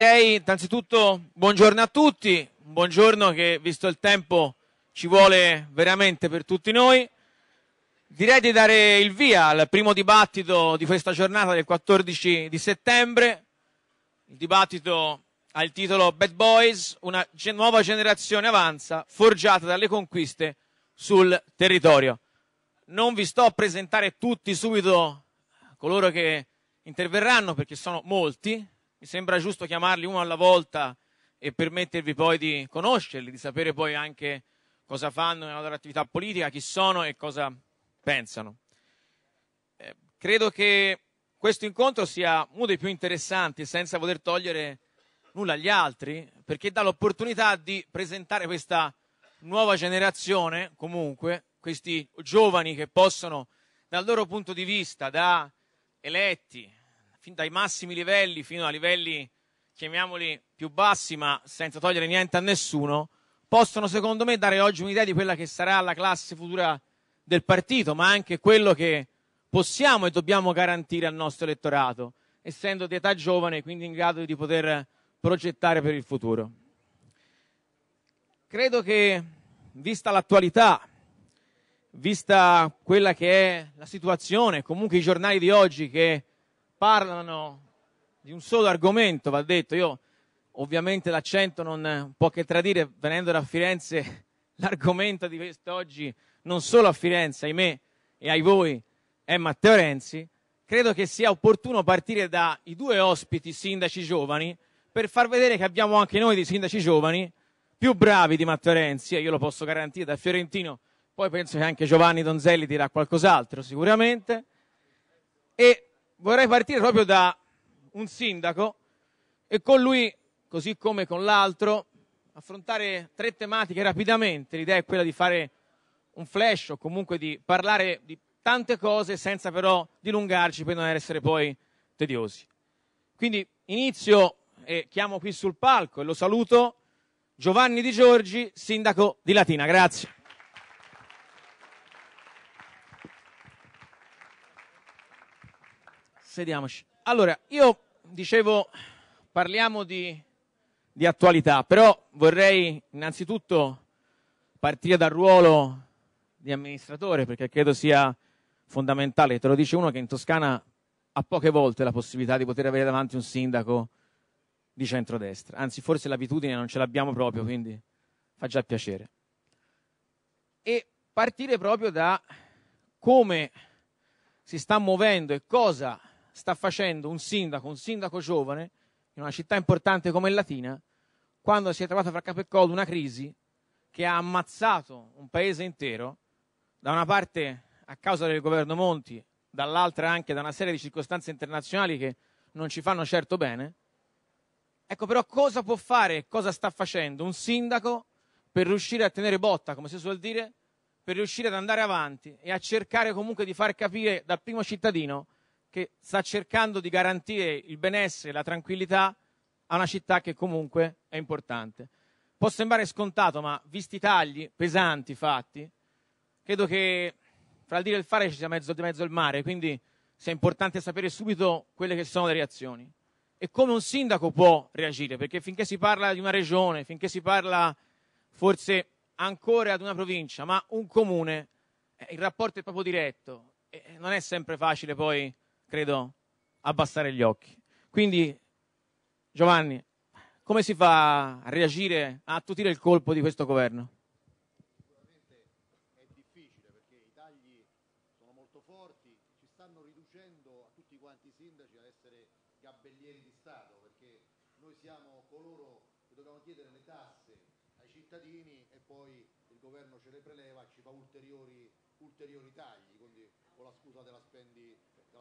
Direi innanzitutto buongiorno a tutti, un buongiorno che visto il tempo ci vuole veramente per tutti noi. Direi di dare il via al primo dibattito di questa giornata del 14 di settembre. Il dibattito ha il titolo Bad Boys, una nuova generazione avanza forgiata dalle conquiste sul territorio. Non vi sto a presentare tutti subito coloro che interverranno perché sono molti, mi sembra giusto chiamarli uno alla volta e permettervi poi di conoscerli, di sapere poi anche cosa fanno nella loro attività politica, chi sono e cosa pensano. Eh, credo che questo incontro sia uno dei più interessanti, senza voler togliere nulla agli altri, perché dà l'opportunità di presentare questa nuova generazione, comunque, questi giovani che possono, dal loro punto di vista, da eletti, fin dai massimi livelli fino a livelli, chiamiamoli, più bassi, ma senza togliere niente a nessuno, possono secondo me dare oggi un'idea di quella che sarà la classe futura del partito, ma anche quello che possiamo e dobbiamo garantire al nostro elettorato, essendo di età giovane e quindi in grado di poter progettare per il futuro. Credo che, vista l'attualità, vista quella che è la situazione, comunque i giornali di oggi che parlano di un solo argomento, va detto. Io ovviamente l'accento non può che tradire, venendo da Firenze, l'argomento di quest'oggi, non solo a Firenze, ahimè, e ai voi, è Matteo Renzi. Credo che sia opportuno partire dai due ospiti sindaci giovani per far vedere che abbiamo anche noi dei sindaci giovani più bravi di Matteo Renzi, e io lo posso garantire da Fiorentino, poi penso che anche Giovanni Donzelli dirà qualcos'altro sicuramente, e vorrei partire proprio da un sindaco e con lui, così come con l'altro, affrontare tre tematiche rapidamente. L'idea è quella di fare un flash o comunque di parlare di tante cose senza però dilungarci per non essere poi tediosi. Quindi inizio e chiamo qui sul palco e lo saluto Giovanni Di Giorgi, sindaco di Latina. Grazie. Sediamoci. Allora, io dicevo, parliamo di, di attualità, però vorrei innanzitutto partire dal ruolo di amministratore, perché credo sia fondamentale. Te lo dice uno che in Toscana ha poche volte la possibilità di poter avere davanti un sindaco di centrodestra. Anzi, forse l'abitudine non ce l'abbiamo proprio, quindi fa già piacere. E partire proprio da come si sta muovendo e cosa sta facendo un sindaco, un sindaco giovane, in una città importante come Latina, quando si è trovato fra capo e collo una crisi che ha ammazzato un paese intero, da una parte a causa del governo Monti, dall'altra anche da una serie di circostanze internazionali che non ci fanno certo bene. Ecco però cosa può fare, cosa sta facendo un sindaco per riuscire a tenere botta, come si suol dire, per riuscire ad andare avanti e a cercare comunque di far capire dal primo cittadino che sta cercando di garantire il benessere e la tranquillità a una città che comunque è importante. Può sembrare scontato, ma visti i tagli pesanti fatti, credo che fra il dire e il fare ci sia mezzo di mezzo il mare, quindi sia importante sapere subito quelle che sono le reazioni e come un sindaco può reagire, perché finché si parla di una regione, finché si parla forse ancora di una provincia, ma un comune, eh, il rapporto è proprio diretto e non è sempre facile poi credo, abbassare gli occhi. Quindi, Giovanni, come si fa a reagire, a attutire il colpo di questo governo?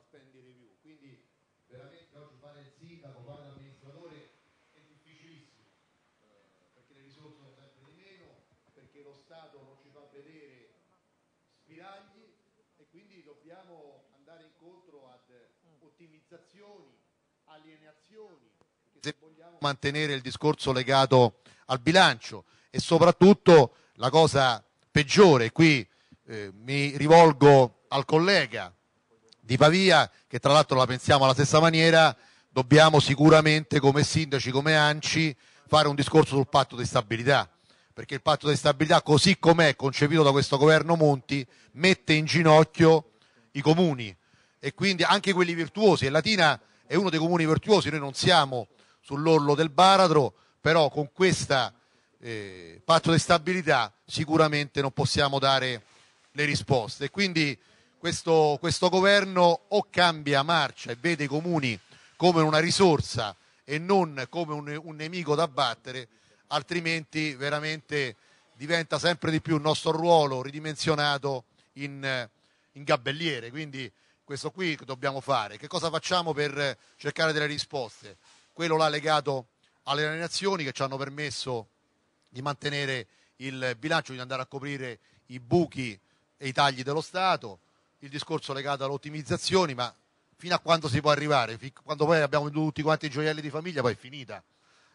spending review. Quindi veramente oggi fare il sindaco, fare l'amministratore è difficilissimo, eh, perché le risorse sono sempre di meno, perché lo Stato non ci fa vedere spiragli e quindi dobbiamo andare incontro ad ottimizzazioni, alienazioni. Se vogliamo mantenere il discorso legato al bilancio e soprattutto la cosa peggiore, qui eh, mi rivolgo al collega di Pavia, che tra l'altro la pensiamo alla stessa maniera, dobbiamo sicuramente come sindaci, come ANCI, fare un discorso sul patto di stabilità, perché il patto di stabilità, così com'è concepito da questo governo Monti, mette in ginocchio i comuni e quindi anche quelli virtuosi. E Latina è uno dei comuni virtuosi, noi non siamo sull'orlo del baratro, però con questo eh, patto di stabilità sicuramente non possiamo dare le risposte. E quindi questo, questo governo o cambia marcia e vede i comuni come una risorsa e non come un, un nemico da battere, altrimenti veramente diventa sempre di più il nostro ruolo ridimensionato in, in, gabelliere. Quindi questo qui dobbiamo fare. Che cosa facciamo per cercare delle risposte? Quello là legato alle nazioni che ci hanno permesso di mantenere il bilancio, di andare a coprire i buchi e i tagli dello Stato, il discorso legato all'ottimizzazione, ma fino a quando si può arrivare? Quando poi abbiamo venduto tutti quanti i gioielli di famiglia, poi è finita.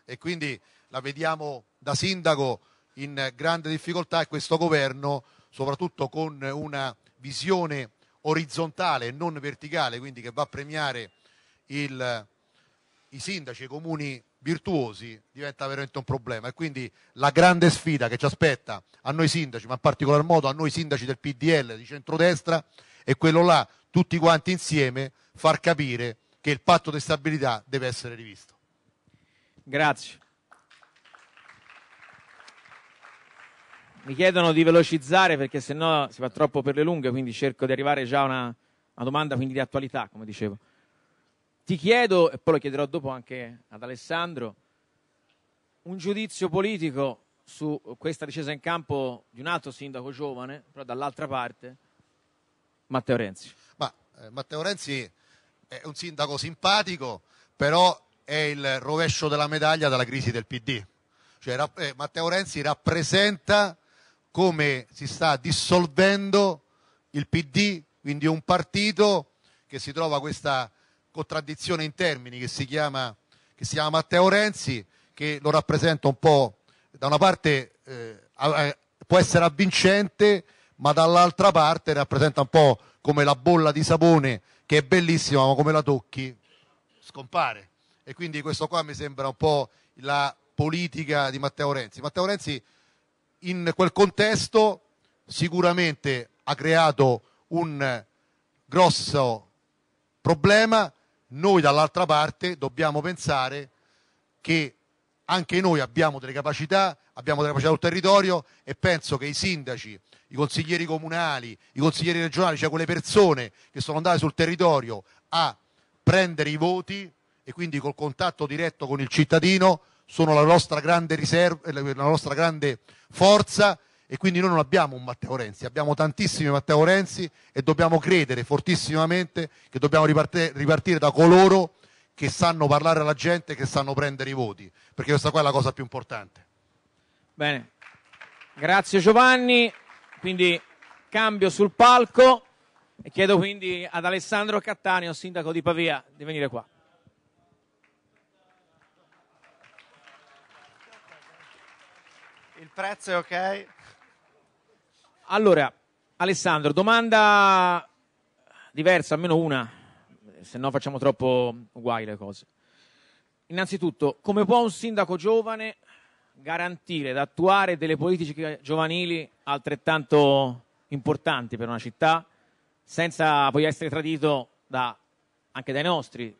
E quindi la vediamo da sindaco in grande difficoltà e questo governo, soprattutto con una visione orizzontale e non verticale, quindi che va a premiare il, i sindaci, i comuni virtuosi, diventa veramente un problema. E quindi la grande sfida che ci aspetta a noi sindaci, ma in particolar modo a noi sindaci del PDL di centrodestra, e quello là, tutti quanti insieme, far capire che il patto di stabilità deve essere rivisto. Grazie. Mi chiedono di velocizzare perché sennò si va troppo per le lunghe, quindi cerco di arrivare già a una, una domanda di attualità, come dicevo. Ti chiedo, e poi lo chiederò dopo anche ad Alessandro, un giudizio politico su questa discesa in campo di un altro sindaco giovane, però dall'altra parte, Matteo Renzi? Ma, eh, Matteo Renzi è un sindaco simpatico, però è il rovescio della medaglia dalla crisi del PD. Cioè, eh, Matteo Renzi rappresenta come si sta dissolvendo il PD, quindi un partito che si trova questa contraddizione in termini che si chiama, che si chiama Matteo Renzi, che lo rappresenta un po' da una parte eh, può essere avvincente ma dall'altra parte rappresenta un po' come la bolla di sapone che è bellissima, ma come la tocchi scompare. E quindi questo qua mi sembra un po' la politica di Matteo Renzi. Matteo Renzi in quel contesto sicuramente ha creato un grosso problema, noi dall'altra parte dobbiamo pensare che anche noi abbiamo delle capacità, abbiamo delle capacità sul territorio e penso che i sindaci i consiglieri comunali, i consiglieri regionali, cioè quelle persone che sono andate sul territorio a prendere i voti e quindi col contatto diretto con il cittadino sono la nostra grande, riserva, eh, la nostra grande forza e quindi noi non abbiamo un Matteo Renzi, abbiamo tantissimi Matteo Renzi e dobbiamo credere fortissimamente che dobbiamo ripartire, ripartire da coloro che sanno parlare alla gente, che sanno prendere i voti, perché questa qua è la cosa più importante. Bene, grazie Giovanni. Quindi cambio sul palco e chiedo quindi ad Alessandro Cattaneo, sindaco di Pavia, di venire qua. Il prezzo è ok? Allora, Alessandro, domanda diversa, almeno una, se no facciamo troppo guai le cose. Innanzitutto, come può un sindaco giovane garantire ad attuare delle politiche giovanili altrettanto importanti per una città senza poi essere tradito da, anche dai nostri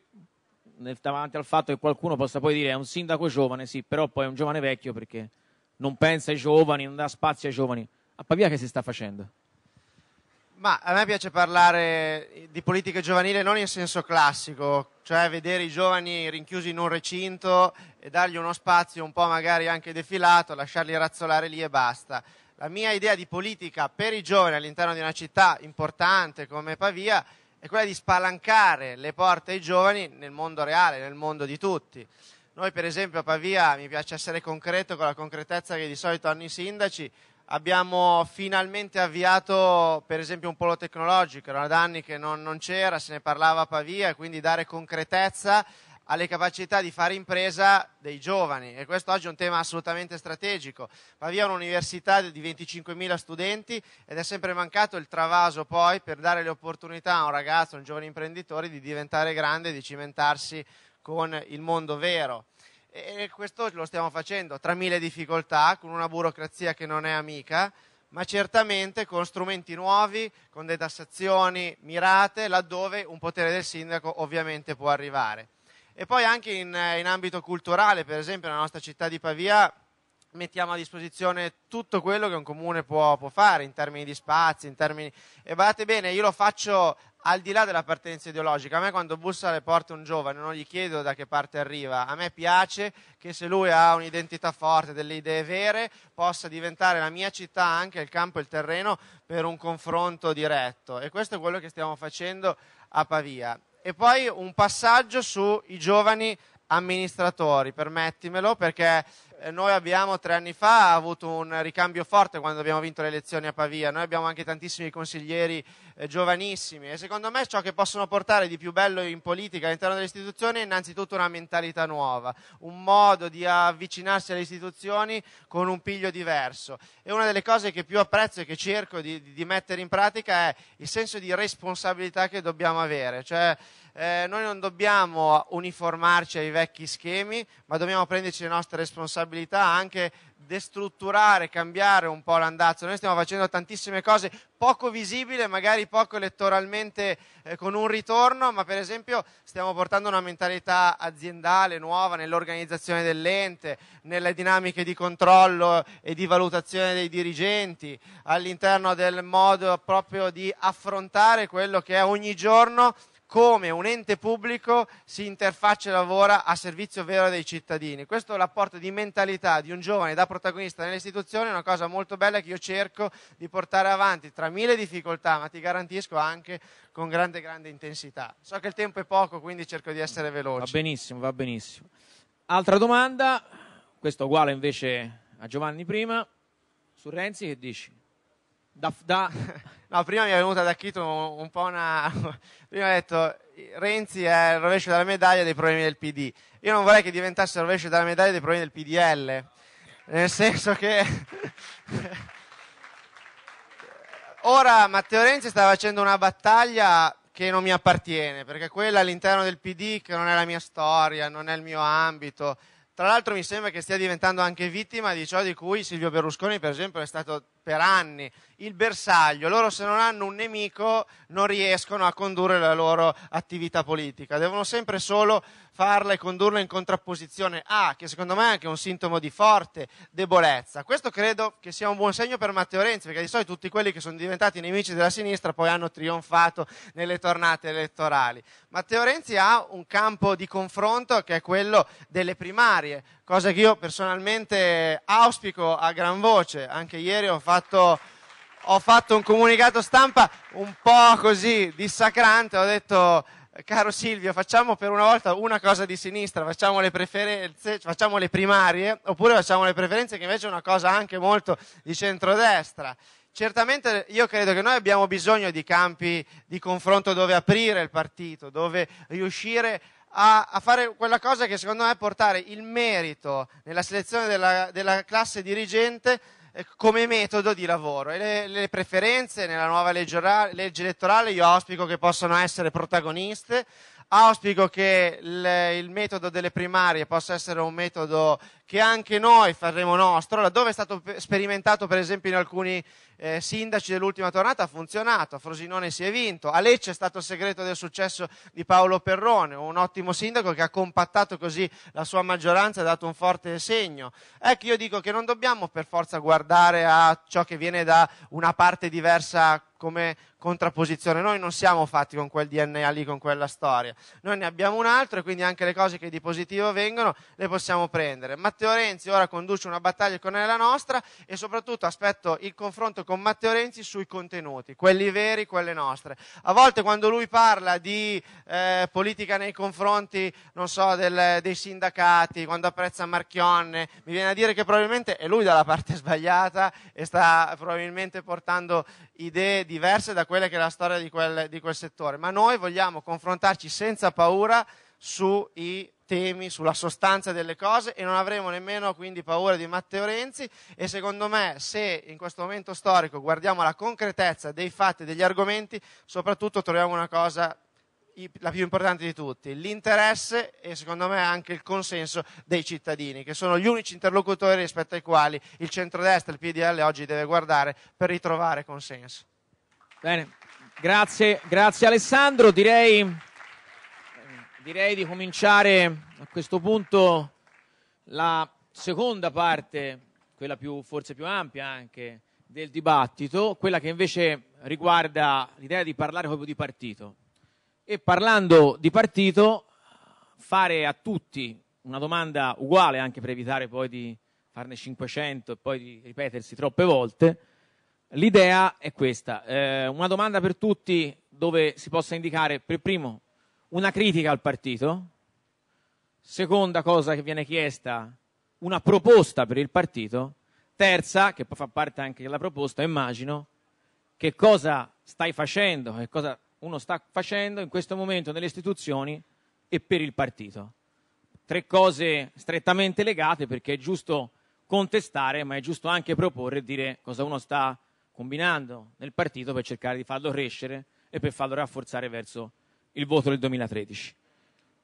nel, davanti al fatto che qualcuno possa poi dire è un sindaco giovane sì però poi è un giovane vecchio perché non pensa ai giovani non dà spazio ai giovani a Pavia che si sta facendo? Ma a me piace parlare di politica giovanile non in senso classico, cioè vedere i giovani rinchiusi in un recinto e dargli uno spazio un po' magari anche defilato, lasciarli razzolare lì e basta. La mia idea di politica per i giovani all'interno di una città importante come Pavia è quella di spalancare le porte ai giovani nel mondo reale, nel mondo di tutti. Noi per esempio a Pavia mi piace essere concreto con la concretezza che di solito hanno i sindaci, abbiamo finalmente avviato per esempio un polo tecnologico, era da anni che non, non c'era, se ne parlava a Pavia, quindi dare concretezza alle capacità di fare impresa dei giovani e questo oggi è un tema assolutamente strategico. Pavia è un'università di 25.000 studenti ed è sempre mancato il travaso poi per dare le opportunità a un ragazzo, a un giovane imprenditore di diventare grande e di cimentarsi con il mondo vero. E questo lo stiamo facendo tra mille difficoltà, con una burocrazia che non è amica, ma certamente con strumenti nuovi, con detassazioni mirate, laddove un potere del sindaco ovviamente può arrivare. E poi anche in, in ambito culturale, per esempio nella nostra città di Pavia mettiamo a disposizione tutto quello che un comune può, può fare in termini di spazi, in termini... E guardate bene, io lo faccio al di là dell'appartenenza ideologica, a me quando bussa alle porte un giovane non gli chiedo da che parte arriva, a me piace che se lui ha un'identità forte, delle idee vere, possa diventare la mia città anche il campo e il terreno per un confronto diretto e questo è quello che stiamo facendo a Pavia. E poi un passaggio sui giovani amministratori, permettimelo, perché eh, noi abbiamo tre anni fa avuto un ricambio forte quando abbiamo vinto le elezioni a Pavia, noi abbiamo anche tantissimi consiglieri eh, giovanissimi e secondo me ciò che possono portare di più bello in politica all'interno delle istituzioni è innanzitutto una mentalità nuova, un modo di avvicinarsi alle istituzioni con un piglio diverso e una delle cose che più apprezzo e che cerco di, di mettere in pratica è il senso di responsabilità che dobbiamo avere, cioè eh, noi non dobbiamo uniformarci ai vecchi schemi ma dobbiamo prenderci le nostre responsabilità anche destrutturare, cambiare un po' l'andazzo. Noi stiamo facendo tantissime cose poco visibili, magari poco elettoralmente eh, con un ritorno, ma per esempio stiamo portando una mentalità aziendale nuova nell'organizzazione dell'ente, nelle dinamiche di controllo e di valutazione dei dirigenti, all'interno del modo proprio di affrontare quello che è ogni giorno come un ente pubblico si interfaccia e lavora a servizio vero dei cittadini. Questo è l'apporto di mentalità di un giovane da protagonista nelle istituzioni, è una cosa molto bella che io cerco di portare avanti tra mille difficoltà, ma ti garantisco anche con grande, grande intensità. So che il tempo è poco, quindi cerco di essere veloce. Va benissimo, va benissimo. Altra domanda, questa uguale invece a Giovanni prima, su Renzi che dici? Da, da, no, prima mi è venuta da Chito un, un, po' una... Prima ho detto Renzi è il rovescio della medaglia dei problemi del PD. Io non vorrei che diventasse il rovescio della medaglia dei problemi del PDL. Nel senso che... Ora Matteo Renzi sta facendo una battaglia che non mi appartiene, perché quella all'interno del PD che non è la mia storia, non è il mio ambito, tra l'altro mi sembra che stia diventando anche vittima di ciò di cui Silvio Berlusconi, per esempio, è stato per anni il bersaglio. Loro se non hanno un nemico non riescono a condurre la loro attività politica, devono sempre solo farla e condurla in contrapposizione a, che secondo me è anche un sintomo di forte debolezza. Questo credo che sia un buon segno per Matteo Renzi, perché di solito tutti quelli che sono diventati nemici della sinistra poi hanno trionfato nelle tornate elettorali. Matteo Renzi ha un campo di confronto che è quello delle primarie, cosa che io personalmente auspico a gran voce. Anche ieri ho fatto ho fatto un comunicato stampa un po' così dissacrante, ho detto caro Silvio, facciamo per una volta una cosa di sinistra, facciamo le preferenze, facciamo le primarie, oppure facciamo le preferenze che invece è una cosa anche molto di centrodestra. Certamente io credo che noi abbiamo bisogno di campi di confronto dove aprire il partito, dove riuscire a, a fare quella cosa che secondo me è portare il merito nella selezione della, della classe dirigente Ecco, come metodo di lavoro. E le, le preferenze nella nuova legge, legge elettorale io auspico che possano essere protagoniste, auspico che il, il metodo delle primarie possa essere un metodo che anche noi faremo nostro, laddove è stato sperimentato per esempio in alcuni eh, sindaci dell'ultima tornata ha funzionato, a Frosinone si è vinto, a Lecce è stato il segreto del successo di Paolo Perrone, un ottimo sindaco che ha compattato così la sua maggioranza e ha dato un forte segno. Ecco, io dico che non dobbiamo per forza guardare a ciò che viene da una parte diversa come contrapposizione. Noi non siamo fatti con quel DNA lì, con quella storia. Noi ne abbiamo un altro e quindi anche le cose che di positivo vengono le possiamo prendere. Ma Matteo Renzi ora conduce una battaglia che non è la nostra e soprattutto aspetto il confronto con Matteo Renzi sui contenuti, quelli veri, quelle nostre. A volte quando lui parla di eh, politica nei confronti, so, del, dei sindacati, quando apprezza Marchionne, mi viene a dire che probabilmente è lui dalla parte sbagliata e sta probabilmente portando idee diverse da quelle che è la storia di quel, di quel settore. Ma noi vogliamo confrontarci senza paura sui temi, sulla sostanza delle cose e non avremo nemmeno quindi paura di Matteo Renzi e secondo me se in questo momento storico guardiamo la concretezza dei fatti e degli argomenti soprattutto troviamo una cosa la più importante di tutti, l'interesse e secondo me anche il consenso dei cittadini, che sono gli unici interlocutori rispetto ai quali il centrodestra, il PDL oggi deve guardare per ritrovare consenso. Bene, grazie, grazie Alessandro. Direi Direi di cominciare a questo punto la seconda parte, quella più, forse più ampia anche, del dibattito, quella che invece riguarda l'idea di parlare proprio di partito. E parlando di partito, fare a tutti una domanda uguale, anche per evitare poi di farne 500 e poi di ripetersi troppe volte, l'idea è questa. Eh, una domanda per tutti dove si possa indicare per primo una critica al partito, seconda cosa che viene chiesta, una proposta per il partito, terza, che fa parte anche della proposta, immagino, che cosa stai facendo, che cosa uno sta facendo in questo momento nelle istituzioni e per il partito. Tre cose strettamente legate perché è giusto contestare, ma è giusto anche proporre e dire cosa uno sta combinando nel partito per cercare di farlo crescere e per farlo rafforzare verso il il voto del 2013.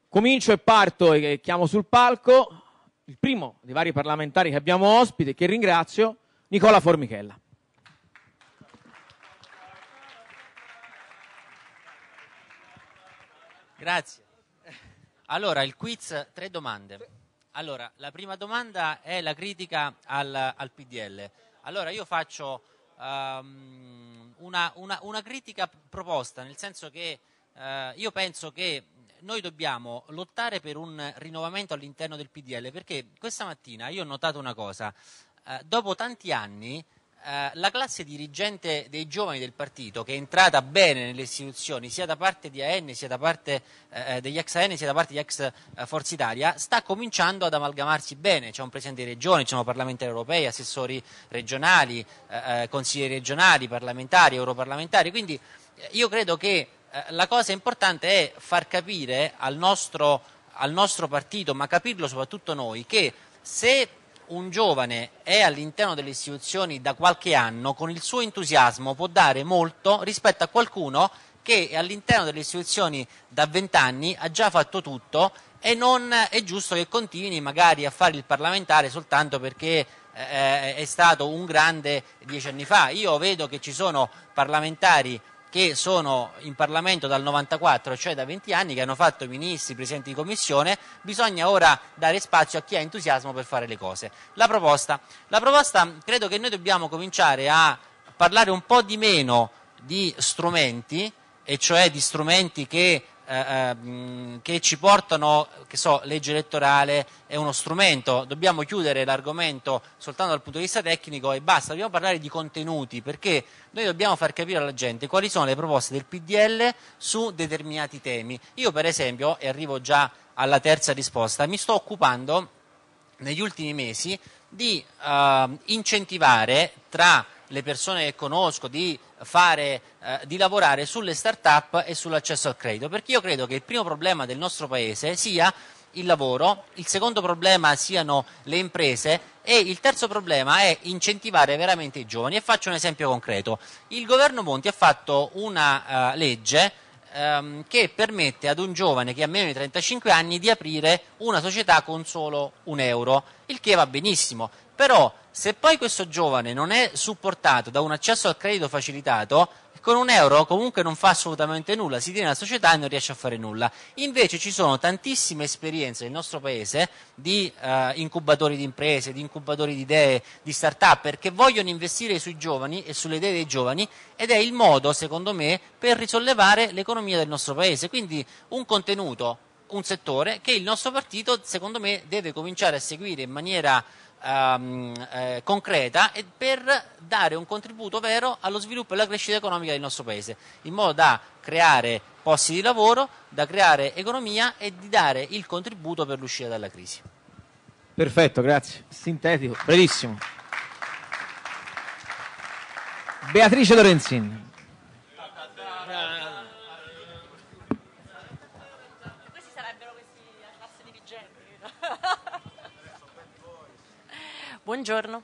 Comincio e parto e chiamo sul palco il primo dei vari parlamentari che abbiamo ospite, che ringrazio, Nicola Formichella. Grazie. Allora, il quiz, tre domande. Allora, la prima domanda è la critica al, al PDL. Allora, io faccio um, una, una, una, critica proposta, nel senso che eh, io penso che noi dobbiamo lottare per un rinnovamento all'interno del PDL, perché questa mattina io ho notato una cosa, eh, dopo tanti anni eh, la classe dirigente dei giovani del partito, che è entrata bene nelle istituzioni, sia da parte di AN, sia da parte eh, eh degli ex AN, sia da parte di ex eh, Forza Italia, sta cominciando ad amalgamarsi bene. C'è un Presidente di Regione, ci sono parlamentari europei, assessori regionali, eh, eh, consiglieri regionali, parlamentari, europarlamentari. Quindi io credo che eh, la cosa importante è far capire al nostro, al nostro partito, ma capirlo soprattutto noi, che se un giovane è all'interno delle istituzioni da qualche anno, con il suo entusiasmo può dare molto rispetto a qualcuno che è all'interno delle istituzioni da vent'anni, ha già fatto tutto e non è giusto che continui magari a fare il parlamentare soltanto perché eh, eh è stato un grande dieci anni fa. Io vedo che ci sono parlamentari che sono in Parlamento dal 94, cioè da 20 anni, che hanno fatto ministri, presidenti di commissione, bisogna ora dare spazio a chi ha entusiasmo per fare le cose. La proposta, la proposta credo che noi dobbiamo cominciare a parlare un po' di meno di strumenti, e cioè di strumenti che eh, ehm, che ci portano, che so, legge elettorale è uno strumento, dobbiamo chiudere l'argomento soltanto dal punto di vista tecnico e basta, dobbiamo parlare di contenuti perché noi dobbiamo far capire alla gente quali sono le proposte del PDL su determinati temi. Io per esempio, e arrivo già alla terza risposta, mi sto occupando negli ultimi mesi di eh, incentivare tra le persone che conosco di, fare, eh, di lavorare sulle start-up e sull'accesso al credito, perché io credo che il primo problema del nostro Paese sia il lavoro, il secondo problema siano le imprese e il terzo problema è incentivare veramente i giovani. E faccio un esempio concreto. Il governo Monti ha fatto una uh, legge um, che permette ad un giovane che ha meno di 35 anni di aprire una società con solo un euro, il che va benissimo, però se poi questo giovane non è supportato da un accesso al credito facilitato, con un euro comunque non fa assolutamente nulla, si tiene la società e non riesce a fare nulla. Invece ci sono tantissime esperienze nel nostro paese di uh, incubatori di imprese, di incubatori di idee, di start-up, perché vogliono investire sui giovani e sulle idee dei giovani ed è il modo, secondo me, per risollevare l'economia del nostro paese. Quindi un contenuto, un settore che il nostro partito, secondo me, deve cominciare a seguire in maniera ehm, eh, concreta e per dare un contributo vero allo sviluppo e alla crescita economica del nostro Paese, in modo da creare posti di lavoro, da creare economia e di dare il contributo per l'uscita dalla crisi. Perfetto, grazie. Sintetico, brevissimo. Beatrice Lorenzin. Buongiorno.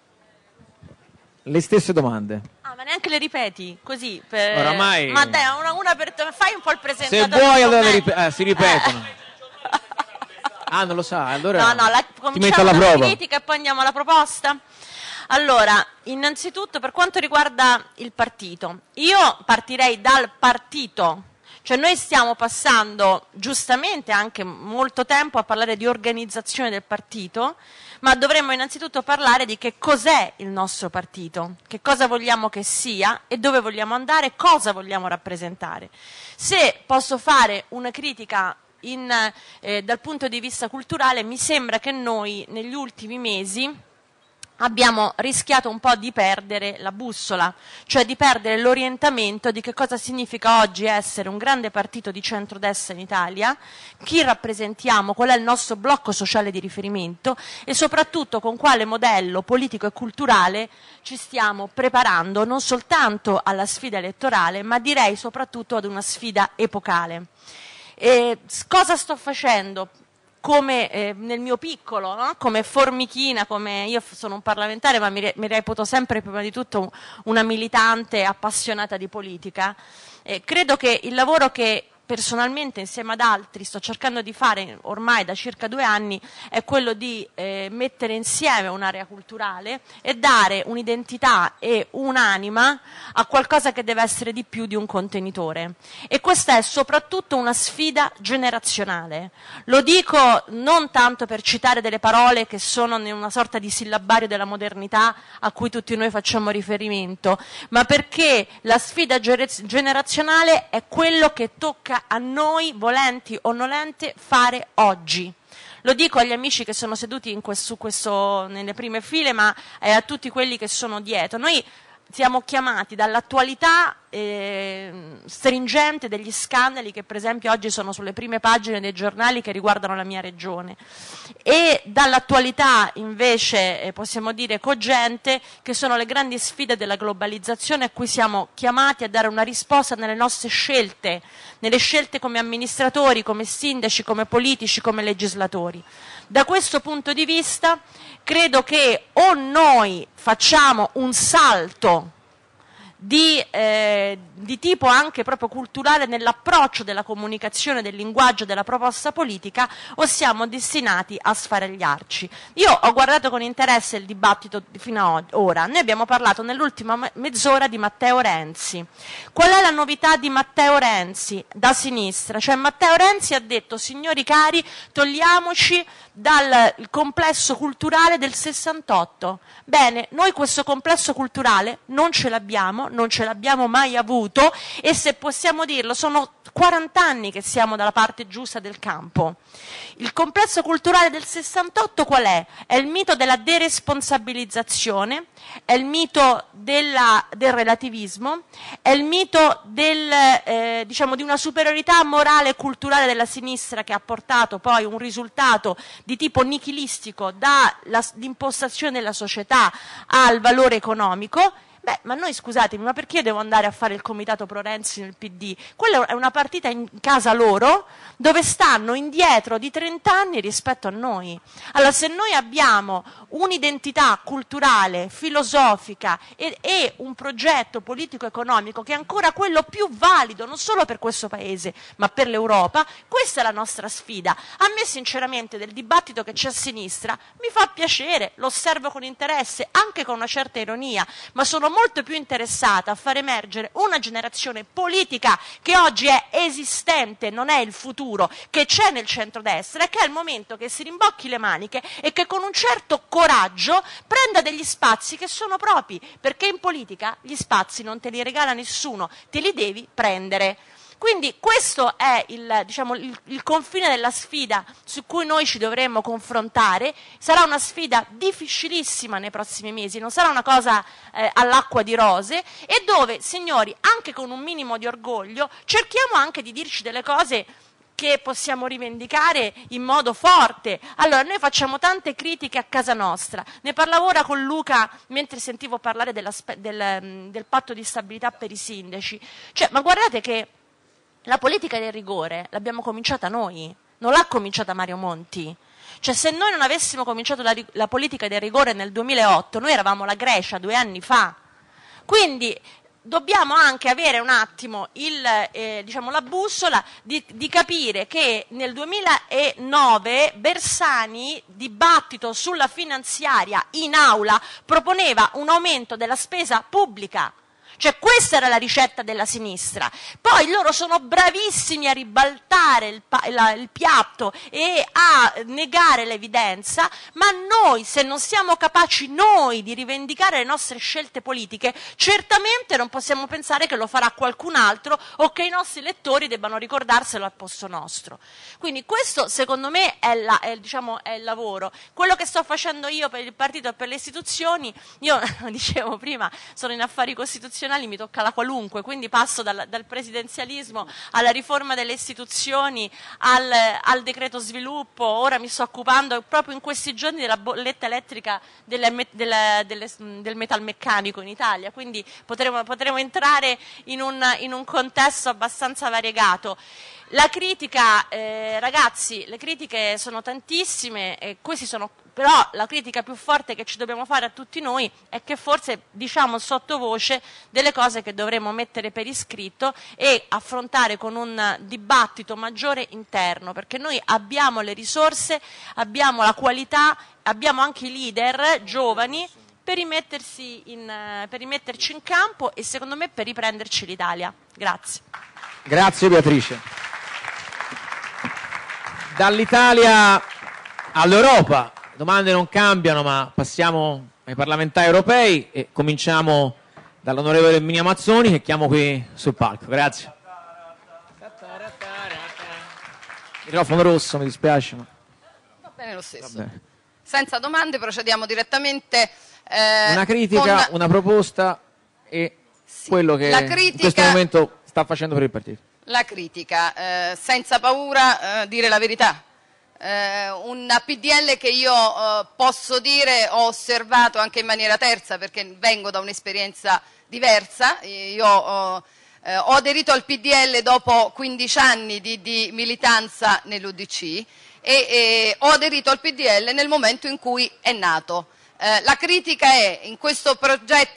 Le stesse domande. Ah, ma neanche le ripeti, così. Per... Oramai... Ma dai, una, una per... fai un po' il presentatore. Se vuoi allora rip... eh, si ripetono. ah, non lo sa, allora No, no, la... ti metto alla prova. critica e poi andiamo alla proposta. Allora, innanzitutto per quanto riguarda il partito, io partirei dal partito cioè noi stiamo passando giustamente anche molto tempo a parlare di organizzazione del partito, ma dovremmo innanzitutto parlare di che cos'è il nostro partito, che cosa vogliamo che sia e dove vogliamo andare, cosa vogliamo rappresentare. Se posso fare una critica in, eh, dal punto di vista culturale, mi sembra che noi negli ultimi mesi abbiamo rischiato un po' di perdere la bussola, cioè di perdere l'orientamento di che cosa significa oggi essere un grande partito di centrodestra in Italia, chi rappresentiamo, qual è il nostro blocco sociale di riferimento e soprattutto con quale modello politico e culturale ci stiamo preparando non soltanto alla sfida elettorale, ma direi soprattutto ad una sfida epocale. E cosa sto facendo? come eh, nel mio piccolo, no? come formichina, come io sono un parlamentare, ma mi, re, mi reputo sempre prima di tutto una militante appassionata di politica. Eh, credo che il lavoro che personalmente insieme ad altri sto cercando di fare ormai da circa due anni è quello di eh, mettere insieme un'area culturale e dare un'identità e un'anima a qualcosa che deve essere di più di un contenitore. E questa è soprattutto una sfida generazionale. Lo dico non tanto per citare delle parole che sono in una sorta di sillabario della modernità a cui tutti noi facciamo riferimento, ma perché la sfida generazionale è quello che tocca tocca a noi, volenti o nolente, fare oggi. Lo dico agli amici che sono seduti questo, questo, nelle prime file, ma eh, a tutti quelli che sono dietro. Noi siamo chiamati dall'attualità eh, stringente degli scandali che per esempio oggi sono sulle prime pagine dei giornali che riguardano la mia regione e dall'attualità invece eh, possiamo dire cogente che sono le grandi sfide della globalizzazione a cui siamo chiamati a dare una risposta nelle nostre scelte, nelle scelte come amministratori, come sindaci, come politici, come legislatori. Da questo punto di vista credo che o noi facciamo un salto di, eh, di, tipo anche proprio culturale nell'approccio della comunicazione, del linguaggio, della proposta politica o siamo destinati a sfaragliarci. Io ho guardato con interesse il dibattito fino ad ora, noi abbiamo parlato nell'ultima mezz'ora di Matteo Renzi. Qual è la novità di Matteo Renzi da sinistra? Cioè Matteo Renzi ha detto signori cari togliamoci dal complesso culturale del 68. Bene, noi questo complesso culturale non ce l'abbiamo, non ce l'abbiamo mai avuto e se possiamo dirlo sono 40 anni che siamo dalla parte giusta del campo. Il complesso culturale del 68 qual è? È il mito della deresponsabilizzazione, è il mito della, del relativismo, è il mito del, eh, diciamo, di una superiorità morale e culturale della sinistra che ha portato poi un risultato di tipo nichilistico dall'impostazione della società al valore economico Beh, ma noi scusatemi, ma perché io devo andare a fare il comitato Pro Renzi nel PD? Quella è una partita in casa loro dove stanno indietro di 30 anni rispetto a noi. Allora, se noi abbiamo un'identità culturale, filosofica e, e un progetto politico-economico che è ancora quello più valido, non solo per questo Paese, ma per l'Europa, questa è la nostra sfida. A me, sinceramente, del dibattito che c'è a sinistra mi fa piacere, lo osservo con interesse, anche con una certa ironia, ma sono molto più interessata a far emergere una generazione politica che oggi è esistente, non è il futuro maturo che c'è nel centrodestra e che è il momento che si rimbocchi le maniche e che con un certo coraggio prenda degli spazi che sono propri, perché in politica gli spazi non te li regala nessuno, te li devi prendere. Quindi questo è il, diciamo, il, il, confine della sfida su cui noi ci dovremmo confrontare. Sarà una sfida difficilissima nei prossimi mesi, non sarà una cosa eh, all'acqua di rose e dove, signori, anche con un minimo di orgoglio, cerchiamo anche di dirci delle cose che possiamo rivendicare in modo forte. Allora, noi facciamo tante critiche a casa nostra. Ne parlavo ora con Luca mentre sentivo parlare della, del, mm, del patto di stabilità per i sindaci. Cioè, ma guardate che la politica del rigore l'abbiamo cominciata noi, non l'ha cominciata Mario Monti. Cioè, se noi non avessimo cominciato la, la politica del rigore nel 2008, noi eravamo la Grecia due anni fa. Quindi dobbiamo anche avere un attimo il, eh, diciamo, la bussola di, di, capire che nel 2009 Bersani, dibattito sulla finanziaria in aula, proponeva un aumento della spesa pubblica cioè questa era la ricetta della sinistra. Poi loro sono bravissimi a ribaltare il, la, il piatto e a negare l'evidenza, ma noi se non siamo capaci noi di rivendicare le nostre scelte politiche, certamente non possiamo pensare che lo farà qualcun altro o che i nostri lettori debbano ricordarselo al posto nostro. Quindi questo secondo me è, la, è, diciamo, è il lavoro. Quello che sto facendo io per il partito e per le istituzioni, io dicevo prima, sono in affari costituzionali, costituzionali mi tocca la qualunque, quindi passo dal, dal presidenzialismo alla riforma delle istituzioni, al, al, decreto sviluppo, ora mi sto occupando proprio in questi giorni della bolletta elettrica delle, delle, delle, del metalmeccanico in Italia, quindi potremo, potremo entrare in un, in un contesto abbastanza variegato. La critica, eh, ragazzi, le critiche sono tantissime, eh, sono, però la critica più forte che ci dobbiamo fare a tutti noi è che forse diciamo sottovoce delle cose che dovremmo mettere per iscritto e affrontare con un dibattito maggiore interno, perché noi abbiamo le risorse, abbiamo la qualità, abbiamo anche i leader giovani per, in, per rimetterci in campo e secondo me per riprenderci l'Italia. Grazie. Grazie Beatrice. Dall'Italia all'Europa, domande non cambiano, ma passiamo ai parlamentari europei e cominciamo dall'onorevole Minia Mazzoni che chiamo qui sul palco. Grazie. Microfono rosso, mi dispiace. Ma... Va bene lo stesso. Bene. Senza domande procediamo direttamente. Eh, una critica, con... una proposta e sì, quello che critica... in questo momento sta facendo per il partito la critica, eh, senza paura eh, dire la verità. Eh, una PDL che io eh, posso dire ho osservato anche in maniera terza perché vengo da un'esperienza diversa. Io eh, eh, ho aderito al PDL dopo 15 anni di, di militanza nell'UDC e, e ho aderito al PDL nel momento in cui è nato. Eh, la critica è in questo,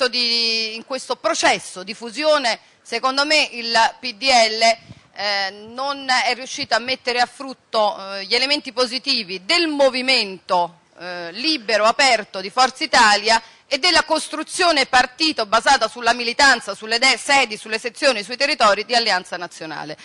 di, in questo, processo di fusione Secondo me il PDL eh, non è riuscito a mettere a frutto eh, gli elementi positivi del movimento eh, libero, aperto di Forza Italia e della costruzione partito basata sulla militanza, sulle sedi, sulle sezioni, sui territori di Alleanza Nazionale.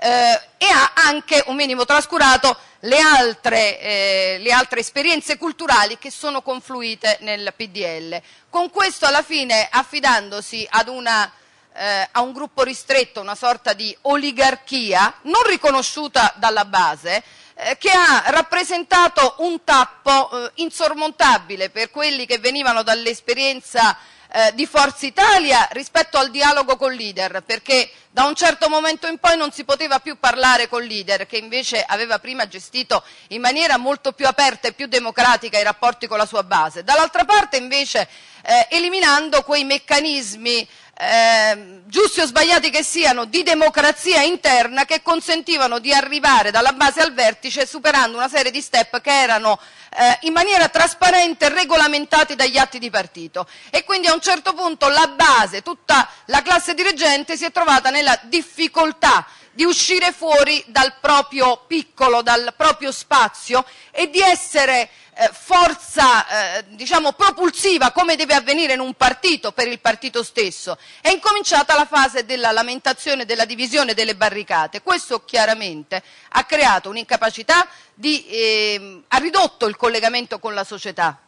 Eh, e ha anche un minimo trascurato le altre, eh, le altre esperienze culturali che sono confluite nel PDL. Con questo alla fine affidandosi ad una eh, a un gruppo ristretto, una sorta di oligarchia non riconosciuta dalla base, eh, che ha rappresentato un tappo eh, insormontabile per quelli che venivano dall'esperienza eh, di Forza Italia rispetto al dialogo col leader, perché da un certo momento in poi non si poteva più parlare col leader, che invece aveva prima gestito in maniera molto più aperta e più democratica i rapporti con la sua base. Dall'altra parte invece eh, eliminando quei meccanismi eh, giusti o sbagliati che siano, di democrazia interna che consentivano di arrivare dalla base al vertice superando una serie di step che erano eh, in maniera trasparente regolamentati dagli atti di partito e quindi a un certo punto la base, tutta la classe dirigente si è trovata nella difficoltà di uscire fuori dal proprio piccolo, dal proprio spazio e di essere eh, forza eh, diciamo, propulsiva come deve avvenire in un partito per il partito stesso. È incominciata la fase della lamentazione, della divisione, delle barricate. Questo chiaramente ha creato un'incapacità, eh, ha ridotto il collegamento con la società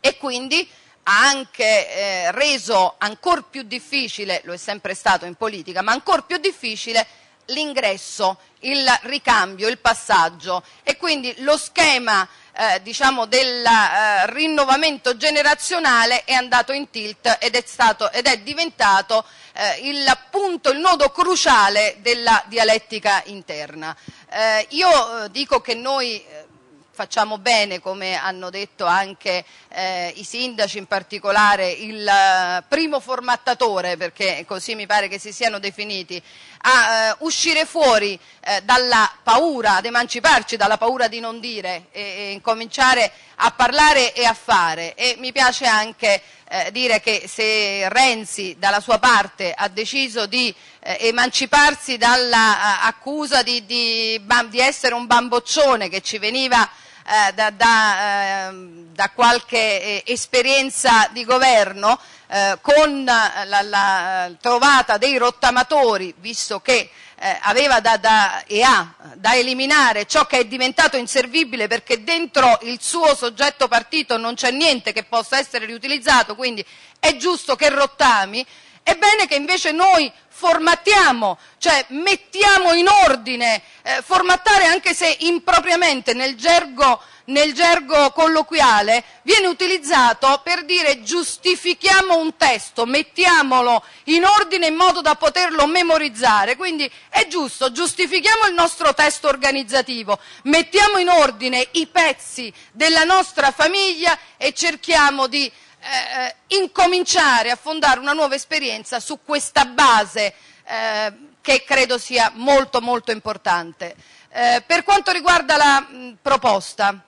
e quindi ha anche eh, reso ancora più difficile, lo è sempre stato in politica, ma ancora più difficile l'ingresso, il ricambio, il passaggio e quindi lo schema eh, diciamo, del eh, rinnovamento generazionale è andato in tilt ed è, stato, ed è diventato eh, il punto, il nodo cruciale della dialettica interna. Eh, io eh, dico che noi eh, facciamo bene, come hanno detto anche eh, i sindaci, in particolare il primo formattatore, perché così mi pare che si siano definiti, a eh, uscire fuori eh, dalla paura, ad emanciparci dalla paura di non dire e, e incominciare a parlare e a fare. E mi piace anche eh, dire che se Renzi dalla sua parte ha deciso di eh, emanciparsi dall'accusa eh, di, di, di, essere un bamboccione che ci veniva eh, da, da, eh, da, qualche eh, esperienza di governo eh, con la, la, trovata dei rottamatori, visto che eh, aveva da, da, e ha da eliminare ciò che è diventato inservibile perché dentro il suo soggetto partito non c'è niente che possa essere riutilizzato, quindi è giusto che rottami, è bene che invece noi formattiamo, cioè mettiamo in ordine, eh, formattare anche se impropriamente nel gergo, nel gergo colloquiale viene utilizzato per dire giustifichiamo un testo, mettiamolo in ordine in modo da poterlo memorizzare, quindi è giusto, giustifichiamo il nostro testo organizzativo, mettiamo in ordine i pezzi della nostra famiglia e cerchiamo di eh, incominciare a fondare una nuova esperienza su questa base eh, che credo sia molto molto importante. Eh, per quanto riguarda la mh, proposta,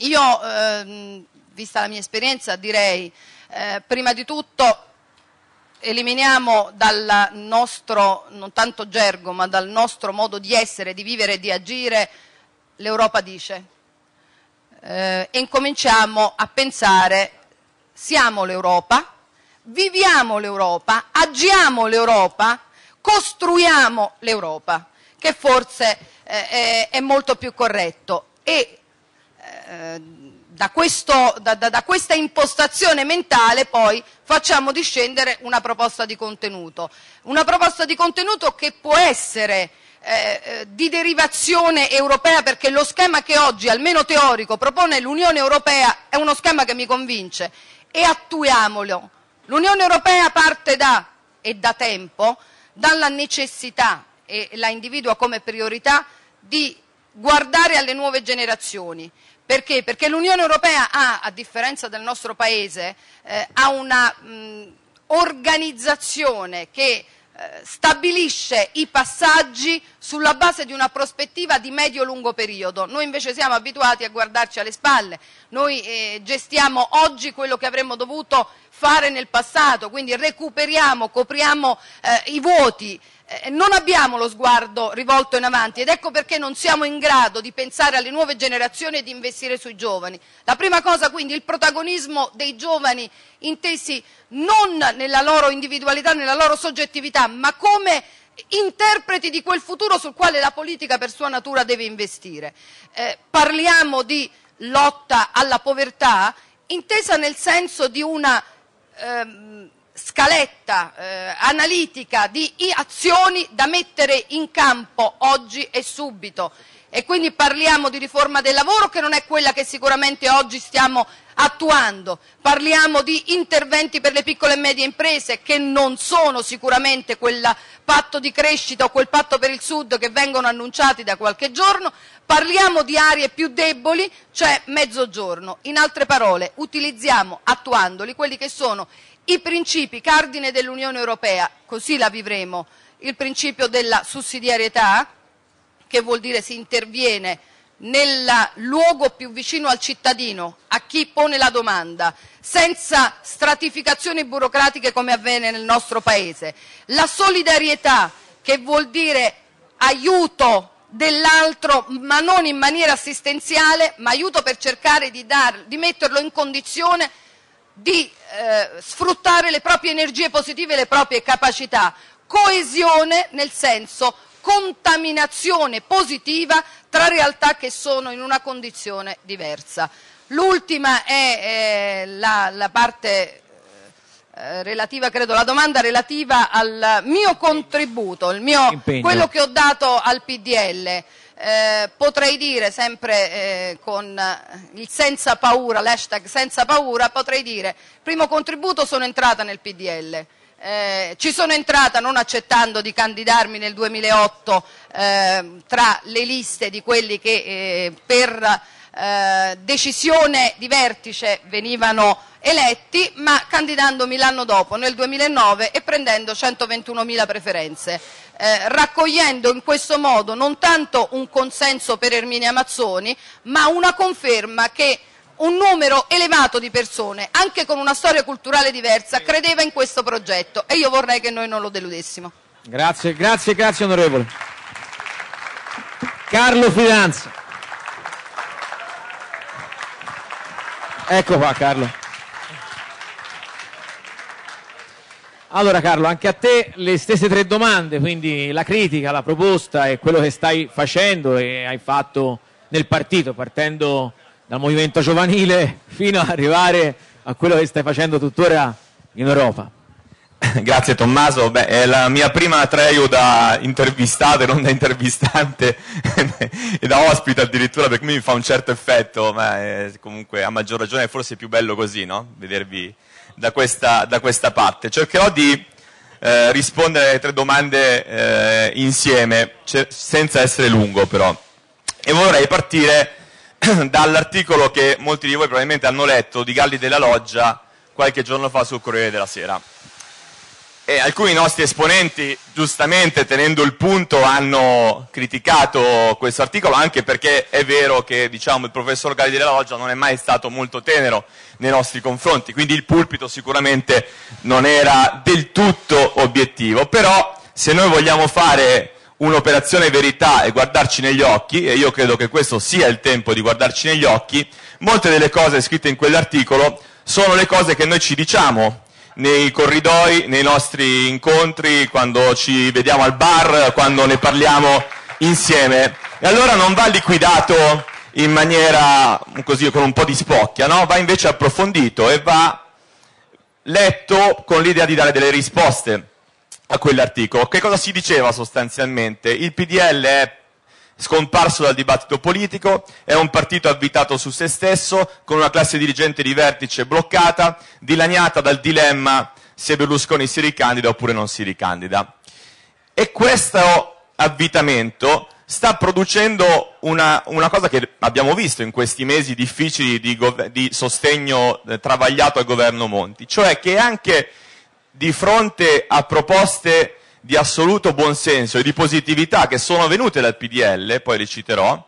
io, ehm, vista la mia esperienza, direi eh, prima di tutto eliminiamo dal nostro, non tanto gergo, ma dal nostro modo di essere, di vivere e di agire, l'Europa dice, e eh, incominciamo a pensare siamo l'Europa, viviamo l'Europa, agiamo l'Europa, costruiamo l'Europa, che forse eh, è molto più corretto. E, eh, da, questo, da, da, questa impostazione mentale poi facciamo discendere una proposta di contenuto, una proposta di contenuto che può essere eh, eh, di derivazione europea perché lo schema che oggi, almeno teorico, propone l'Unione Europea è uno schema che mi convince e attuiamolo. L'Unione Europea parte da, e da tempo, dalla necessità e la individua come priorità di guardare alle nuove generazioni. Perché? Perché l'Unione Europea ha, a differenza del nostro Paese, eh, ha una mh, organizzazione che stabilisce i passaggi sulla base di una prospettiva di medio-lungo periodo. Noi invece siamo abituati a guardarci alle spalle, noi eh, gestiamo oggi quello che avremmo dovuto fare nel passato, quindi recuperiamo, copriamo eh, i vuoti eh, non abbiamo lo sguardo rivolto in avanti ed ecco perché non siamo in grado di pensare alle nuove generazioni e di investire sui giovani. La prima cosa quindi il protagonismo dei giovani intesi non nella loro individualità, nella loro soggettività, ma come interpreti di quel futuro sul quale la politica per sua natura deve investire. Eh, parliamo di lotta alla povertà intesa nel senso di una ehm, scaletta eh, analitica di azioni da mettere in campo oggi e subito e quindi parliamo di riforma del lavoro che non è quella che sicuramente oggi stiamo attuando, parliamo di interventi per le piccole e medie imprese che non sono sicuramente quel patto di crescita o quel patto per il Sud che vengono annunciati da qualche giorno, parliamo di aree più deboli, cioè mezzogiorno. In altre parole, utilizziamo attuandoli quelli che sono i principi cardine dell'Unione Europea, così la vivremo, il principio della sussidiarietà, che vuol dire si interviene nel luogo più vicino al cittadino, a chi pone la domanda, senza stratificazioni burocratiche come avviene nel nostro Paese. La solidarietà, che vuol dire aiuto dell'altro, ma non in maniera assistenziale, ma aiuto per cercare di, dar, di metterlo in condizione di eh, sfruttare le proprie energie positive e le proprie capacità. Coesione nel senso contaminazione positiva tra realtà che sono in una condizione diversa. L'ultima è eh, la, la, parte eh, relativa, credo, la domanda relativa al mio contributo, mio, quello che ho dato al PDL eh, potrei dire sempre eh, con eh, il senza paura, l'hashtag senza paura, potrei dire primo contributo sono entrata nel PDL. Eh, ci sono entrata non accettando di candidarmi nel 2008 eh, tra le liste di quelli che eh, per decisione di vertice venivano eletti, ma candidandomi l'anno dopo, nel 2009, e prendendo 121.000 preferenze eh, raccogliendo in questo modo non tanto un consenso per Erminia Mazzoni, ma una conferma che un numero elevato di persone, anche con una storia culturale diversa, credeva in questo progetto e io vorrei che noi non lo deludessimo. Grazie, grazie, grazie onorevole. Carlo Fidanza. Ecco qua Carlo. Allora Carlo, anche a te le stesse tre domande, quindi la critica, la proposta e quello che stai facendo e hai fatto nel partito, partendo dal movimento giovanile fino ad arrivare a quello che stai facendo tuttora in Europa. Grazie Tommaso, Beh, è la mia prima Atreio da intervistato e non da intervistante e da ospite addirittura per cui mi fa un certo effetto, ma eh, comunque a maggior ragione è forse più bello così, no? Vedervi da questa, da questa parte. Cercherò di eh, rispondere alle tre domande eh, insieme, c- senza essere lungo però. E vorrei partire dall'articolo che molti di voi probabilmente hanno letto di Galli della Loggia qualche giorno fa sul Corriere della Sera. E alcuni nostri esponenti, giustamente tenendo il punto, hanno criticato questo articolo anche perché è vero che diciamo, il professor Galli della Loggia non è mai stato molto tenero nei nostri confronti, quindi il pulpito sicuramente non era del tutto obiettivo, però se noi vogliamo fare un'operazione verità e guardarci negli occhi, e io credo che questo sia il tempo di guardarci negli occhi, molte delle cose scritte in quell'articolo sono le cose che noi ci diciamo nei corridoi, nei nostri incontri, quando ci vediamo al bar, quando ne parliamo insieme. E allora non va liquidato in maniera così con un po' di spocchia, no? va invece approfondito e va letto con l'idea di dare delle risposte a quell'articolo. Che cosa si diceva sostanzialmente? Il PDL è scomparso dal dibattito politico, è un partito avvitato su se stesso, con una classe dirigente di vertice bloccata, dilaniata dal dilemma se Berlusconi si ricandida oppure non si ricandida. E questo avvitamento sta producendo una, una, cosa che abbiamo visto in questi mesi difficili di, di sostegno eh, travagliato al governo Monti, cioè che anche di fronte a proposte di assoluto buonsenso e di positività che sono venute dal PDL, poi le citerò,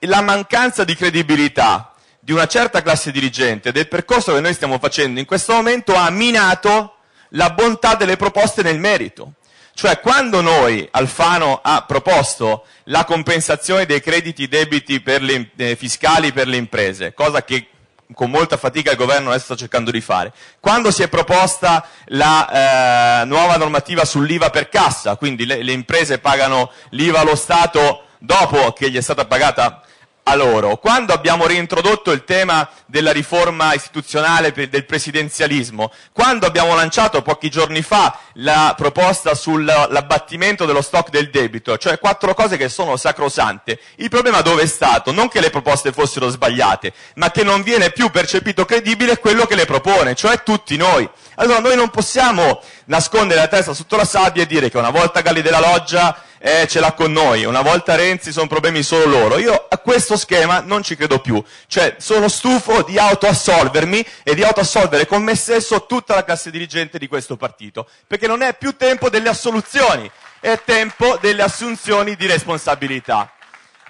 la mancanza di credibilità di una certa classe dirigente del percorso che noi stiamo facendo in questo momento ha minato la bontà delle proposte nel merito. Cioè quando noi, Alfano ha proposto la compensazione dei crediti debiti per le, eh, fiscali per le imprese, cosa che con molta fatica il governo adesso sta cercando di fare. Quando si è proposta la eh, nuova normativa sull'IVA per cassa, quindi le, le imprese pagano l'IVA allo Stato dopo che gli è stata pagata a loro. Quando abbiamo reintrodotto il tema della riforma istituzionale del presidenzialismo, quando abbiamo lanciato pochi giorni fa la proposta sull'abbattimento dello stock del debito, cioè quattro cose che sono sacrosante, il problema dove è stato? Non che le proposte fossero sbagliate, ma che non viene più percepito credibile quello che le propone, cioè tutti noi. Allora noi non possiamo nascondere la testa sotto la sabbia e dire che una volta Galli della Loggia eh, ce l'ha con noi, una volta Renzi sono problemi solo loro. Io a questo schema non ci credo più, cioè sono stufo di autoassolvermi e di autoassolvere con me stesso tutta la classe dirigente di questo partito, perché non è più tempo delle assoluzioni, è tempo delle assunzioni di responsabilità.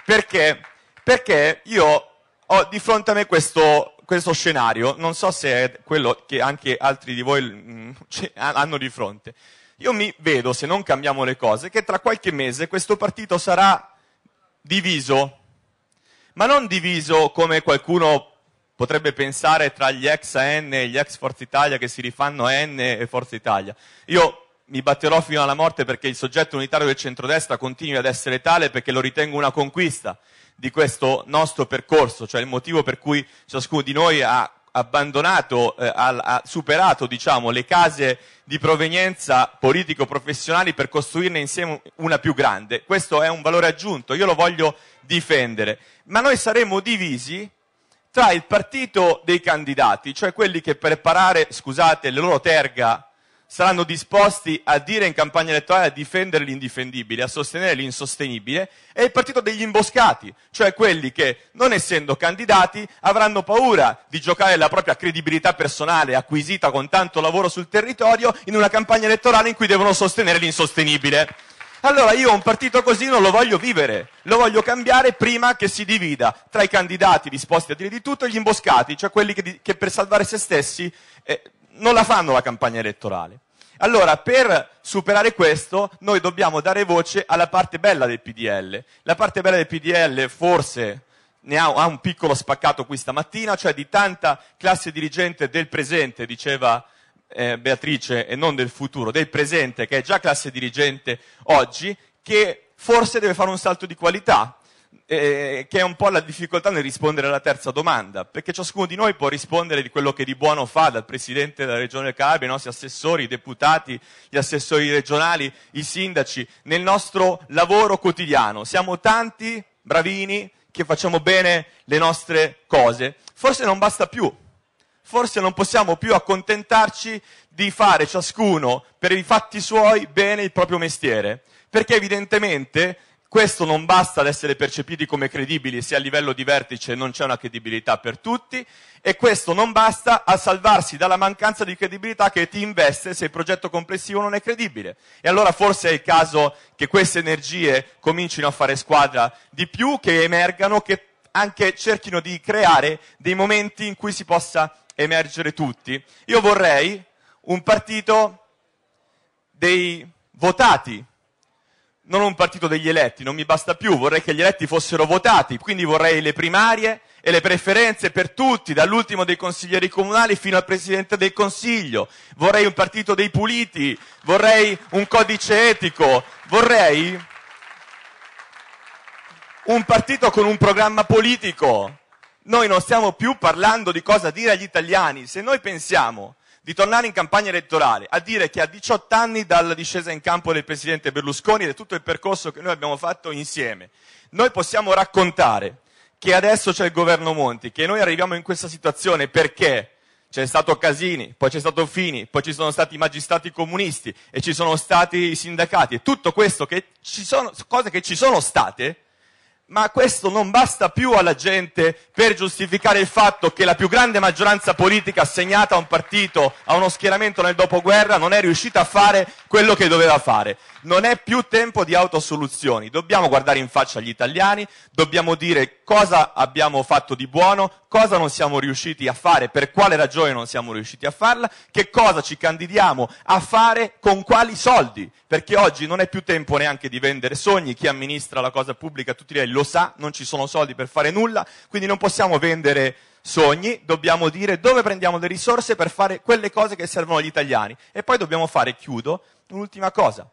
Perché? Perché io ho di fronte a me questo questo scenario, non so se è quello che anche altri di voi mh, mm, hanno di fronte. Io mi vedo, se non cambiamo le cose, che tra qualche mese questo partito sarà diviso, ma non diviso come qualcuno potrebbe pensare tra gli ex AN e gli ex Forza Italia che si rifanno a N e Forza Italia. Io mi batterò fino alla morte perché il soggetto unitario del centrodestra continui ad essere tale perché lo ritengo una conquista di questo nostro percorso, cioè il motivo per cui ciascuno di noi ha abbandonato, eh, ha, ha, superato diciamo, le case di provenienza politico-professionali per costruirne insieme una più grande. Questo è un valore aggiunto, io lo voglio difendere. Ma noi saremo divisi tra il partito dei candidati, cioè quelli che preparare, scusate, le loro terga saranno disposti a dire in campagna elettorale a difendere l'indifendibile, a sostenere l'insostenibile, è il partito degli imboscati, cioè quelli che, non essendo candidati, avranno paura di giocare la propria credibilità personale acquisita con tanto lavoro sul territorio in una campagna elettorale in cui devono sostenere l'insostenibile. Allora io un partito così non lo voglio vivere, lo voglio cambiare prima che si divida tra i candidati disposti a dire di tutto e gli imboscati, cioè quelli che, che per salvare se stessi eh, non la fanno la campagna elettorale. Allora, per superare questo, noi dobbiamo dare voce alla parte bella del PDL. La parte bella del PDL forse ne ha, ha un piccolo spaccato qui stamattina, cioè di tanta classe dirigente del presente, diceva eh, Beatrice, e non del futuro, del presente, che è già classe dirigente oggi, che forse deve fare un salto di qualità eh, che è un po' la difficoltà nel rispondere alla terza domanda, perché ciascuno di noi può rispondere di quello che di buono fa, dal Presidente della Regione Calabria, i nostri assessori, i deputati, gli assessori regionali, i sindaci, nel nostro lavoro quotidiano. Siamo tanti, bravini, che facciamo bene le nostre cose. Forse non basta più, forse non possiamo più accontentarci di fare ciascuno per i fatti suoi bene il proprio mestiere, perché evidentemente questo non basta ad essere percepiti come credibili se a livello di vertice non c'è una credibilità per tutti e questo non basta a salvarsi dalla mancanza di credibilità che ti investe se il progetto complessivo non è credibile. E allora forse è il caso che queste energie comincino a fare squadra di più, che emergano, che anche cerchino di creare dei momenti in cui si possa emergere tutti. Io vorrei un partito dei votati non un partito degli eletti, non mi basta più, vorrei che gli eletti fossero votati, quindi vorrei le primarie e le preferenze per tutti, dall'ultimo dei consiglieri comunali fino al Presidente del Consiglio, vorrei un partito dei puliti, vorrei un codice etico, vorrei un partito con un programma politico. Noi non stiamo più parlando di cosa dire agli italiani, se noi pensiamo di tornare in campagna elettorale a dire che a 18 anni dalla discesa in campo del Presidente Berlusconi ed è tutto il percorso che noi abbiamo fatto insieme, noi possiamo raccontare che adesso c'è il governo Monti, che noi arriviamo in questa situazione perché c'è stato Casini, poi c'è stato Fini, poi ci sono stati i magistrati comunisti e ci sono stati i sindacati e tutto questo che ci sono, cose che ci sono state ma questo non basta più alla gente per giustificare il fatto che la più grande maggioranza politica assegnata a un partito, a uno schieramento nel dopoguerra, non è riuscita a fare quello che doveva fare. Non è più tempo di autosoluzioni, dobbiamo guardare in faccia gli italiani, dobbiamo dire cosa abbiamo fatto di buono, cosa non siamo riusciti a fare, per quale ragione non siamo riusciti a farla, che cosa ci candidiamo a fare, con quali soldi, perché oggi non è più tempo neanche di vendere sogni, chi amministra la cosa pubblica tutti lei lo sa, non ci sono soldi per fare nulla, quindi non possiamo vendere sogni, dobbiamo dire dove prendiamo le risorse per fare quelle cose che servono agli italiani. E poi dobbiamo fare, chiudo, un'ultima cosa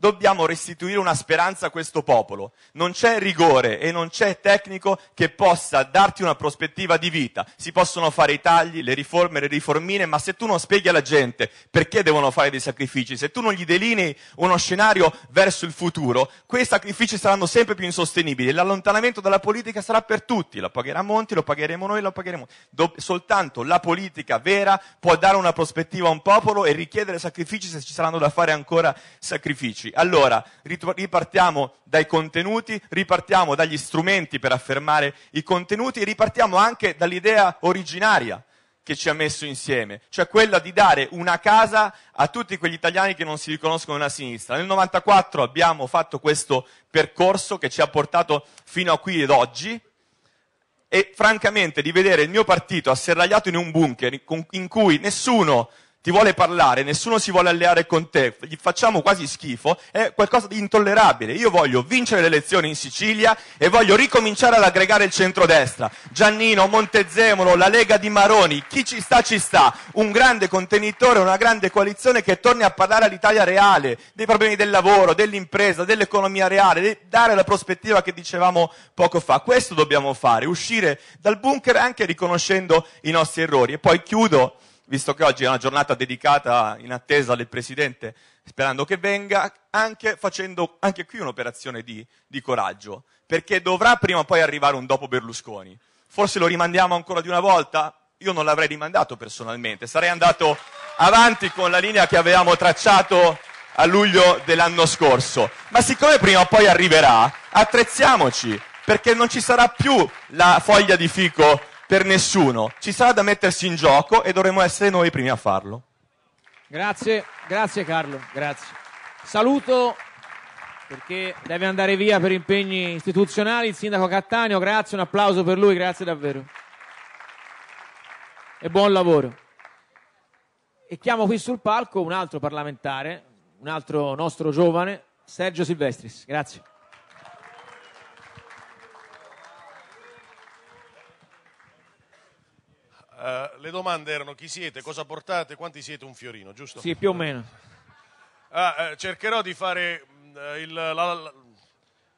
dobbiamo restituire una speranza a questo popolo. Non c'è rigore e non c'è tecnico che possa darti una prospettiva di vita. Si possono fare i tagli, le riforme, le riformine, ma se tu non spieghi alla gente perché devono fare dei sacrifici, se tu non gli delinei uno scenario verso il futuro, quei sacrifici saranno sempre più insostenibili e l'allontanamento dalla politica sarà per tutti. Lo pagherà Monti, lo pagheremo noi, lo pagheremo. Do- soltanto la politica vera può dare una prospettiva a un popolo e richiedere sacrifici se ci saranno da fare ancora sacrifici. Allora, ripartiamo dai contenuti, ripartiamo dagli strumenti per affermare i contenuti, ripartiamo anche dall'idea originaria che ci ha messo insieme, cioè quella di dare una casa a tutti quegli italiani che non si riconoscono nella sinistra. Nel 1994 abbiamo fatto questo percorso che ci ha portato fino a qui ed oggi e francamente di vedere il mio partito asserragliato in un bunker in cui nessuno ti vuole parlare, nessuno si vuole alleare con te, gli facciamo quasi schifo, è qualcosa di intollerabile. Io voglio vincere le elezioni in Sicilia e voglio ricominciare ad aggregare il centrodestra. Giannino, Montezemolo, la Lega di Maroni, chi ci sta ci sta. Un grande contenitore, una grande coalizione che torni a parlare all'Italia reale, dei problemi del lavoro, dell'impresa, dell'economia reale, dare la prospettiva che dicevamo poco fa. Questo dobbiamo fare, uscire dal bunker anche riconoscendo i nostri errori. E poi chiudo visto che oggi è una giornata dedicata in attesa del Presidente, sperando che venga, anche facendo anche qui un'operazione di, di coraggio, perché dovrà prima o poi arrivare un dopo Berlusconi. Forse lo rimandiamo ancora di una volta? Io non l'avrei rimandato personalmente, sarei andato avanti con la linea che avevamo tracciato a luglio dell'anno scorso. Ma siccome prima o poi arriverà, attrezziamoci, perché non ci sarà più la foglia di fico per nessuno. Ci sarà da mettersi in gioco e dovremo essere noi i primi a farlo. Grazie, grazie Carlo, grazie. Saluto perché deve andare via per impegni istituzionali il sindaco Cattaneo, grazie, un applauso per lui, grazie davvero. E buon lavoro. E chiamo qui sul palco un altro parlamentare, un altro nostro giovane, Sergio Silvestris. Grazie. Eh, le domande erano chi siete, cosa portate, quanti siete un fiorino, giusto? Sì, più o meno. Uh, uh, cercherò di fare eh, il, la, la,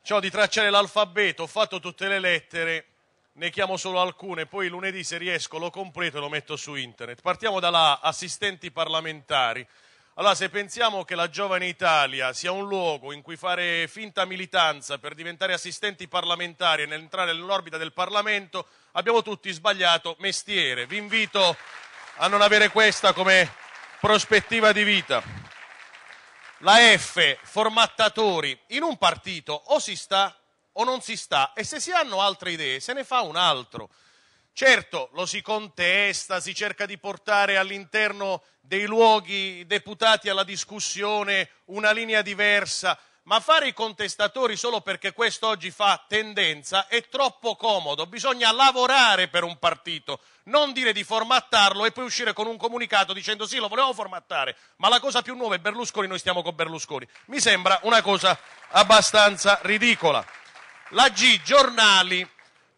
ciò di tracciare l'alfabeto, ho fatto tutte le lettere, ne chiamo solo alcune, poi lunedì se riesco lo completo e lo metto su internet. Partiamo dalla assistenti parlamentari. Allora, se pensiamo che la giovane Italia sia un luogo in cui fare finta militanza per diventare assistenti parlamentari e entrare nell'orbita del Parlamento, abbiamo tutti sbagliato mestiere. Vi invito a non avere questa come prospettiva di vita. La F, formattatori. In un partito o si sta o non si sta e se si hanno altre idee se ne fa un altro. Certo, lo si contesta, si cerca di portare all'interno dei luoghi deputati alla discussione una linea diversa, ma fare i contestatori solo perché questo oggi fa tendenza è troppo comodo. Bisogna lavorare per un partito, non dire di formattarlo e poi uscire con un comunicato dicendo sì, lo volevamo formattare, ma la cosa più nuova è Berlusconi, noi stiamo con Berlusconi. Mi sembra una cosa abbastanza ridicola. La G, giornali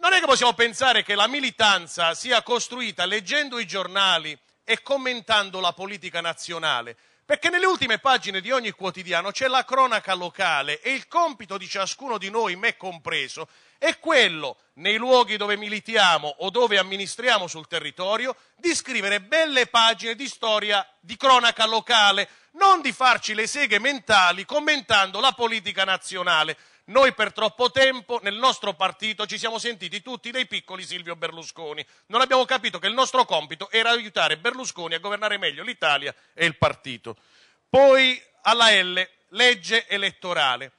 non è che possiamo pensare che la militanza sia costruita leggendo i giornali e commentando la politica nazionale, perché nelle ultime pagine di ogni quotidiano c'è la cronaca locale e il compito di ciascuno di noi, me compreso, è quello, nei luoghi dove militiamo o dove amministriamo sul territorio, di scrivere belle pagine di storia, di cronaca locale, non di farci le seghe mentali commentando la politica nazionale. Noi per troppo tempo nel nostro partito ci siamo sentiti tutti dei piccoli Silvio Berlusconi. Non abbiamo capito che il nostro compito era aiutare Berlusconi a governare meglio l'Italia e il partito. Poi alla L, legge elettorale.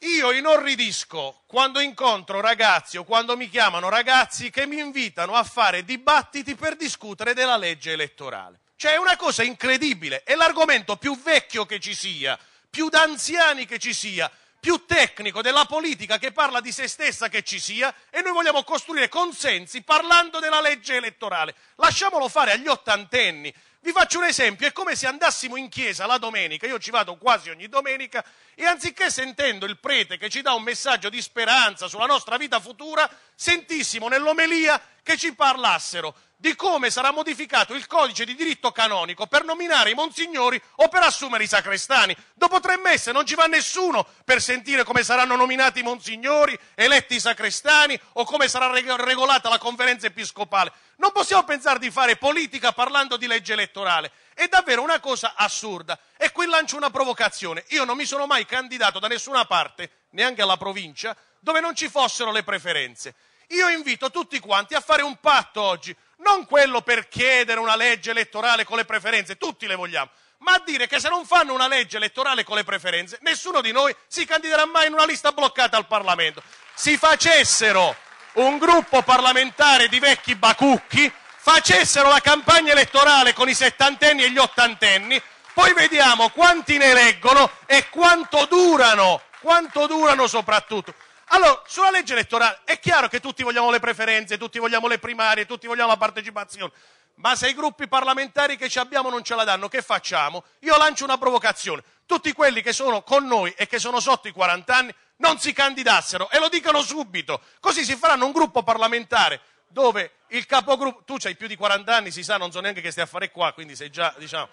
Io inorridisco quando incontro ragazzi o quando mi chiamano ragazzi che mi invitano a fare dibattiti per discutere della legge elettorale. Cioè è una cosa incredibile, è l'argomento più vecchio che ci sia, più d'anziani che ci sia, più tecnico della politica che parla di se stessa che ci sia e noi vogliamo costruire consensi parlando della legge elettorale. Lasciamolo fare agli ottantenni. Vi faccio un esempio, è come se andassimo in chiesa la domenica, io ci vado quasi ogni domenica, e anziché sentendo il prete che ci dà un messaggio di speranza sulla nostra vita futura, sentissimo nell'omelia che ci parlassero di come sarà modificato il codice di diritto canonico per nominare i monsignori o per assumere i sacrestani. Dopo tre messe non ci va nessuno per sentire come saranno nominati i monsignori, eletti i sacrestani o come sarà regolata la conferenza episcopale. Non possiamo pensare di fare politica parlando di legge elettorale. È davvero una cosa assurda. E qui lancio una provocazione. Io non mi sono mai candidato da nessuna parte, neanche alla provincia, dove non ci fossero le preferenze. Io invito tutti quanti a fare un patto oggi non quello per chiedere una legge elettorale con le preferenze, tutti le vogliamo, ma a dire che se non fanno una legge elettorale con le preferenze, nessuno di noi si candiderà mai in una lista bloccata al Parlamento. Si facessero un gruppo parlamentare di vecchi bacucchi, facessero la campagna elettorale con i settantenni e gli ottantenni, poi vediamo quanti ne eleggono e quanto durano, quanto durano soprattutto. Allora, sulla legge elettorale è chiaro che tutti vogliamo le preferenze, tutti vogliamo le primarie, tutti vogliamo la partecipazione, ma se i gruppi parlamentari che ci abbiamo non ce la danno, che facciamo? Io lancio una provocazione. Tutti quelli che sono con noi e che sono sotto i 40 anni non si candidassero e lo dicano subito, così si faranno un gruppo parlamentare dove il capogruppo, tu hai più di 40 anni, si sa, non so neanche che stai a fare qua, quindi sei già, diciamo,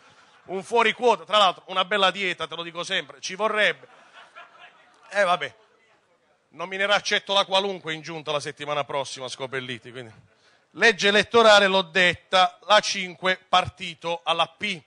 un fuori quota, tra l'altro una bella dieta, te lo dico sempre, ci vorrebbe. Eh vabbè nominerà Cettola qualunque in giunta la settimana prossima a Scopelliti. Quindi. Legge elettorale l'ho detta, la 5 partito alla P.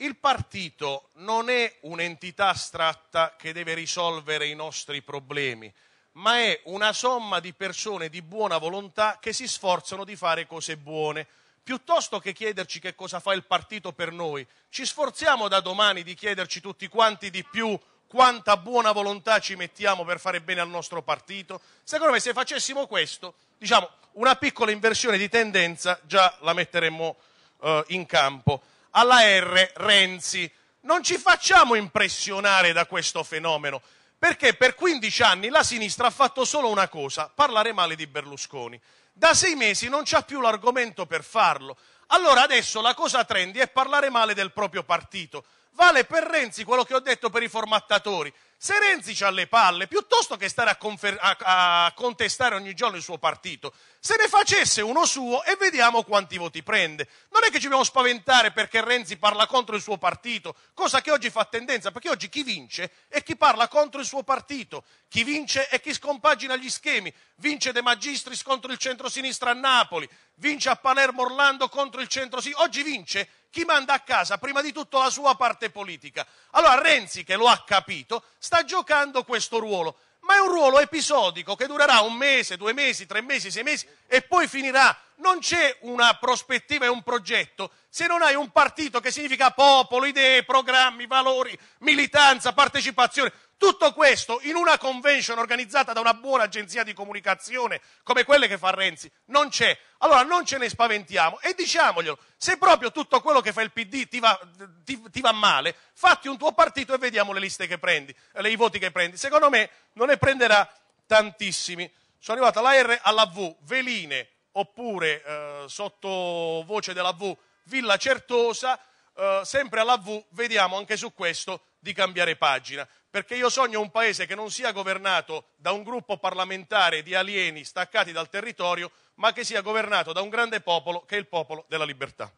Il partito non è un'entità astratta che deve risolvere i nostri problemi, ma è una somma di persone di buona volontà che si sforzano di fare cose buone. Piuttosto che chiederci che cosa fa il partito per noi, ci sforziamo da domani di chiederci tutti quanti di più quanta buona volontà ci mettiamo per fare bene al nostro partito. Secondo me se facessimo questo, diciamo, una piccola inversione di tendenza già la metteremmo eh, in campo. Alla R, Renzi, non ci facciamo impressionare da questo fenomeno, perché per 15 anni la sinistra ha fatto solo una cosa, parlare male di Berlusconi. Da sei mesi non c'ha più l'argomento per farlo. Allora adesso la cosa trendy è parlare male del proprio partito. Vale per Renzi quello che ho detto per i formattatori. Se Renzi ha le palle, piuttosto che stare a, confer- a-, a contestare ogni giorno il suo partito, se ne facesse uno suo e vediamo quanti voti prende. Non è che ci dobbiamo spaventare perché Renzi parla contro il suo partito, cosa che oggi fa tendenza, perché oggi chi vince è chi parla contro il suo partito, chi vince è chi scompagina gli schemi, vince De Magistris contro il centrosinistra a Napoli, vince a Palermo Orlando contro il centrosinistra, oggi vince chi manda a casa prima di tutto la sua parte politica. Allora Renzi, che lo ha capito, sta giocando questo ruolo ma è un ruolo episodico che durerà un mese, due mesi, tre mesi, sei mesi e poi finirà non c'è una prospettiva e un progetto se non hai un partito che significa popolo, idee, programmi, valori, militanza, partecipazione. Tutto questo in una convention organizzata da una buona agenzia di comunicazione come quelle che fa Renzi non c'è. Allora non ce ne spaventiamo e diciamoglielo, se proprio tutto quello che fa il PD ti va, ti, ti va male, fatti un tuo partito e vediamo le liste che prendi, le, i voti che prendi. Secondo me non ne prenderà tantissimi. Sono arrivato alla R alla V, veline, oppure eh, sotto voce della V Villa Certosa, eh, sempre alla V vediamo anche su questo di cambiare pagina, perché io sogno un paese che non sia governato da un gruppo parlamentare di alieni staccati dal territorio, ma che sia governato da un grande popolo che è il popolo della libertà.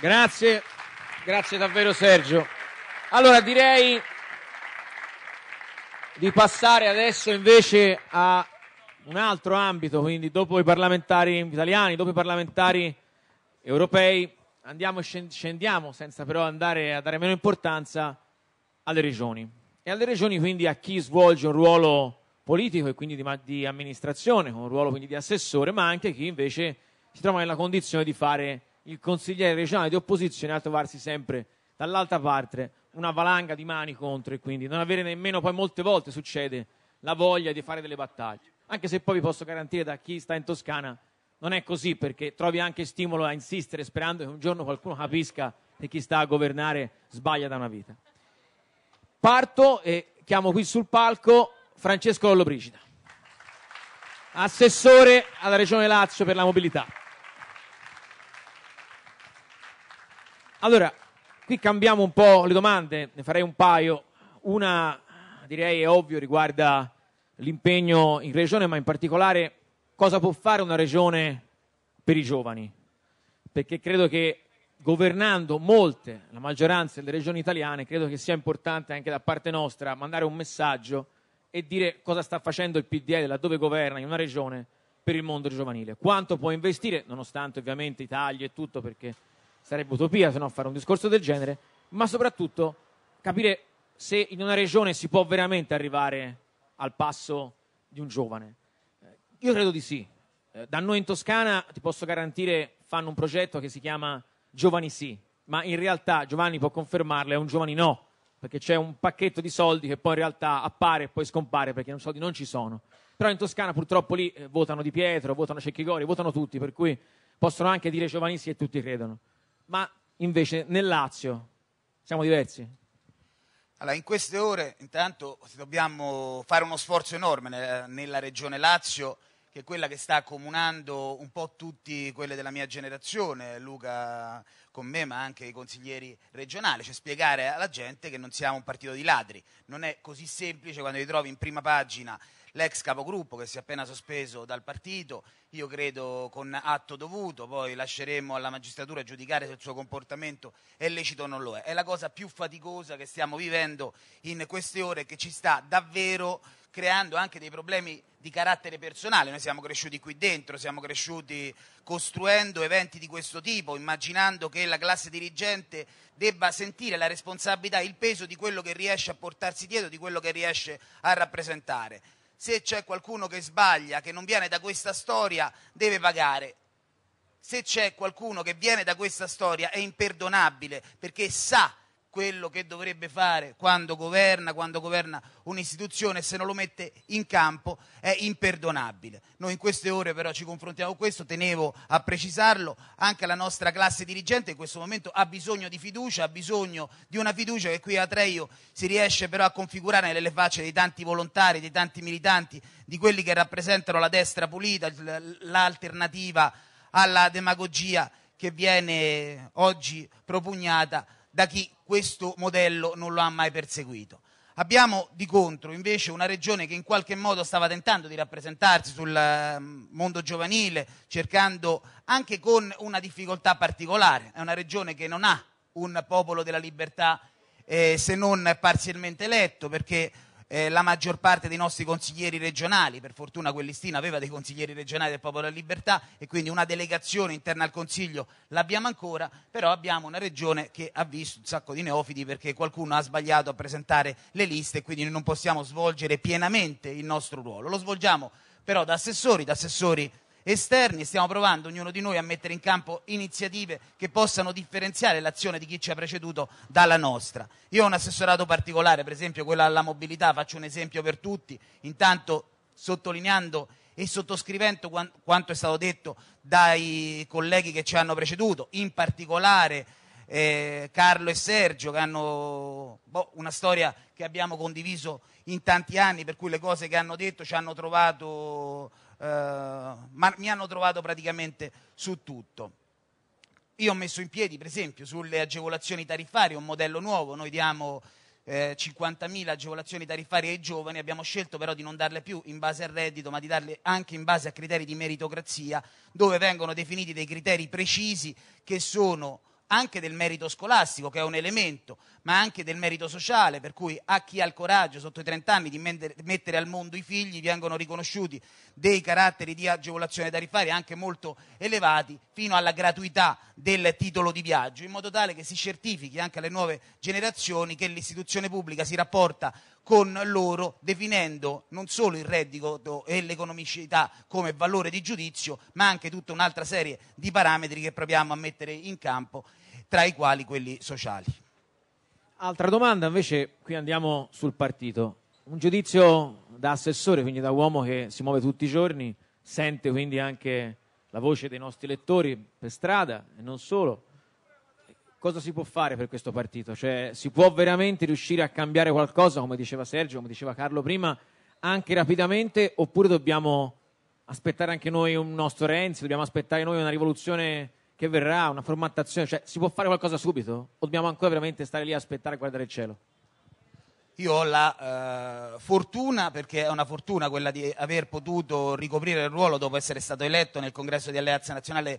Grazie, grazie davvero Sergio. Allora direi di passare adesso invece a un altro ambito, quindi dopo i parlamentari italiani, dopo i parlamentari europei, andiamo e scendiamo senza però andare a dare meno importanza alle regioni. E alle regioni quindi a chi svolge un ruolo politico e quindi di, di amministrazione, un ruolo quindi di assessore, ma anche chi invece si trova nella condizione di fare il consigliere regionale di opposizione a trovarsi sempre dall'altra parte una valanga di mani contro e quindi non avere nemmeno poi molte volte succede la voglia di fare delle battaglie. Anche se poi vi posso garantire da chi sta in Toscana non è così perché trovi anche stimolo a insistere sperando che un giorno qualcuno capisca che chi sta a governare sbaglia da una vita. Parto e chiamo qui sul palco Francesco Lollobrigida, assessore alla Regione Lazio per la mobilità. Allora, qui cambiamo un po' le domande, ne farei un paio. Una, direi, è ovvio, riguarda l'impegno in regione, ma in particolare cosa può fare una regione per i giovani, perché credo che governando molte, la maggioranza delle regioni italiane, credo che sia importante anche da parte nostra mandare un messaggio e dire cosa sta facendo il PDL laddove governa in una regione per il mondo giovanile, quanto può investire, nonostante ovviamente i tagli e tutto, perché sarebbe utopia se no fare un discorso del genere, ma soprattutto capire se in una regione si può veramente arrivare al passo di un giovane? Eh, io credo di sì. Eh, da noi in Toscana, ti posso garantire, fanno un progetto che si chiama Giovani sì, ma in realtà Giovanni può confermarlo, è un giovani no, perché c'è un pacchetto di soldi che poi in realtà appare e poi scompare perché i soldi non ci sono. Però in Toscana purtroppo lì eh, votano Di Pietro, votano Cecchigori, votano tutti, per cui possono anche dire giovani sì e tutti credono. Ma invece nel Lazio siamo diversi. Allora, in queste ore intanto dobbiamo fare uno sforzo enorme nella regione Lazio che è quella che sta accomunando un po' tutti quelli della mia generazione, Luca con me, ma anche i consiglieri regionali, cioè spiegare alla gente che non siamo un partito di ladri. Non è così semplice quando ti trovi in prima pagina l'ex capogruppo che si è appena sospeso dal partito, io credo con atto dovuto, poi lasceremo alla magistratura giudicare se il suo comportamento è lecito o non lo è. È la cosa più faticosa che stiamo vivendo in queste ore che ci sta davvero creando anche dei problemi di carattere personale. Noi siamo cresciuti qui dentro, siamo cresciuti costruendo eventi di questo tipo, immaginando che la classe dirigente debba sentire la responsabilità, il peso di quello che riesce a portarsi dietro, di quello che riesce a rappresentare. Se c'è qualcuno che sbaglia, che non viene da questa storia, deve pagare se c'è qualcuno che viene da questa storia è imperdonabile perché sa quello che dovrebbe fare quando governa, quando governa un'istituzione e se non lo mette in campo è imperdonabile. Noi in queste ore però ci confrontiamo con questo, tenevo a precisarlo, anche la nostra classe dirigente in questo momento ha bisogno di fiducia, ha bisogno di una fiducia che qui a Treio si riesce però a configurare nelle facce dei tanti volontari, dei tanti militanti, di quelli che rappresentano la destra pulita, l'alternativa alla demagogia che viene oggi propugnata da chi questo modello non lo ha mai perseguito. Abbiamo di contro invece una regione che in qualche modo stava tentando di rappresentarsi sul ehm, mondo giovanile, cercando anche con una difficoltà particolare. È una regione che non ha un popolo della libertà eh, se non parzialmente eletto, perché eh, la maggior parte dei nostri consiglieri regionali, per fortuna quell'Istina aveva dei consiglieri regionali del Popolo della Libertà e quindi una delegazione interna al Consiglio l'abbiamo ancora, però abbiamo una regione che ha visto un sacco di neofiti perché qualcuno ha sbagliato a presentare le liste e quindi noi non possiamo svolgere pienamente il nostro ruolo. Lo svolgiamo però da assessori, da assessori esterni, stiamo provando ognuno di noi a mettere in campo iniziative che possano differenziare l'azione di chi ci ha preceduto dalla nostra. Io ho un assessorato particolare, per esempio quello alla mobilità, faccio un esempio per tutti, intanto sottolineando e sottoscrivendo quanto è stato detto dai colleghi che ci hanno preceduto, in particolare eh, Carlo e Sergio che hanno boh, una storia che abbiamo condiviso in tanti anni, per cui le cose che hanno detto ci hanno trovato eh, ma mi hanno trovato praticamente su tutto. Io ho messo in piedi, per esempio, sulle agevolazioni tariffarie un modello nuovo, noi diamo eh, 50.000 agevolazioni tariffarie ai giovani, abbiamo scelto però di non darle più in base al reddito, ma di darle anche in base a criteri di meritocrazia, dove vengono definiti dei criteri precisi che sono anche del merito scolastico, che è un elemento, ma anche del merito sociale, per cui a chi ha il coraggio sotto i 30 anni di mettere al mondo i figli vengono riconosciuti dei caratteri di agevolazione tarifaria anche molto elevati, fino alla gratuità del titolo di viaggio, in modo tale che si certifichi anche alle nuove generazioni che l'istituzione pubblica si rapporta con loro, definendo non solo il reddito e l'economicità come valore di giudizio, ma anche tutta un'altra serie di parametri che proviamo a mettere in campo, tra i quali quelli sociali. Altra domanda, invece, qui andiamo sul partito. Un giudizio da assessore, quindi da uomo che si muove tutti i giorni, sente quindi anche la voce dei nostri elettori per strada e non solo cosa si può fare per questo partito? Cioè, si può veramente riuscire a cambiare qualcosa, come diceva Sergio, come diceva Carlo prima, anche rapidamente, oppure dobbiamo aspettare anche noi un nostro Renzi, dobbiamo aspettare noi una rivoluzione che verrà, una formattazione? Cioè, si può fare qualcosa subito? O dobbiamo ancora veramente stare lì a aspettare e guardare il cielo? Io ho la eh, fortuna, perché è una fortuna quella di aver potuto ricoprire il ruolo dopo essere stato eletto nel congresso di Alleanza Nazionale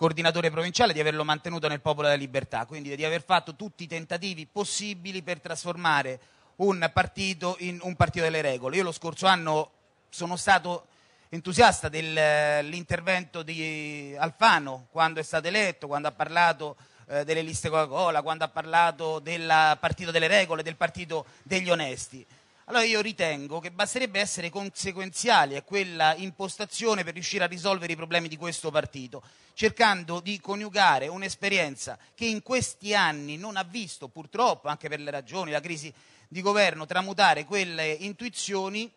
coordinatore provinciale, di averlo mantenuto nel Popolo della Libertà, quindi di aver fatto tutti i tentativi possibili per trasformare un partito in un partito delle regole. Io lo scorso anno sono stato entusiasta dell'intervento eh, di Alfano quando è stato eletto, quando ha parlato eh, delle liste Coca-Cola, quando ha parlato del partito delle regole, del partito degli onesti. Allora io ritengo che basterebbe essere conseguenziali a quella impostazione per riuscire a risolvere i problemi di questo partito, cercando di coniugare un'esperienza che in questi anni non ha visto, purtroppo, anche per le ragioni, la crisi di governo, tramutare quelle intuizioni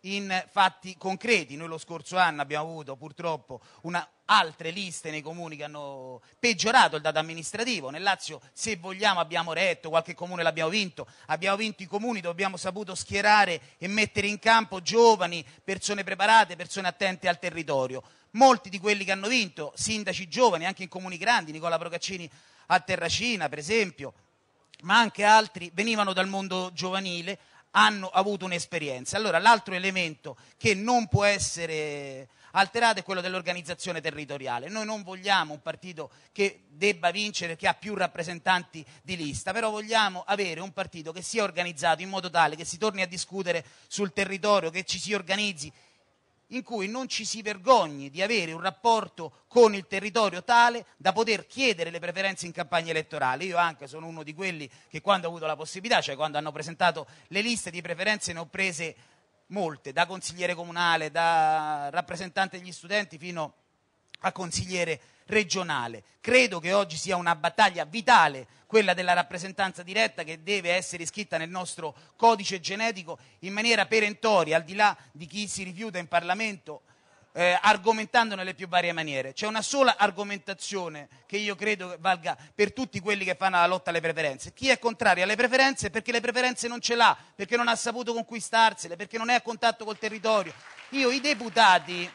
in fatti concreti. Noi lo scorso anno abbiamo avuto purtroppo una altre liste nei comuni che hanno peggiorato il dato amministrativo. Nel Lazio, se vogliamo, abbiamo retto, qualche comune l'abbiamo vinto, abbiamo vinto i comuni dove abbiamo saputo schierare e mettere in campo giovani, persone preparate, persone attente al territorio. Molti di quelli che hanno vinto, sindaci giovani, anche in comuni grandi, Nicola Procaccini a Terracina, per esempio, ma anche altri, venivano dal mondo giovanile, hanno avuto un'esperienza. Allora, l'altro elemento che non può essere alterato è quello dell'organizzazione territoriale. Noi non vogliamo un partito che debba vincere, che ha più rappresentanti di lista, però vogliamo avere un partito che sia organizzato in modo tale che si torni a discutere sul territorio, che ci si organizzi, in cui non ci si vergogni di avere un rapporto con il territorio tale da poter chiedere le preferenze in campagna elettorale. Io anche sono uno di quelli che quando ho avuto la possibilità, cioè quando hanno presentato le liste di preferenze ne ho prese molte, da consigliere comunale, da rappresentante degli studenti fino a consigliere regionale. Credo che oggi sia una battaglia vitale quella della rappresentanza diretta che deve essere iscritta nel nostro codice genetico in maniera perentoria, al di là di chi si rifiuta in Parlamento eh, argomentando nelle più varie maniere. C'è una sola argomentazione che io credo valga per tutti quelli che fanno la lotta alle preferenze. Chi è contrario alle preferenze perché le preferenze non ce l'ha, perché non ha saputo conquistarsele, perché non è a contatto col territorio. Io i deputati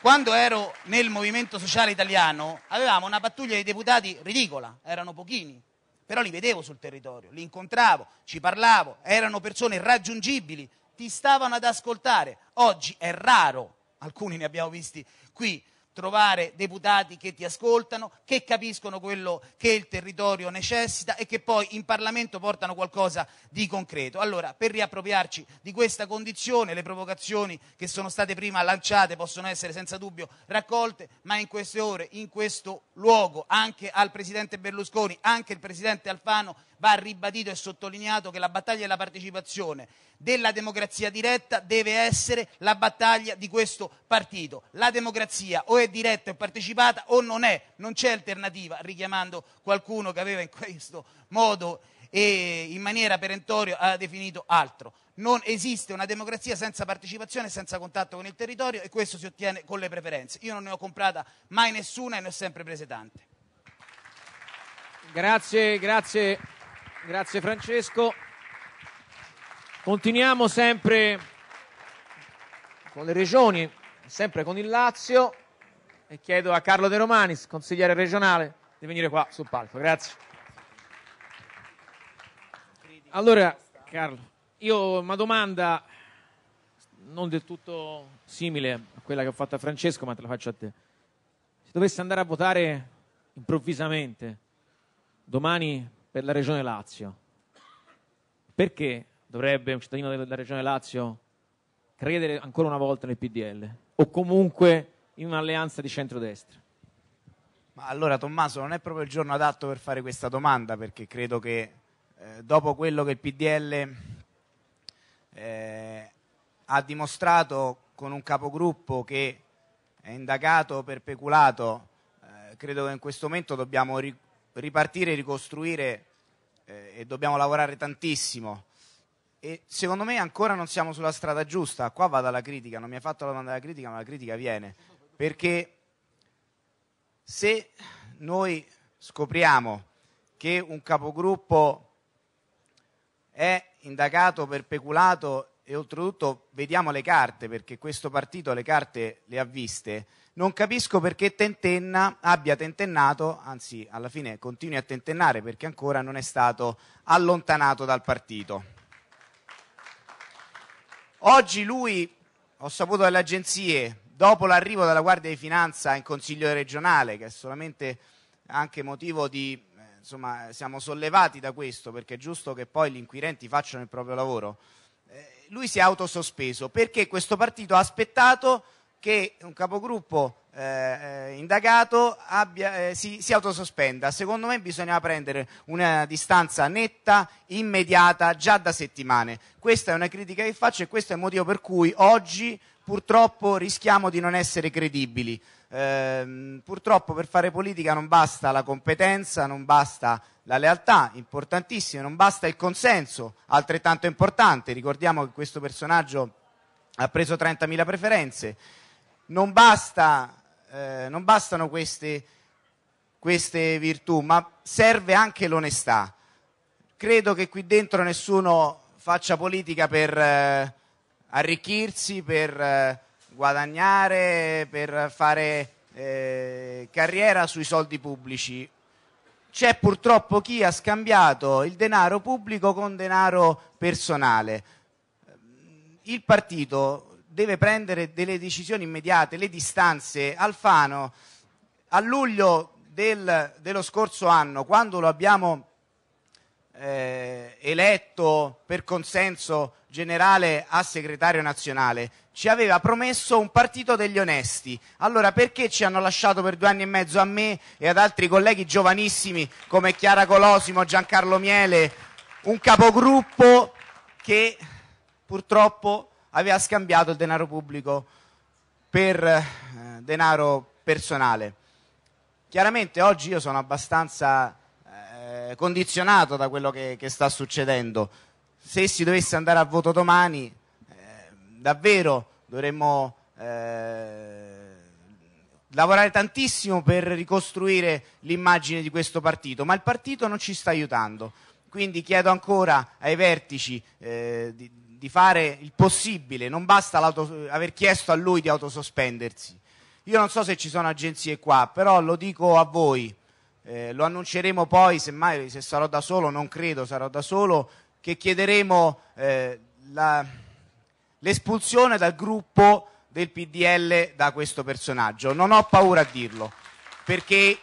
quando ero nel movimento sociale italiano avevamo una pattuglia di deputati ridicola, erano pochini, però li vedevo sul territorio, li incontravo, ci parlavo, erano persone raggiungibili, ti stavano ad ascoltare. Oggi è raro, alcuni ne abbiamo visti qui, trovare deputati che ti ascoltano, che capiscono quello che il territorio necessita e che poi in Parlamento portano qualcosa di concreto. Allora, per riappropriarci di questa condizione, le provocazioni che sono state prima lanciate possono essere senza dubbio raccolte, ma in queste ore, in questo luogo, anche al Presidente Berlusconi, anche il Presidente Alfano va ribadito e sottolineato che la battaglia della partecipazione della democrazia diretta deve essere la battaglia di questo partito. La democrazia o è diretta e partecipata o non è, non c'è alternativa, richiamando qualcuno che aveva in questo modo e in maniera perentoria ha definito altro. Non esiste una democrazia senza partecipazione, senza contatto con il territorio e questo si ottiene con le preferenze. Io non ne ho comprata mai nessuna e ne ho sempre prese tante. Grazie, grazie. Grazie Francesco. Continuiamo sempre con le regioni, sempre con il Lazio e chiedo a Carlo De Romanis, consigliere regionale, di venire qua sul palco. Grazie. Allora, Carlo, io ho una domanda non del tutto simile a quella che ho fatto a Francesco, ma te la faccio a te. Se dovessi andare a votare improvvisamente domani per la Regione Lazio. Perché dovrebbe un cittadino della Regione Lazio credere ancora una volta nel PDL o comunque in un'alleanza di centrodestra? Ma allora Tommaso non è proprio il giorno adatto per fare questa domanda perché credo che eh, dopo quello che il PDL eh, ha dimostrato con un capogruppo che è indagato per peculato, eh, credo che in questo momento dobbiamo ricordare ripartire, ricostruire eh, e dobbiamo lavorare tantissimo. E secondo me ancora non siamo sulla strada giusta. Qua vado alla critica, non mi ha fatto la domanda della critica, ma la critica viene. Perché se noi scopriamo che un capogruppo è indagato per peculato e oltretutto vediamo le carte, perché questo partito le carte le ha viste, non capisco perché tentenna, abbia tentennato, anzi alla fine continui a tentennare perché ancora non è stato allontanato dal partito. Oggi lui, ho saputo dalle agenzie, dopo l'arrivo della Guardia di Finanza in Consiglio regionale, che è solamente anche motivo di, eh, insomma, siamo sollevati da questo perché è giusto che poi gli inquirenti facciano il proprio lavoro, eh, lui si è autosospeso perché questo partito ha aspettato che un capogruppo eh, eh, indagato abbia, eh, si, si, autosospenda. Secondo me bisognava prendere una distanza netta, immediata, già da settimane. Questa è una critica che faccio e questo è il motivo per cui oggi purtroppo rischiamo di non essere credibili. Eh, purtroppo per fare politica non basta la competenza, non basta la lealtà, importantissima, non basta il consenso, altrettanto importante. Ricordiamo che questo personaggio ha preso 30.000 preferenze non, basta, eh, non bastano queste, queste virtù, ma serve anche l'onestà. Credo che qui dentro nessuno faccia politica per eh, arricchirsi, per eh, guadagnare, per fare eh, carriera sui soldi pubblici. C'è purtroppo chi ha scambiato il denaro pubblico con denaro personale. Il partito deve prendere delle decisioni immediate, le distanze. Alfano, a luglio del, dello scorso anno, quando lo abbiamo eh, eletto per consenso generale a segretario nazionale, ci aveva promesso un partito degli onesti. Allora perché ci hanno lasciato per due anni e mezzo a me e ad altri colleghi giovanissimi come Chiara Colosimo, Giancarlo Miele, un capogruppo che purtroppo aveva scambiato il denaro pubblico per eh, denaro personale. Chiaramente oggi io sono abbastanza eh, condizionato da quello che, che, sta succedendo. Se si dovesse andare a voto domani, eh, davvero dovremmo eh, lavorare tantissimo per ricostruire l'immagine di questo partito, ma il partito non ci sta aiutando. Quindi chiedo ancora ai vertici eh, di, di fare il possibile, non basta aver chiesto a lui di autosospendersi. Io non so se ci sono agenzie qua, però lo dico a voi, eh, lo annunceremo poi, semmai se sarò da solo, non credo sarò da solo, che chiederemo eh, l'espulsione dal gruppo del PDL da questo personaggio. Non ho paura a dirlo, perché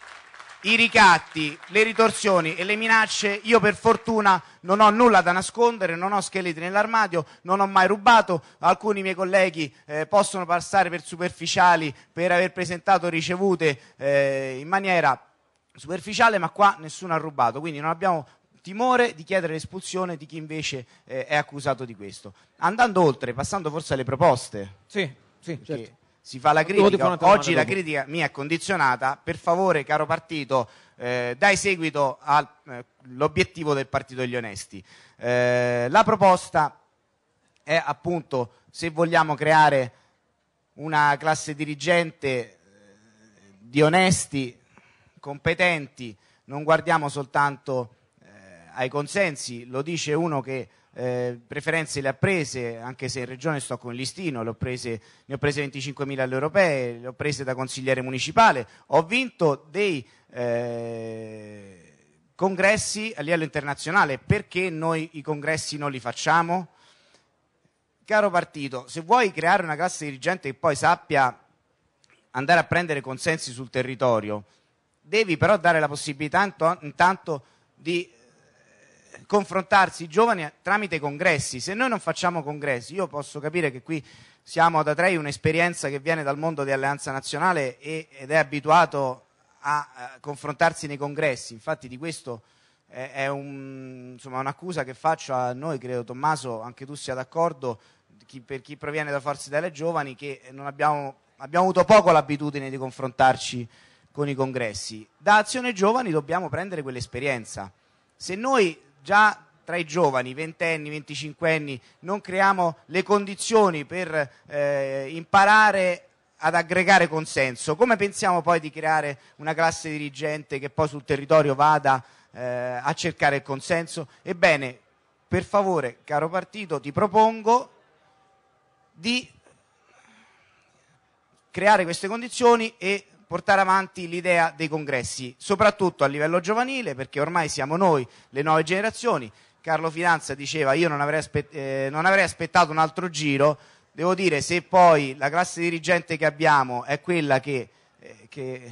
i ricatti, le ritorsioni e le minacce, io per fortuna non ho nulla da nascondere, non ho scheletri nell'armadio, non ho mai rubato, alcuni miei colleghi eh, possono passare per superficiali per aver presentato ricevute eh, in maniera superficiale, ma qua nessuno ha rubato, quindi non abbiamo timore di chiedere l'espulsione di chi invece eh, è accusato di questo. Andando oltre, passando forse alle proposte. Sì, sì, certo si fa la critica, oggi la critica mi è condizionata, per favore caro partito eh, dai seguito all'obiettivo eh, del partito degli onesti. Eh, la proposta è appunto se vogliamo creare una classe dirigente eh, di onesti, competenti, non guardiamo soltanto eh, ai consensi, lo dice uno che eh, preferenze le ha prese, anche se in regione sto con il listino, prese, ne ho prese 25.000 alle europee, le ho prese da consigliere municipale, ho vinto dei eh, congressi a livello internazionale, perché noi i congressi non li facciamo? Caro partito, se vuoi creare una classe dirigente che poi sappia andare a prendere consensi sul territorio, devi però dare la possibilità intanto di confrontarsi i giovani tramite congressi. Se noi non facciamo congressi, io posso capire che qui siamo ad Atrei un'esperienza che viene dal mondo di Alleanza Nazionale ed è abituato a eh, confrontarsi nei congressi, infatti di questo è, un, insomma, un'accusa che faccio a noi, credo Tommaso, anche tu sia d'accordo, chi, per chi proviene da Forza Italia Giovani, che abbiamo, abbiamo avuto poco l'abitudine di confrontarci con i congressi. Da Azione Giovani dobbiamo prendere quell'esperienza. Se noi già tra i giovani, ventenni, venticinquenni, non creiamo le condizioni per eh, imparare ad aggregare consenso, come pensiamo poi di creare una classe dirigente che poi sul territorio vada eh, a cercare il consenso? Ebbene, per favore, caro partito, ti propongo di creare queste condizioni e portare avanti l'idea dei congressi, soprattutto a livello giovanile, perché ormai siamo noi, le nuove generazioni. Carlo Finanza diceva io non avrei, aspe- eh, non avrei aspettato un altro giro, devo dire se poi la classe dirigente che abbiamo è quella che, eh, che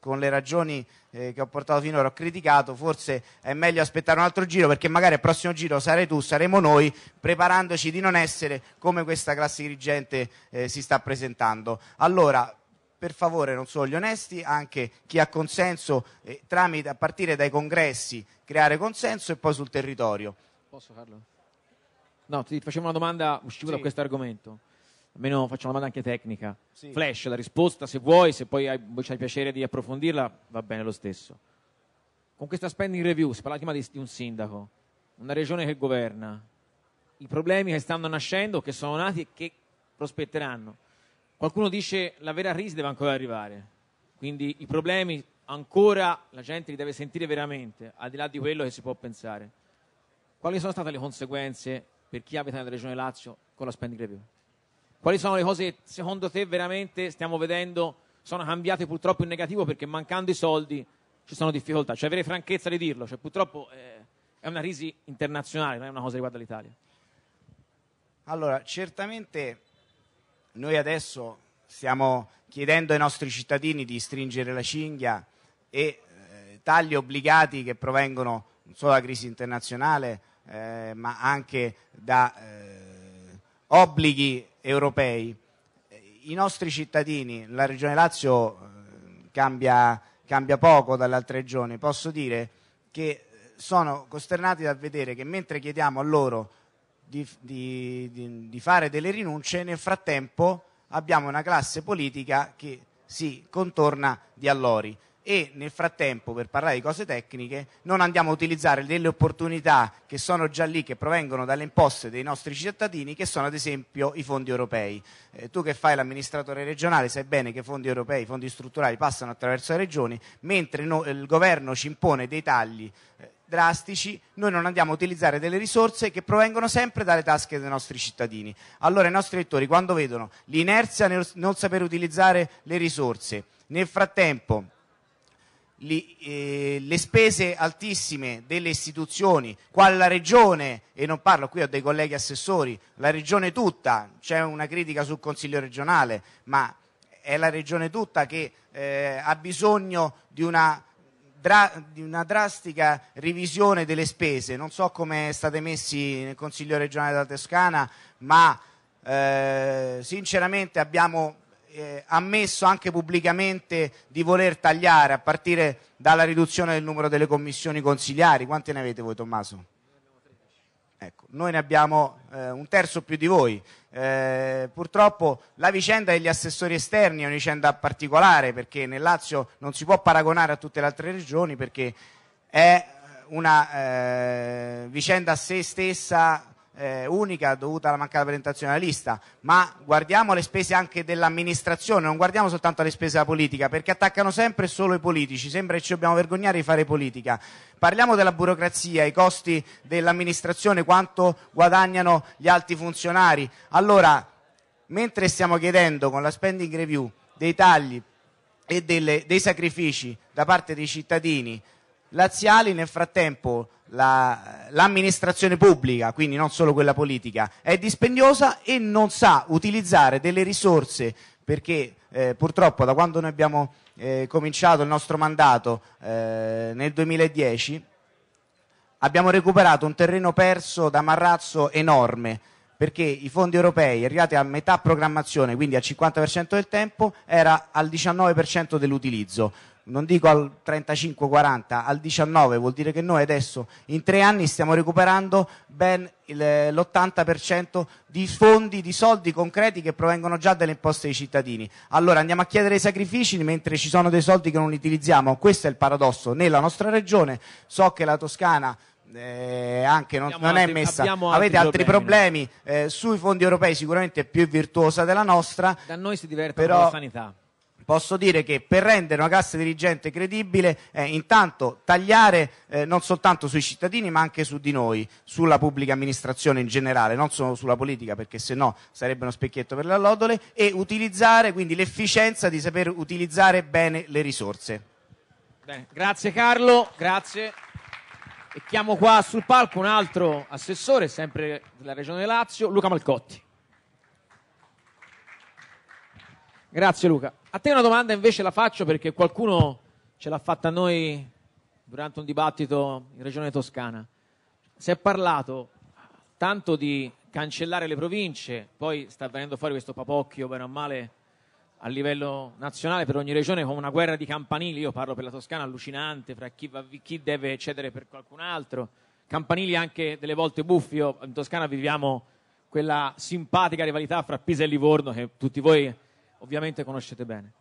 con le ragioni eh, che ho portato finora ho criticato, forse è meglio aspettare un altro giro perché magari al prossimo giro sarai tu, saremo noi, preparandoci di non essere come questa classe dirigente eh, si sta presentando. Allora, per favore non solo gli onesti, anche chi ha consenso eh, tramite, a partire dai congressi, creare consenso e poi sul territorio. Posso farlo? No, ti facciamo una domanda usciva sì. da questo argomento. Almeno faccio una domanda anche tecnica. Sì. Flash, la risposta se vuoi, se poi hai, c'hai piacere di approfondirla, va bene lo stesso. Con questa spending review, si parla prima di, di un sindaco, una regione che governa, i problemi che stanno nascendo, che sono nati e che prospetteranno Qualcuno dice la vera crisi deve ancora arrivare, quindi i problemi ancora la gente li deve sentire veramente, al di là di quello che si può pensare. Quali sono state le conseguenze per chi abita nella regione Lazio con la spending review? Quali sono le cose che secondo te veramente stiamo vedendo sono cambiate purtroppo in negativo perché mancando i soldi ci sono difficoltà? Cioè avere franchezza di dirlo, cioè, purtroppo eh, è una crisi internazionale, non è una cosa riguardo riguarda l'Italia. Allora, certamente noi adesso stiamo chiedendo ai nostri cittadini di stringere la cinghia e eh, tagli obbligati che provengono non solo dalla crisi internazionale eh, ma anche da eh, obblighi europei. Eh, I nostri cittadini, la Regione Lazio eh, cambia, cambia poco dalle altre regioni, posso dire che eh, sono costernati dal vedere che mentre chiediamo a loro di, di, di, di fare delle rinunce, nel frattempo abbiamo una classe politica che si contorna di allori e nel frattempo, per parlare di cose tecniche, non andiamo a utilizzare delle opportunità che sono già lì, che provengono dalle imposte dei nostri cittadini, che sono ad esempio i fondi europei. Eh, tu che fai l'amministratore regionale sai bene che i fondi europei, i fondi strutturali passano attraverso le regioni, mentre no, il governo ci impone dei tagli eh, drastici, noi non andiamo a utilizzare delle risorse che provengono sempre dalle tasche dei nostri cittadini. Allora i nostri elettori quando vedono l'inerzia nel non sapere utilizzare le risorse, nel frattempo li, eh, le spese altissime delle istituzioni, quale la regione, e non parlo qui ho dei colleghi assessori, la regione tutta, c'è una critica sul Consiglio regionale, ma è la regione tutta che eh, ha bisogno di una dra- di una drastica revisione delle spese. Non so come state messi nel Consiglio regionale della Toscana, ma eh, sinceramente abbiamo eh, ammesso anche pubblicamente di voler tagliare a partire dalla riduzione del numero delle commissioni consigliari. Quante ne avete voi, Tommaso? Ecco, noi ne abbiamo eh, un terzo più di voi. Eh, purtroppo la vicenda degli assessori esterni è una vicenda particolare perché nel Lazio non si può paragonare a tutte le altre regioni perché è una eh, vicenda a sé stessa eh, unica dovuta alla mancata presentazione della lista, ma guardiamo le spese anche dell'amministrazione, non guardiamo soltanto le spese della politica, perché attaccano sempre solo i politici, sembra che ci dobbiamo vergognare di fare politica. Parliamo della burocrazia, i costi dell'amministrazione, quanto guadagnano gli alti funzionari. Allora, mentre stiamo chiedendo con la spending review dei tagli e delle, dei sacrifici da parte dei cittadini, laziali, nel frattempo la, l'amministrazione pubblica, quindi non solo quella politica, è dispendiosa e non sa utilizzare delle risorse perché eh, purtroppo da quando noi abbiamo eh, cominciato il nostro mandato eh, nel 2010 abbiamo recuperato un terreno perso da marrazzo enorme perché i fondi europei arrivati a metà programmazione, quindi al 50% del tempo, era al 19% dell'utilizzo non dico al 35-40, al 19, vuol dire che noi adesso in tre anni stiamo recuperando ben l'80% di fondi, di soldi concreti che provengono già dalle imposte dei cittadini. Allora andiamo a chiedere sacrifici mentre ci sono dei soldi che non utilizziamo, questo è il paradosso. Nella nostra regione so che la Toscana eh, anche non, non altri, è messa avete altri problemi, problemi. Eh, sui fondi europei sicuramente è più virtuosa della nostra da noi si diverte però, la sanità posso dire che per rendere una classe dirigente credibile è eh, intanto tagliare eh, non soltanto sui cittadini ma anche su di noi, sulla pubblica amministrazione in generale, non solo sulla politica perché se no sarebbe uno specchietto per le allodole e utilizzare quindi l'efficienza di saper utilizzare bene le risorse. Bene, grazie Carlo, grazie. E chiamo qua sul palco un altro assessore, sempre della Regione Lazio, Luca Malcotti. Grazie Luca. A te una domanda invece la faccio perché qualcuno ce l'ha fatta a noi durante un dibattito in regione toscana. Si è parlato tanto di cancellare le province, poi sta venendo fuori questo papocchio, bene o male, a livello nazionale per ogni regione con una guerra di campanili, io parlo per la Toscana, allucinante, fra chi, va, chi deve cedere per qualcun altro, campanili anche delle volte buffi, io in Toscana viviamo quella simpatica rivalità fra Pisa e Livorno che tutti voi ovviamente conoscete bene.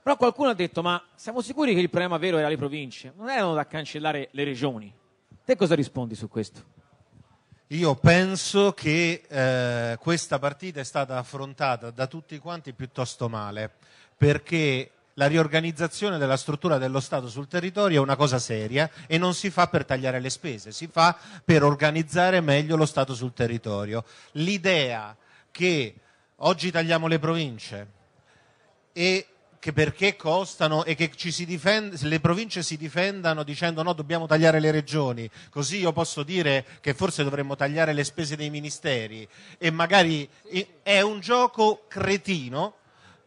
Però qualcuno ha detto, ma siamo sicuri che il problema vero era le province? Non erano da cancellare le regioni. Te cosa rispondi su questo? Io penso che eh, questa partita è stata affrontata da tutti quanti piuttosto male, perché la riorganizzazione della struttura dello Stato sul territorio è una cosa seria e non si fa per tagliare le spese, si fa per organizzare meglio lo Stato sul territorio. L'idea che oggi tagliamo le province, e che perché costano e che difende, le province si difendano dicendo no dobbiamo tagliare le regioni, così io posso dire che forse dovremmo tagliare le spese dei ministeri e magari è un gioco cretino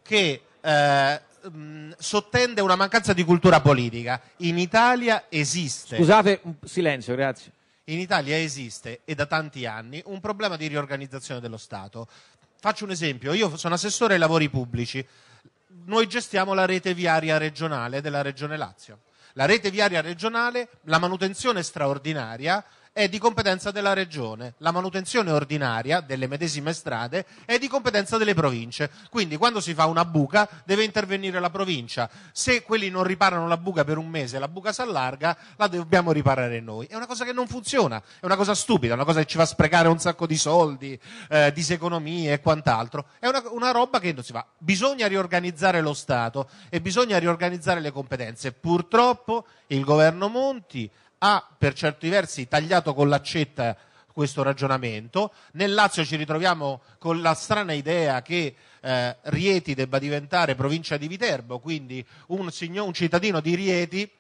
che eh, mm, sottende una mancanza di cultura politica. In Italia esiste. Scusate, silenzio, grazie. In Italia esiste, e da tanti anni, un problema di riorganizzazione dello Stato. Faccio un esempio, io sono assessore ai lavori pubblici noi gestiamo la rete viaria regionale della Regione Lazio. La rete viaria regionale, la manutenzione straordinaria, è di competenza della regione, la manutenzione ordinaria delle medesime strade è di competenza delle province. Quindi quando si fa una buca deve intervenire la provincia. Se quelli non riparano la buca per un mese e la buca si allarga, la dobbiamo riparare noi. È una cosa che non funziona, è una cosa stupida, è una cosa che ci fa sprecare un sacco di soldi, eh, diseconomie e quant'altro. È una, una roba che non si fa. Bisogna riorganizzare lo Stato e bisogna riorganizzare le competenze. Purtroppo il governo Monti ha per certi versi tagliato con l'accetta questo ragionamento. Nel Lazio ci ritroviamo con la strana idea che eh, Rieti debba diventare provincia di Viterbo, quindi un, signor, un cittadino di Rieti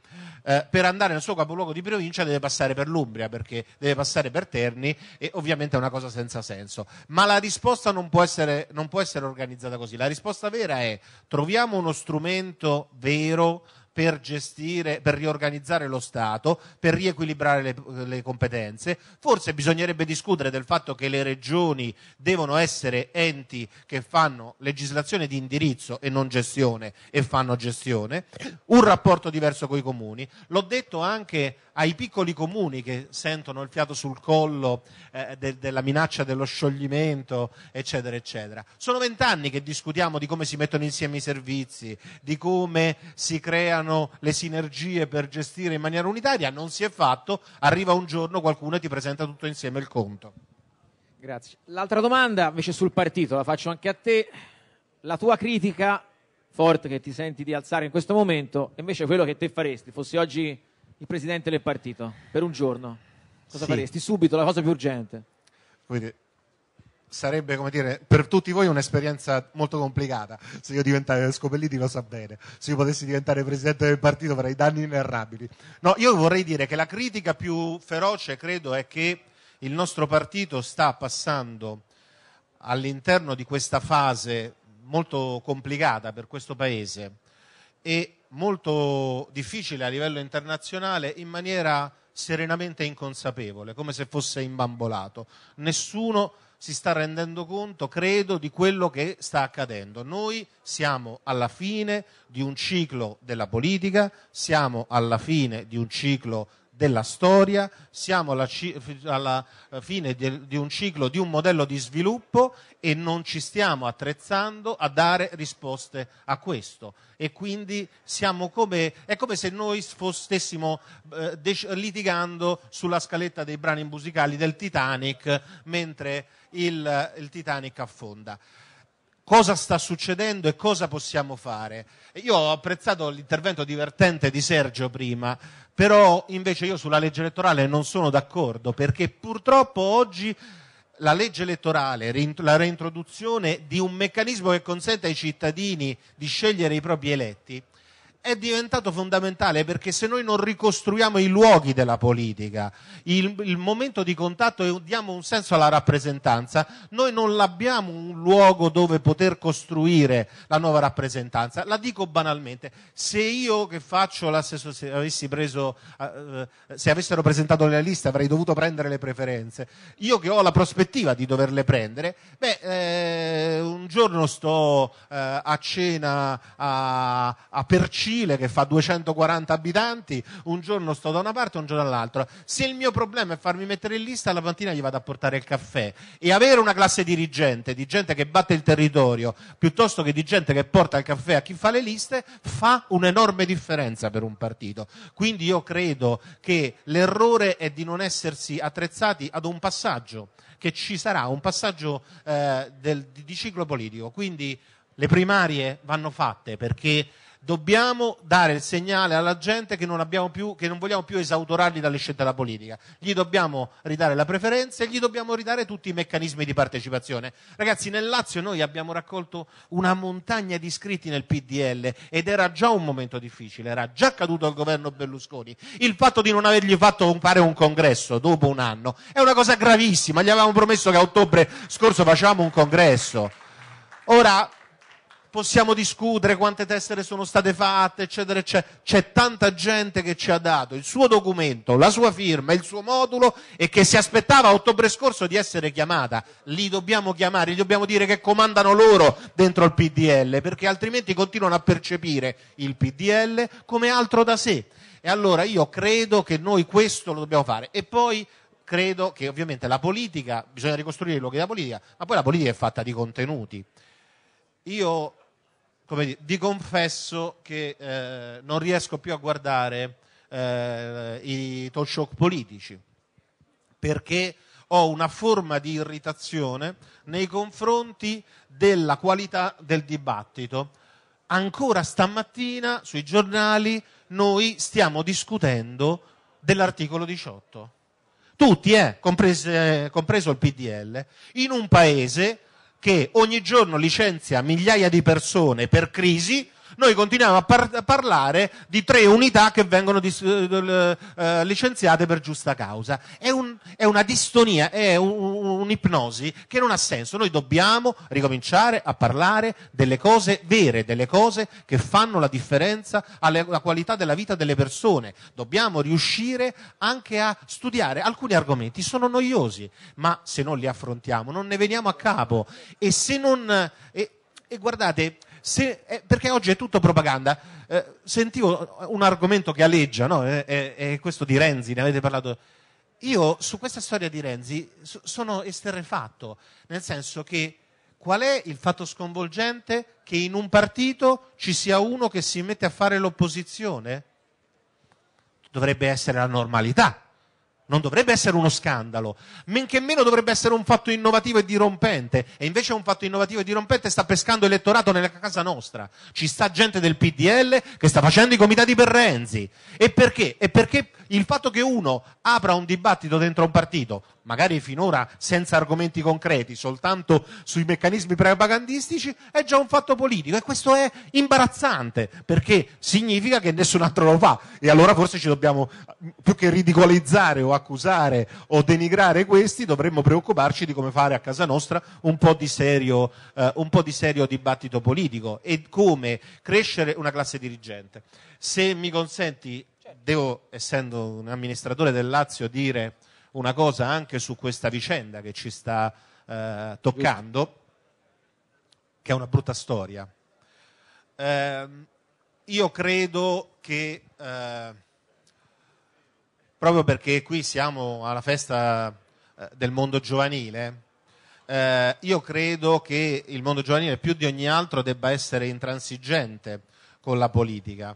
eh, per andare nel suo capoluogo di provincia deve passare per l'Umbria, perché deve passare per Terni e ovviamente è una cosa senza senso. Ma la risposta non può essere, non può essere organizzata così. La risposta vera è troviamo uno strumento vero per gestire, per riorganizzare lo Stato, per riequilibrare le, le competenze. Forse bisognerebbe discutere del fatto che le regioni devono essere enti che fanno legislazione di indirizzo e non gestione e fanno gestione, un rapporto diverso con i comuni. L'ho detto anche ai piccoli comuni che sentono il fiato sul collo eh, de, della minaccia dello scioglimento, eccetera, eccetera. Sono vent'anni che discutiamo di come si mettono insieme i servizi, di come si creano le sinergie per gestire in maniera unitaria, non si è fatto, arriva un giorno qualcuno e ti presenta tutto insieme il conto. Grazie. L'altra domanda invece sul partito, la faccio anche a te. La tua critica forte che ti senti di alzare in questo momento, invece quello che te faresti, fossi oggi il presidente del partito per un giorno, cosa sì. faresti? Subito, la cosa più urgente. Quindi, sarebbe come dire per tutti voi un'esperienza molto complicata se io diventassi Scopelliti lo sa bene se io potessi diventare presidente del partito avrei danni inerrabili no io vorrei dire che la critica più feroce credo è che il nostro partito sta passando all'interno di questa fase molto complicata per questo paese e molto difficile a livello internazionale in maniera serenamente inconsapevole, come se fosse imbambolato. Nessuno si sta rendendo conto, credo, di quello che sta accadendo. Noi siamo alla fine di un ciclo della politica, siamo alla fine di un ciclo della storia, siamo alla, alla eh, fine di, di un ciclo, di un modello di sviluppo e non ci stiamo attrezzando a dare risposte a questo. E quindi come, è come se noi stessimo eh, litigando sulla scaletta dei brani musicali del Titanic mentre il, il Titanic affonda cosa sta succedendo e cosa possiamo fare. Io ho apprezzato l'intervento divertente di Sergio prima, però invece io sulla legge elettorale non sono d'accordo perché purtroppo oggi la legge elettorale, la reintroduzione di un meccanismo che consente ai cittadini di scegliere i propri eletti, è diventato fondamentale perché se noi non ricostruiamo i luoghi della politica, il, il, momento di contatto e diamo un senso alla rappresentanza, noi non abbiamo un luogo dove poter costruire la nuova rappresentanza. La dico banalmente, se io che faccio l'assessore, se, avessi preso, eh, eh, se avessero presentato le liste avrei dovuto prendere le preferenze, io che ho la prospettiva di doverle prendere, beh, eh, un giorno sto eh, a cena a, a Percino, Cile che fa 240 abitanti, un giorno sto da una parte, un giorno dall'altra. Se il mio problema è farmi mettere in lista, alla mattina gli vado a portare il caffè. E avere una classe dirigente, di gente che batte il territorio, piuttosto che di gente che porta il caffè a chi fa le liste, fa un'enorme differenza per un partito. Quindi io credo che l'errore è di non essersi attrezzati ad un passaggio, che ci sarà un passaggio eh, del, di ciclo politico. Quindi le primarie vanno fatte perché dobbiamo dare il segnale alla gente che non, più, che non vogliamo più esautorarli dalle scelte della politica. Gli dobbiamo ridare la preferenza e gli dobbiamo ridare tutti i meccanismi di partecipazione. Ragazzi, nel Lazio noi abbiamo raccolto una montagna di iscritti nel PDL ed era già un momento difficile, era già caduto il governo Berlusconi. Il fatto di non avergli fatto fare un congresso dopo un anno è una cosa gravissima. Gli avevamo promesso che a ottobre scorso facevamo un congresso. Ora, possiamo discutere quante tessere sono state fatte, eccetera, eccetera. C'è tanta gente che ci ha dato il suo documento, la sua firma, il suo modulo e che si aspettava a ottobre scorso di essere chiamata. Li dobbiamo chiamare, gli dobbiamo dire che comandano loro dentro il PDL, perché altrimenti continuano a percepire il PDL come altro da sé. E allora io credo che noi questo lo dobbiamo fare. E poi credo che ovviamente la politica, bisogna ricostruire i luoghi della politica, ma poi la politica è fatta di contenuti. Io come dire, vi confesso che eh, non riesco più a guardare eh, i talk show politici perché ho una forma di irritazione nei confronti della qualità del dibattito. Ancora stamattina sui giornali noi stiamo discutendo dell'articolo 18. Tutti, eh, comprese, compreso il PDL, in un paese che ogni giorno licenzia migliaia di persone per crisi noi continuiamo a, par- a parlare di tre unità che vengono dis- uh, licenziate per giusta causa. È, un, è una distonia, è un, un'ipnosi che non ha senso. Noi dobbiamo ricominciare a parlare delle cose vere, delle cose che fanno la differenza alla qualità della vita delle persone. Dobbiamo riuscire anche a studiare alcuni argomenti. Sono noiosi, ma se non li affrontiamo non ne veniamo a capo. E se non... E, e guardate, se, eh, perché oggi è tutto propaganda. Eh, sentivo un argomento che aleggia, no? è, questo di Renzi, ne avete parlato. Io su questa storia di Renzi so, sono esterrefatto, nel senso che qual è il fatto sconvolgente che in un partito ci sia uno che si mette a fare l'opposizione? Dovrebbe essere la normalità non dovrebbe essere uno scandalo, men che meno dovrebbe essere un fatto innovativo e dirompente, e invece un fatto innovativo e dirompente sta pescando elettorato nella casa nostra. Ci sta gente del PDL che sta facendo i comitati per Renzi. E perché? E perché il fatto che uno apra un dibattito dentro un partito, magari finora senza argomenti concreti, soltanto sui meccanismi propagandistici, è già un fatto politico e questo è imbarazzante perché significa che nessun altro lo fa e allora forse ci dobbiamo più che ridicolizzare o accusare o denigrare questi, dovremmo preoccuparci di come fare a casa nostra un po' di serio, eh, po di serio dibattito politico e come crescere una classe dirigente. Se mi consenti devo, essendo un amministratore del Lazio, dire una cosa anche su questa vicenda che ci sta eh, toccando, che è una brutta storia. Eh, io credo che, eh, proprio perché qui siamo alla festa eh, del mondo giovanile, eh, io credo che il mondo giovanile più di ogni altro debba essere intransigente con la politica.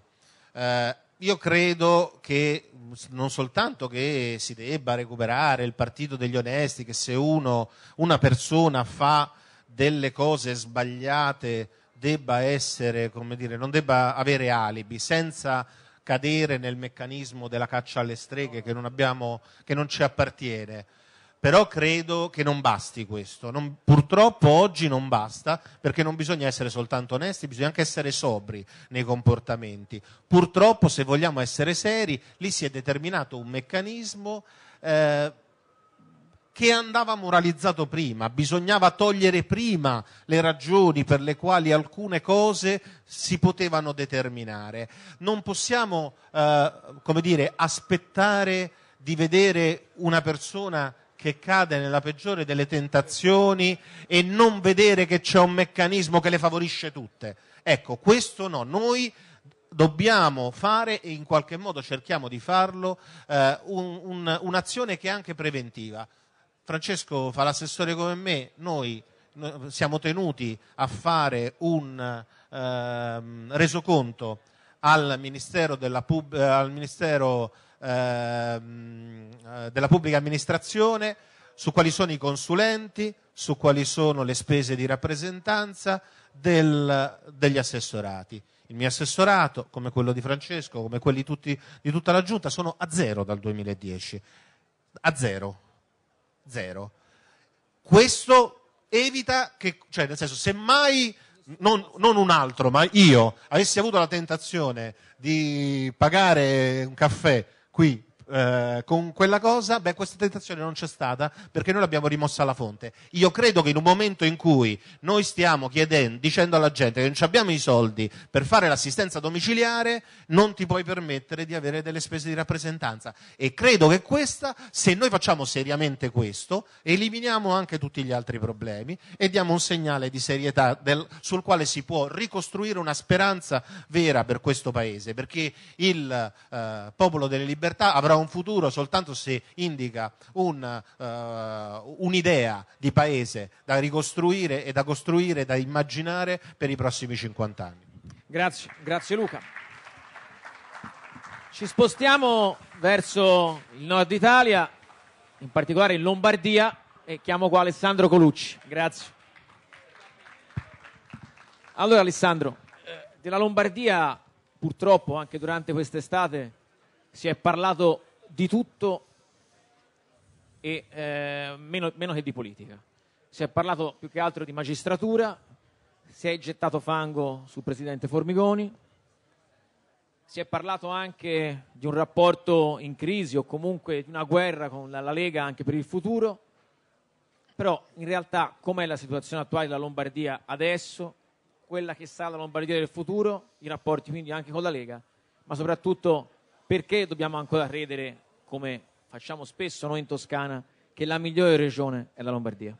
Eh, io credo che non soltanto che si debba recuperare il partito degli onesti, che se uno, una persona fa delle cose sbagliate debba essere, come dire, non debba avere alibi, senza cadere nel meccanismo della caccia alle streghe che non, abbiamo, che non ci appartiene però credo che non basti questo. Non, purtroppo oggi non basta perché non bisogna essere soltanto onesti, bisogna anche essere sobri nei comportamenti. Purtroppo se vogliamo essere seri, lì si è determinato un meccanismo eh, che andava moralizzato prima, bisognava togliere prima le ragioni per le quali alcune cose si potevano determinare. Non possiamo, eh, come dire, aspettare di vedere una persona che cade nella peggiore delle tentazioni e non vedere che c'è un meccanismo che le favorisce tutte. Ecco, questo no, noi dobbiamo fare e in qualche modo cerchiamo di farlo eh, un, un, un'azione che è anche preventiva. Francesco fa l'assessore come me, noi siamo tenuti a fare un eh, resoconto al Ministero, pub- al Ministero ehm, eh, della pubblica amministrazione, su quali sono i consulenti, su quali sono le spese di rappresentanza del, degli assessorati. Il mio assessorato, come quello di Francesco, come quelli tutti, di tutta la giunta, sono a zero dal 2010. A zero. Zero. Questo evita che, cioè nel senso, semmai non, non, un altro, ma io avessi avuto la tentazione di pagare un caffè 会 Eh, con quella cosa, beh, questa tentazione non c'è stata perché noi l'abbiamo rimossa alla fonte. Io credo che in un momento in cui noi stiamo chiedendo, dicendo alla gente che non abbiamo i soldi per fare l'assistenza domiciliare, non ti puoi permettere di avere delle spese di rappresentanza. E credo che questa, se noi facciamo seriamente questo, eliminiamo anche tutti gli altri problemi e diamo un segnale di serietà del, sul quale si può ricostruire una speranza vera per questo paese, perché il eh, popolo delle libertà avrà un futuro soltanto se indica un, uh, un'idea di paese da ricostruire e da costruire, da immaginare per i prossimi 50 anni. Grazie, grazie Luca. Ci spostiamo verso il nord Italia, in particolare in Lombardia, e chiamo qua Alessandro Colucci. Grazie. Allora Alessandro, eh, della Lombardia purtroppo anche durante quest'estate si è parlato di tutto e eh, meno, meno, che di politica. Si è parlato più che altro di magistratura, si è gettato fango sul presidente Formigoni, si è parlato anche di un rapporto in crisi o comunque di una guerra con la, la Lega anche per il futuro, però in realtà com'è la situazione attuale della Lombardia adesso, quella che sarà la Lombardia del futuro, i rapporti quindi anche con la Lega, ma soprattutto perché dobbiamo ancora credere, come facciamo spesso noi in Toscana, che la migliore regione è la Lombardia?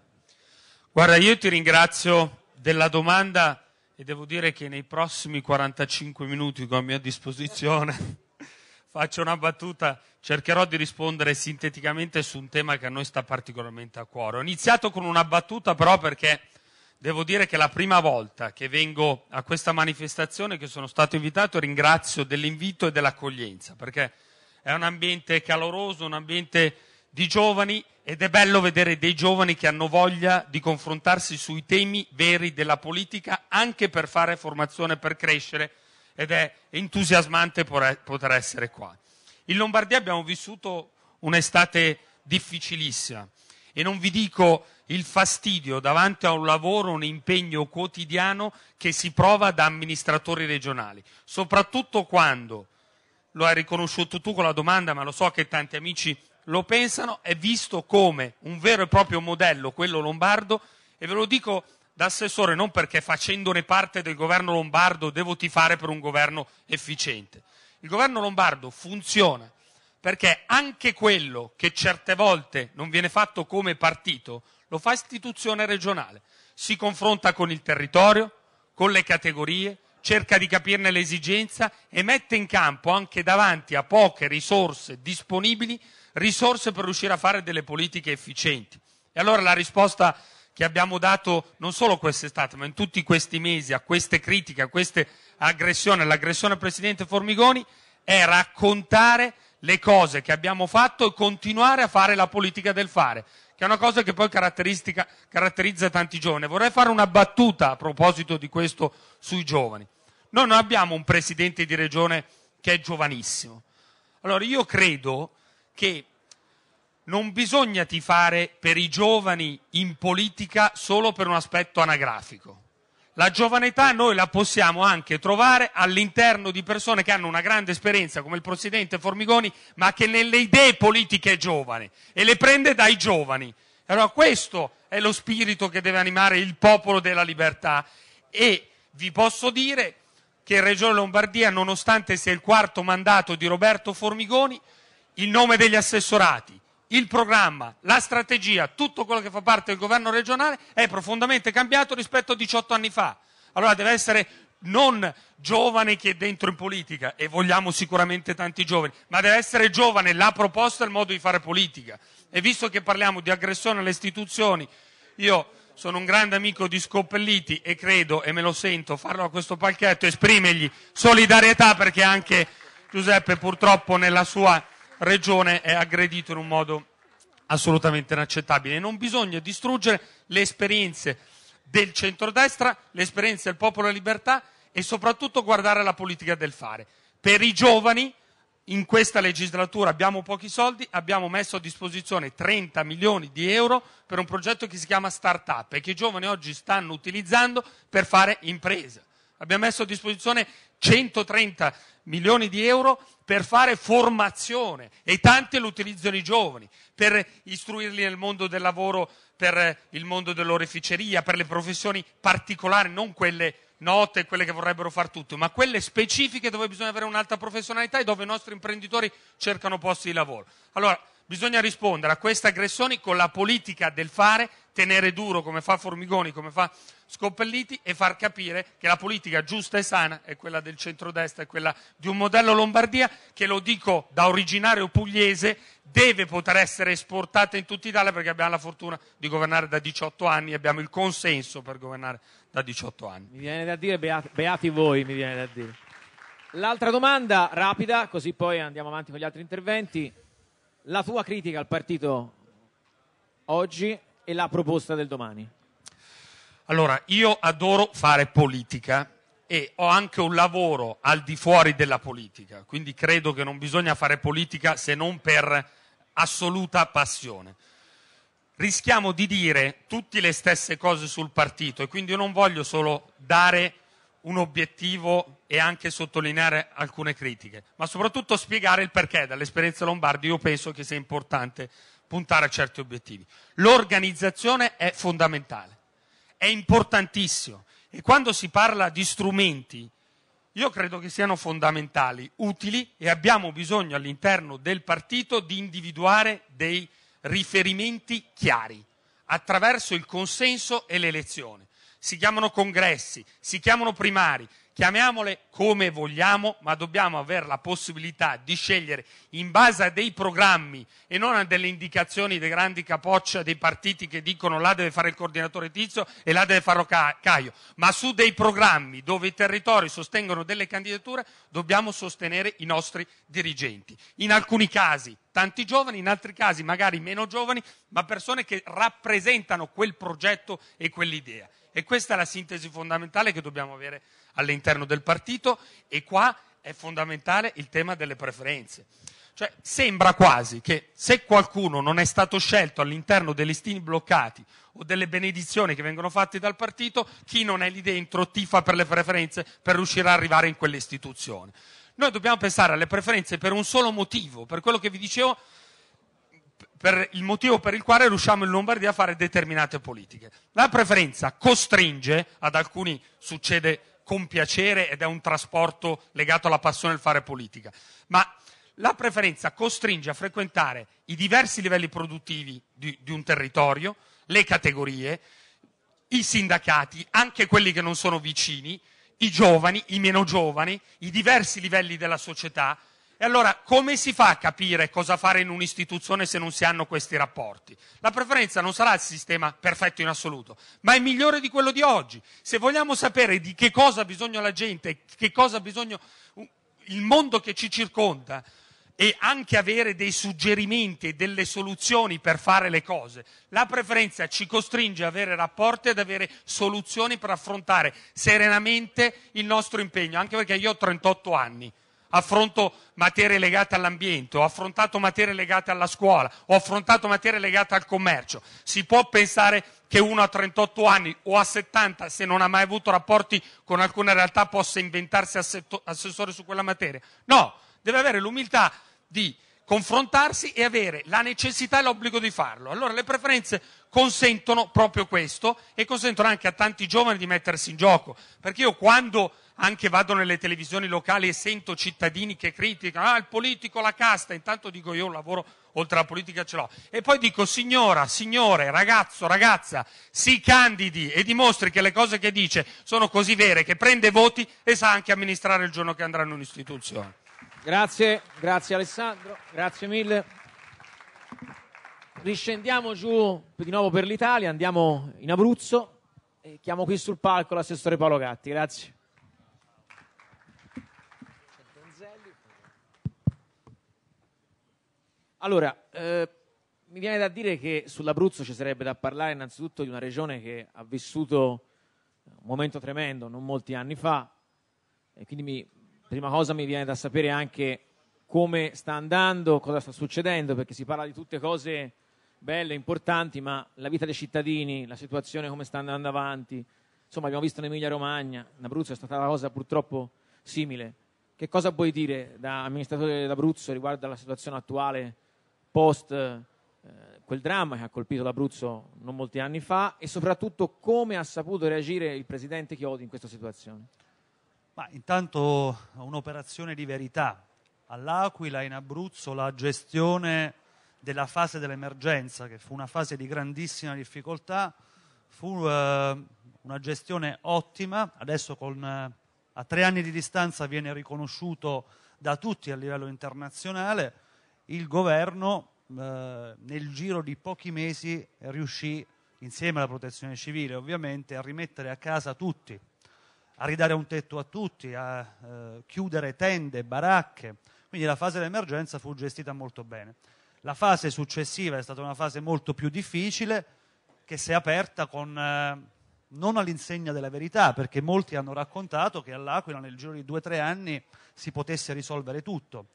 Guarda, io ti ringrazio della domanda e devo dire che nei prossimi 45 minuti che ho a mia disposizione faccio una battuta, cercherò di rispondere sinteticamente su un tema che a noi sta particolarmente a cuore. Ho iniziato con una battuta però perché Devo dire che è la prima volta che vengo a questa manifestazione, che sono stato invitato, ringrazio dell'invito e dell'accoglienza, perché è un ambiente caloroso, un ambiente di giovani ed è bello vedere dei giovani che hanno voglia di confrontarsi sui temi veri della politica, anche per fare formazione, per crescere, ed è entusiasmante poter essere qua. In Lombardia abbiamo vissuto un'estate difficilissima e non vi dico il fastidio davanti a un lavoro, un impegno quotidiano che si prova da amministratori regionali, soprattutto quando, lo hai riconosciuto tu con la domanda, ma lo so che tanti amici lo pensano, è visto come un vero e proprio modello, quello lombardo, e ve lo dico da assessore non perché facendone parte del governo lombardo devo tifare per un governo efficiente. Il governo lombardo funziona perché anche quello che certe volte non viene fatto come partito lo fa istituzione regionale. Si confronta con il territorio, con le categorie, cerca di capirne l'esigenza e mette in campo anche davanti a poche risorse disponibili risorse per riuscire a fare delle politiche efficienti. E allora la risposta che abbiamo dato non solo quest'estate, ma in tutti questi mesi a queste critiche, a queste aggressioni, all'aggressione al Presidente Formigoni, è raccontare le cose che abbiamo fatto e continuare a fare la politica del fare, che è una cosa che poi caratterizza tanti giovani. Vorrei fare una battuta a proposito di questo sui giovani. Noi non abbiamo un presidente di regione che è giovanissimo. Allora io credo che non bisogna fare per i giovani in politica solo per un aspetto anagrafico. La giovane età noi la possiamo anche trovare all'interno di persone che hanno una grande esperienza, come il presidente Formigoni, ma che nelle idee politiche è giovane e le prende dai giovani. Allora questo è lo spirito che deve animare il popolo della libertà e vi posso dire che in Regione Lombardia, nonostante sia il quarto mandato di Roberto Formigoni, il nome degli assessorati, il programma, la strategia, tutto quello che fa parte del governo regionale è profondamente cambiato rispetto a 18 anni fa. Allora deve essere non giovane che è dentro in politica, e vogliamo sicuramente tanti giovani, ma deve essere giovane la proposta e il modo di fare politica. E visto che parliamo di aggressione alle istituzioni, io sono un grande amico di Scoppelliti e credo, e me lo sento, farlo a questo palchetto, esprimergli solidarietà perché anche Giuseppe purtroppo nella sua regione è aggredito in un modo assolutamente inaccettabile. Non bisogna distruggere le esperienze del centrodestra, le esperienze del Popolo e Libertà e soprattutto guardare alla politica del fare. Per i giovani in questa legislatura abbiamo pochi soldi, abbiamo messo a disposizione 30 milioni di euro per un progetto che si chiama Startup e che i giovani oggi stanno utilizzando per fare impresa. Abbiamo messo a disposizione 130 milioni di euro per fare formazione e tanti utilizzano i giovani, per istruirli nel mondo del lavoro, per il mondo dell'oreficeria, per le professioni particolari, non quelle note, quelle che vorrebbero far tutto, ma quelle specifiche dove bisogna avere un'alta professionalità e dove i nostri imprenditori cercano posti di lavoro. Allora, bisogna rispondere a queste aggressioni con la politica del fare, tenere duro come fa Formigoni, come fa scoppelliti e far capire che la politica giusta e sana è quella del centrodestra, è quella di un modello Lombardia che, lo dico da originario pugliese, deve poter essere esportata in tutta Italia perché abbiamo la fortuna di governare da 18 anni, abbiamo il consenso per governare da 18 anni. Mi viene da dire, beati, beati voi, mi viene da dire. L'altra domanda rapida, così poi andiamo avanti con gli altri interventi. La tua critica al partito oggi e la proposta del domani. Allora, io adoro fare politica e ho anche un lavoro al di fuori della politica, quindi credo che non bisogna fare politica se non per assoluta passione. Rischiamo di dire tutte le stesse cose sul partito e quindi io non voglio solo dare un obiettivo e anche sottolineare alcune critiche, ma soprattutto spiegare il perché dall'esperienza lombarda io penso che sia importante puntare a certi obiettivi. L'organizzazione è fondamentale è importantissimo. E quando si parla di strumenti, io credo che siano fondamentali, utili e abbiamo bisogno all'interno del partito di individuare dei riferimenti chiari attraverso il consenso e l'elezione. Si chiamano congressi, si chiamano primari, chiamiamole come vogliamo, ma dobbiamo avere la possibilità di scegliere in base a dei programmi e non a delle indicazioni dei grandi capoccia dei partiti che dicono là deve fare il coordinatore Tizio e là deve farlo ca- Caio, ma su dei programmi dove i territori sostengono delle candidature dobbiamo sostenere i nostri dirigenti. In alcuni casi tanti giovani, in altri casi magari meno giovani, ma persone che rappresentano quel progetto e quell'idea. E questa è la sintesi fondamentale che dobbiamo avere all'interno del partito e qua è fondamentale il tema delle preferenze. Cioè, sembra quasi che se qualcuno non è stato scelto all'interno dei listini bloccati o delle benedizioni che vengono fatte dal partito, chi non è lì dentro tifa per le preferenze per riuscire ad arrivare in quell'istituzione. Noi dobbiamo pensare alle preferenze per un solo motivo, per quello che vi dicevo per il motivo per il quale riusciamo in Lombardia a fare determinate politiche. La preferenza costringe, ad alcuni succede con piacere ed è un trasporto legato alla passione del fare politica, ma la preferenza costringe a frequentare i diversi livelli produttivi di, di un territorio, le categorie, i sindacati, anche quelli che non sono vicini, i giovani, i meno giovani, i diversi livelli della società, e allora come si fa a capire cosa fare in un'istituzione se non si hanno questi rapporti? La preferenza non sarà il sistema perfetto in assoluto, ma è migliore di quello di oggi. Se vogliamo sapere di che cosa ha bisogno la gente, che cosa ha bisogno il mondo che ci circonda e anche avere dei suggerimenti e delle soluzioni per fare le cose, la preferenza ci costringe ad avere rapporti, e ad avere soluzioni per affrontare serenamente il nostro impegno, anche perché io ho 38 anni affronto materie legate all'ambiente, ho affrontato materie legate alla scuola, ho affrontato materie legate al commercio. Si può pensare che uno a 38 anni o a 70, se non ha mai avuto rapporti con alcuna realtà, possa inventarsi assessore su quella materia? No, deve avere l'umiltà di confrontarsi e avere la necessità e l'obbligo di farlo. Allora le preferenze consentono proprio questo e consentono anche a tanti giovani di mettersi in gioco, perché io quando anche vado nelle televisioni locali e sento cittadini che criticano, ah il politico, la casta, intanto dico io un lavoro oltre alla politica ce l'ho. E poi dico signora, signore, ragazzo, ragazza, si candidi e dimostri che le cose che dice sono così vere, che prende voti e sa anche amministrare il giorno che andrà in un'istituzione. Grazie, grazie Alessandro, grazie mille. Riscendiamo giù di nuovo per l'Italia, andiamo in Abruzzo e chiamo qui sul palco l'assessore Paolo Gatti. Grazie. Allora, eh, mi viene da dire che sull'Abruzzo ci sarebbe da parlare innanzitutto di una regione che ha vissuto un momento tremendo non molti anni fa e quindi mi, prima cosa mi viene da sapere anche come sta andando, cosa sta succedendo, perché si parla di tutte cose belle, importanti, ma la vita dei cittadini, la situazione come sta andando avanti, insomma abbiamo visto in Emilia Romagna, in Abruzzo è stata una cosa purtroppo simile. Che cosa puoi dire da amministratore dell'Abruzzo riguardo alla situazione attuale? post eh, quel dramma che ha colpito l'Abruzzo non molti anni fa e soprattutto come ha saputo reagire il presidente Chiodi in questa situazione? Ma intanto un'operazione di verità. All'Aquila in Abruzzo la gestione della fase dell'emergenza, che fu una fase di grandissima difficoltà, fu eh, una gestione ottima. Adesso con, eh, a tre anni di distanza viene riconosciuto da tutti a livello internazionale il governo eh, nel giro di pochi mesi riuscì, insieme alla protezione civile ovviamente, a rimettere a casa tutti, a ridare un tetto a tutti, a eh, chiudere tende, baracche. Quindi la fase dell'emergenza fu gestita molto bene. La fase successiva è stata una fase molto più difficile che si è aperta con, eh, non all'insegna della verità, perché molti hanno raccontato che all'Aquila nel giro di due o tre anni si potesse risolvere tutto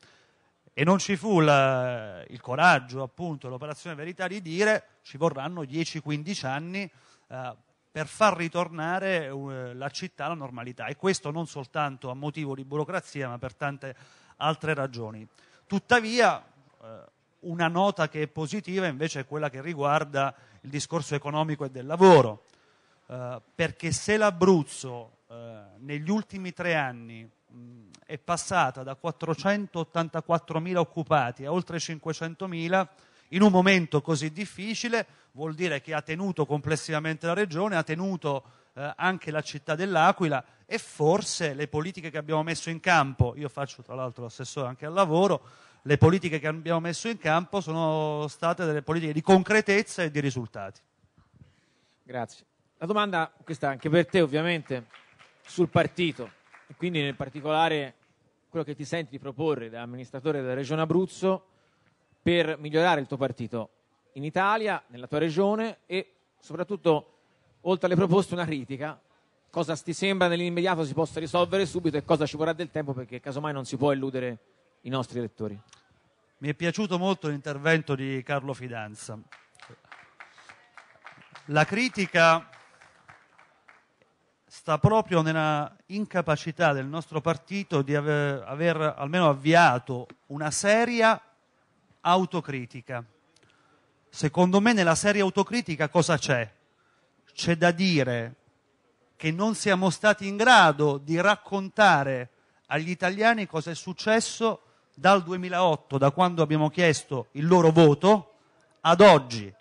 e non ci fu la, il coraggio, appunto, l'operazione verità di dire ci vorranno 10-15 anni eh, per far ritornare eh, la città alla normalità e questo non soltanto a motivo di burocrazia ma per tante altre ragioni. Tuttavia eh, una nota che è positiva invece è quella che riguarda il discorso economico e del lavoro, eh, perché se l'Abruzzo eh, negli ultimi tre anni è passata da 484.000 occupati a oltre 500.000 in un momento così difficile, vuol dire che ha tenuto complessivamente la regione, ha tenuto eh, anche la città dell'Aquila e forse le politiche che abbiamo messo in campo, io faccio tra l'altro l'assessore anche al lavoro, le politiche che abbiamo messo in campo sono state delle politiche di concretezza e di risultati. Grazie. La domanda, questa anche per te ovviamente, sul partito. E quindi nel particolare quello che ti senti di proporre da amministratore della Regione Abruzzo per migliorare il tuo partito in Italia, nella tua regione e soprattutto, oltre alle proposte, una critica. Cosa ti sembra nell'immediato si possa risolvere subito e cosa ci vorrà del tempo perché casomai non si può illudere i nostri elettori. Mi è piaciuto molto l'intervento di Carlo Fidanza. La critica sta proprio nella incapacità del nostro partito di aver, aver almeno avviato una seria autocritica. Secondo me nella seria autocritica cosa c'è? C'è da dire che non siamo stati in grado di raccontare agli italiani cosa è successo dal 2008, da quando abbiamo chiesto il loro voto, ad oggi.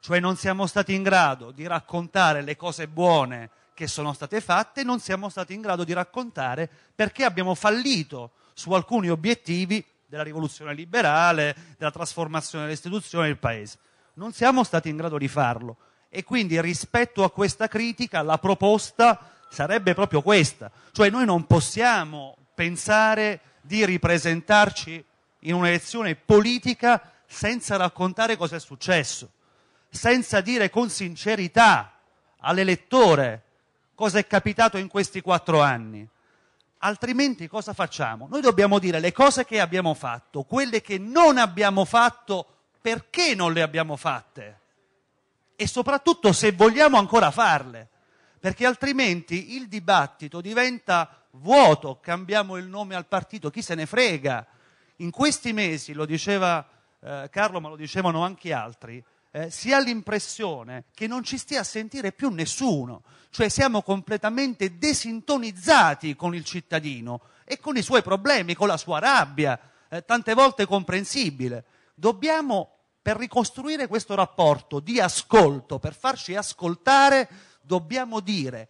Cioè non siamo stati in grado di raccontare le cose buone, che sono state fatte non siamo stati in grado di raccontare perché abbiamo fallito su alcuni obiettivi della rivoluzione liberale, della trasformazione delle istituzioni del Paese. Non siamo stati in grado di farlo e quindi rispetto a questa critica la proposta sarebbe proprio questa, cioè noi non possiamo pensare di ripresentarci in un'elezione politica senza raccontare cosa è successo, senza dire con sincerità all'elettore cosa è capitato in questi quattro anni. Altrimenti cosa facciamo? Noi dobbiamo dire le cose che abbiamo fatto, quelle che non abbiamo fatto, perché non le abbiamo fatte e soprattutto se vogliamo ancora farle, perché altrimenti il dibattito diventa vuoto, cambiamo il nome al partito, chi se ne frega. In questi mesi, lo diceva eh, Carlo, ma lo dicevano anche altri, eh, si ha l'impressione che non ci stia a sentire più nessuno, cioè siamo completamente desintonizzati con il cittadino e con i suoi problemi, con la sua rabbia, eh, tante volte comprensibile. Dobbiamo, per ricostruire questo rapporto di ascolto, per farci ascoltare, dobbiamo dire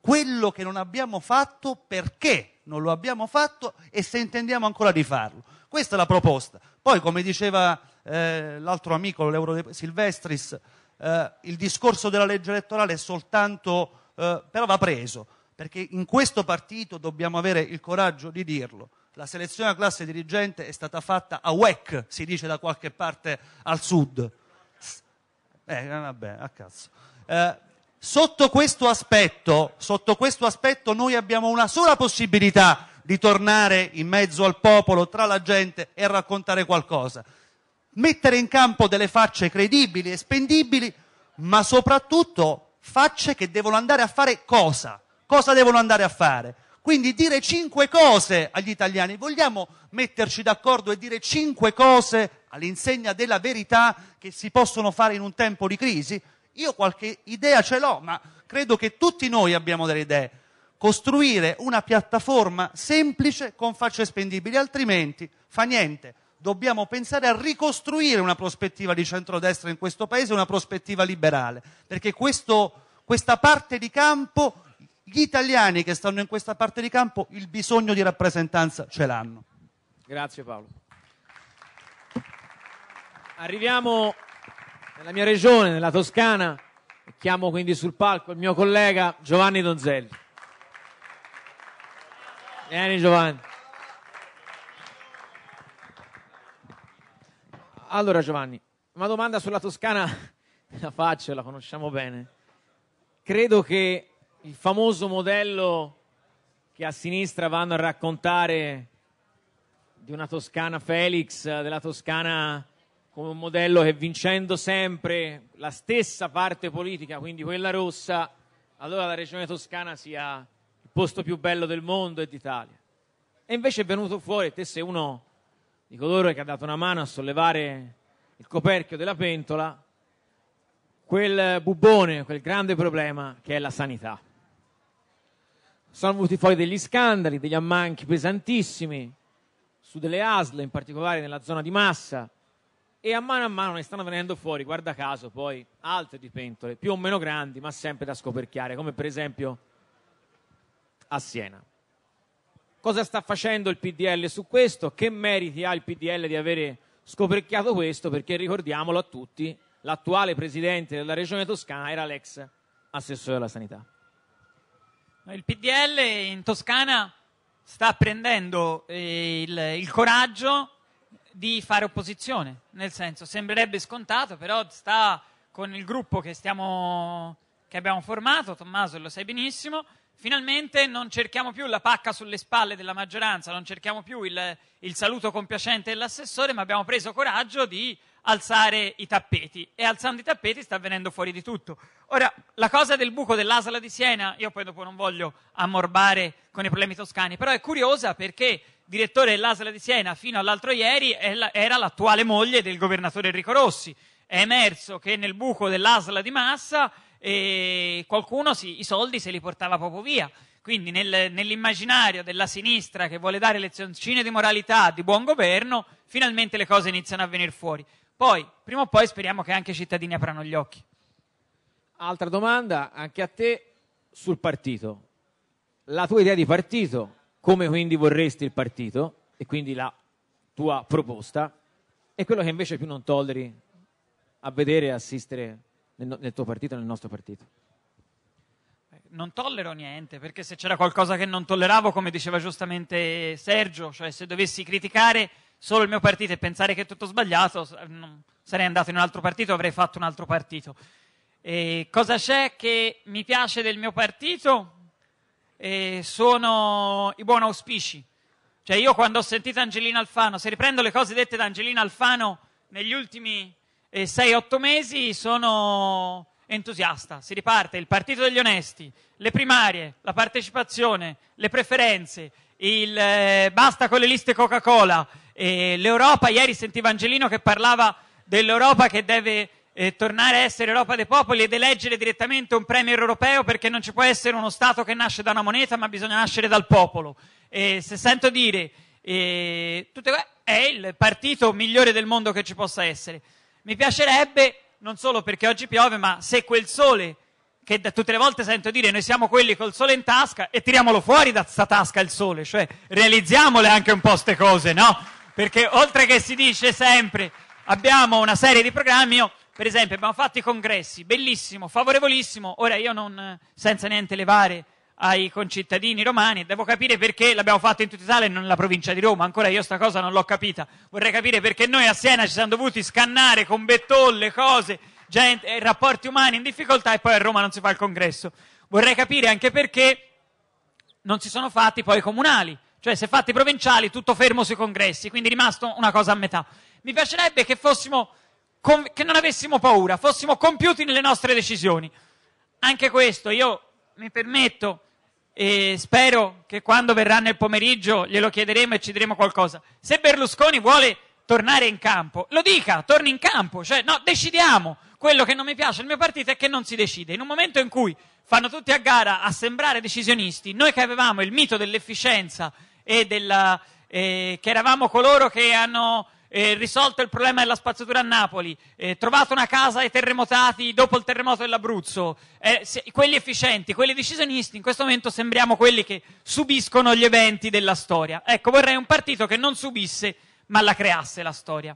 quello che non abbiamo fatto, perché non lo abbiamo fatto e se intendiamo ancora di farlo. Questa è la proposta. Poi, come diceva eh, l'altro amico, l'eurodep- Silvestris, eh, il discorso della legge elettorale è soltanto, eh, però va preso, perché in questo partito dobbiamo avere il coraggio di dirlo. La selezione a classe dirigente è stata fatta a WEC, si dice da qualche parte al sud. Eh, eh vabbè, a cazzo. Eh, sotto questo, aspetto, sotto questo aspetto noi abbiamo una sola possibilità di tornare in mezzo al popolo, tra la gente e raccontare qualcosa mettere in campo delle facce credibili e spendibili, ma soprattutto facce che devono andare a fare cosa? Cosa devono andare a fare? Quindi dire cinque cose agli italiani, vogliamo metterci d'accordo e dire cinque cose all'insegna della verità che si possono fare in un tempo di crisi? Io qualche idea ce l'ho, ma credo che tutti noi abbiamo delle idee. Costruire una piattaforma semplice con facce spendibili, altrimenti fa niente dobbiamo pensare a ricostruire una prospettiva di centrodestra in questo Paese, una prospettiva liberale, perché questo, questa parte di campo, gli italiani che stanno in questa parte di campo, il bisogno di rappresentanza ce l'hanno. Grazie Paolo. Arriviamo nella mia regione, nella Toscana, chiamo quindi sul palco il mio collega Giovanni Donzelli. Vieni Giovanni. Allora Giovanni, una domanda sulla Toscana la faccio, la conosciamo bene. Credo che il famoso modello che a sinistra vanno a raccontare di una Toscana Felix, della Toscana come un modello che vincendo sempre la stessa parte politica, quindi quella rossa, allora la regione toscana sia il posto più bello del mondo e d'Italia. E invece è venuto fuori, te sei uno di coloro che ha dato una mano a sollevare il coperchio della pentola quel bubbone, quel grande problema che è la sanità. Sono venuti fuori degli scandali, degli ammanchi pesantissimi su delle ASL, in particolare nella zona di Massa, e a mano a mano ne stanno venendo fuori, guarda caso, poi altre di pentole, più o meno grandi, ma sempre da scoperchiare, come per esempio a Siena. Cosa sta facendo il PDL su questo? Che meriti ha il PDL di avere scoperchiato questo? Perché ricordiamolo a tutti, l'attuale presidente della Regione Toscana era l'ex assessore alla sanità. Il PDL in Toscana sta prendendo eh, il, il coraggio di fare opposizione, nel senso sembrerebbe scontato, però sta con il gruppo che, stiamo, che abbiamo formato, Tommaso lo sai benissimo, Finalmente non cerchiamo più la pacca sulle spalle della maggioranza, non cerchiamo più il, il saluto compiacente dell'assessore, ma abbiamo preso coraggio di alzare i tappeti e alzando i tappeti sta venendo fuori di tutto. Ora, la cosa del buco dell'asala di Siena, io poi dopo non voglio ammorbare con i problemi toscani, però è curiosa perché direttore dell'asala di Siena fino all'altro ieri era l'attuale moglie del governatore Enrico Rossi. È emerso che nel buco dell'asala di Massa e qualcuno si, i soldi se li portava proprio via. Quindi nel, nell'immaginario della sinistra che vuole dare lezioncine di moralità, di buon governo, finalmente le cose iniziano a venire fuori. Poi, prima o poi, speriamo che anche i cittadini aprano gli occhi. Altra domanda anche a te sul partito. La tua idea di partito, come quindi vorresti il partito e quindi la tua proposta è quello che invece più non tolleri a vedere e assistere nel, nel tuo partito e nel nostro partito? Eh, non tollero niente, perché se c'era qualcosa che non tolleravo, come diceva giustamente Sergio, cioè se dovessi criticare solo il mio partito e pensare che è tutto sbagliato, sarei andato in un altro partito, avrei fatto un altro partito. E cosa c'è che mi piace del mio partito? E eh, sono i buoni auspici. Cioè io quando ho sentito Angelina Alfano, se riprendo le cose dette da Angelina Alfano negli ultimi 6-8 mesi sono entusiasta, si riparte il partito degli onesti, le primarie, la partecipazione, le preferenze, il eh, basta con le liste Coca-Cola, eh, l'Europa, ieri sentivo Angelino che parlava dell'Europa che deve eh, tornare a essere Europa dei popoli ed eleggere direttamente un premier europeo perché non ci può essere uno Stato che nasce da una moneta ma bisogna nascere dal popolo. se sento dire, eh, tutte, è il partito migliore del mondo che ci possa essere. Mi piacerebbe, non solo perché oggi piove, ma se quel sole che tutte le volte sento dire noi siamo quelli col sole in tasca e tiriamolo fuori da sta tasca il sole, cioè realizziamole anche un po' queste cose, no? Perché oltre che si dice sempre abbiamo una serie di programmi, io per esempio abbiamo fatto i congressi, bellissimo, favorevolissimo, ora io non, senza niente levare ai concittadini romani e devo capire perché l'abbiamo fatto in tutta Italia e non nella provincia di Roma. Ancora io sta cosa non l'ho capita. Vorrei capire perché noi a Siena ci siamo dovuti scannare con bettolle, cose, gente, eh, rapporti umani in difficoltà e poi a Roma non si fa il congresso. Vorrei capire anche perché non si sono fatti poi i comunali. Cioè, se fatti provinciali, tutto fermo sui congressi, quindi è rimasto una cosa a metà. Mi piacerebbe che fossimo, che non avessimo paura, fossimo compiuti nelle nostre decisioni. Anche questo, io mi permetto, e spero che quando verrà nel pomeriggio glielo chiederemo e ci diremo qualcosa. Se Berlusconi vuole tornare in campo, lo dica, torni in campo, cioè no, decidiamo. Quello che non mi piace del mio partito è che non si decide. In un momento in cui fanno tutti a gara a sembrare decisionisti, noi che avevamo il mito dell'efficienza e della, eh, che eravamo coloro che hanno eh, risolto il problema della spazzatura a Napoli, eh, trovato una casa ai terremotati dopo il terremoto dell'Abruzzo, eh, se, quelli efficienti, quelli decisionisti, in questo momento sembriamo quelli che subiscono gli eventi della storia. Ecco, vorrei un partito che non subisse, ma la creasse la storia.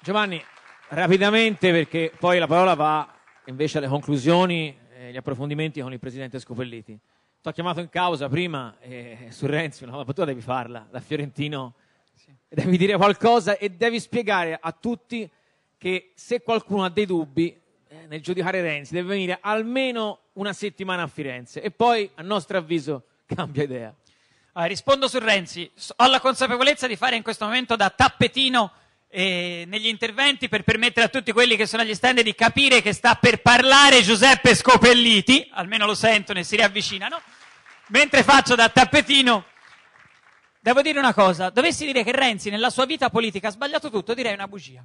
Giovanni, rapidamente perché poi la parola va invece alle conclusioni e agli approfondimenti con il Presidente Scopelliti ti ho chiamato in causa prima eh, su Renzi, una battuta devi farla, da Fiorentino, sì. devi dire qualcosa e devi spiegare a tutti che se qualcuno ha dei dubbi eh, nel giudicare Renzi deve venire almeno una settimana a Firenze e poi, a nostro avviso, cambia idea. Allora, rispondo su Renzi, ho la consapevolezza di fare in questo momento da tappetino eh, negli interventi per permettere a tutti quelli che sono agli stand di capire che sta per parlare Giuseppe Scopelliti, almeno lo sentono e si riavvicinano mentre faccio da tappetino, devo dire una cosa. Dovessi dire che Renzi nella sua vita politica ha sbagliato tutto, direi una bugia.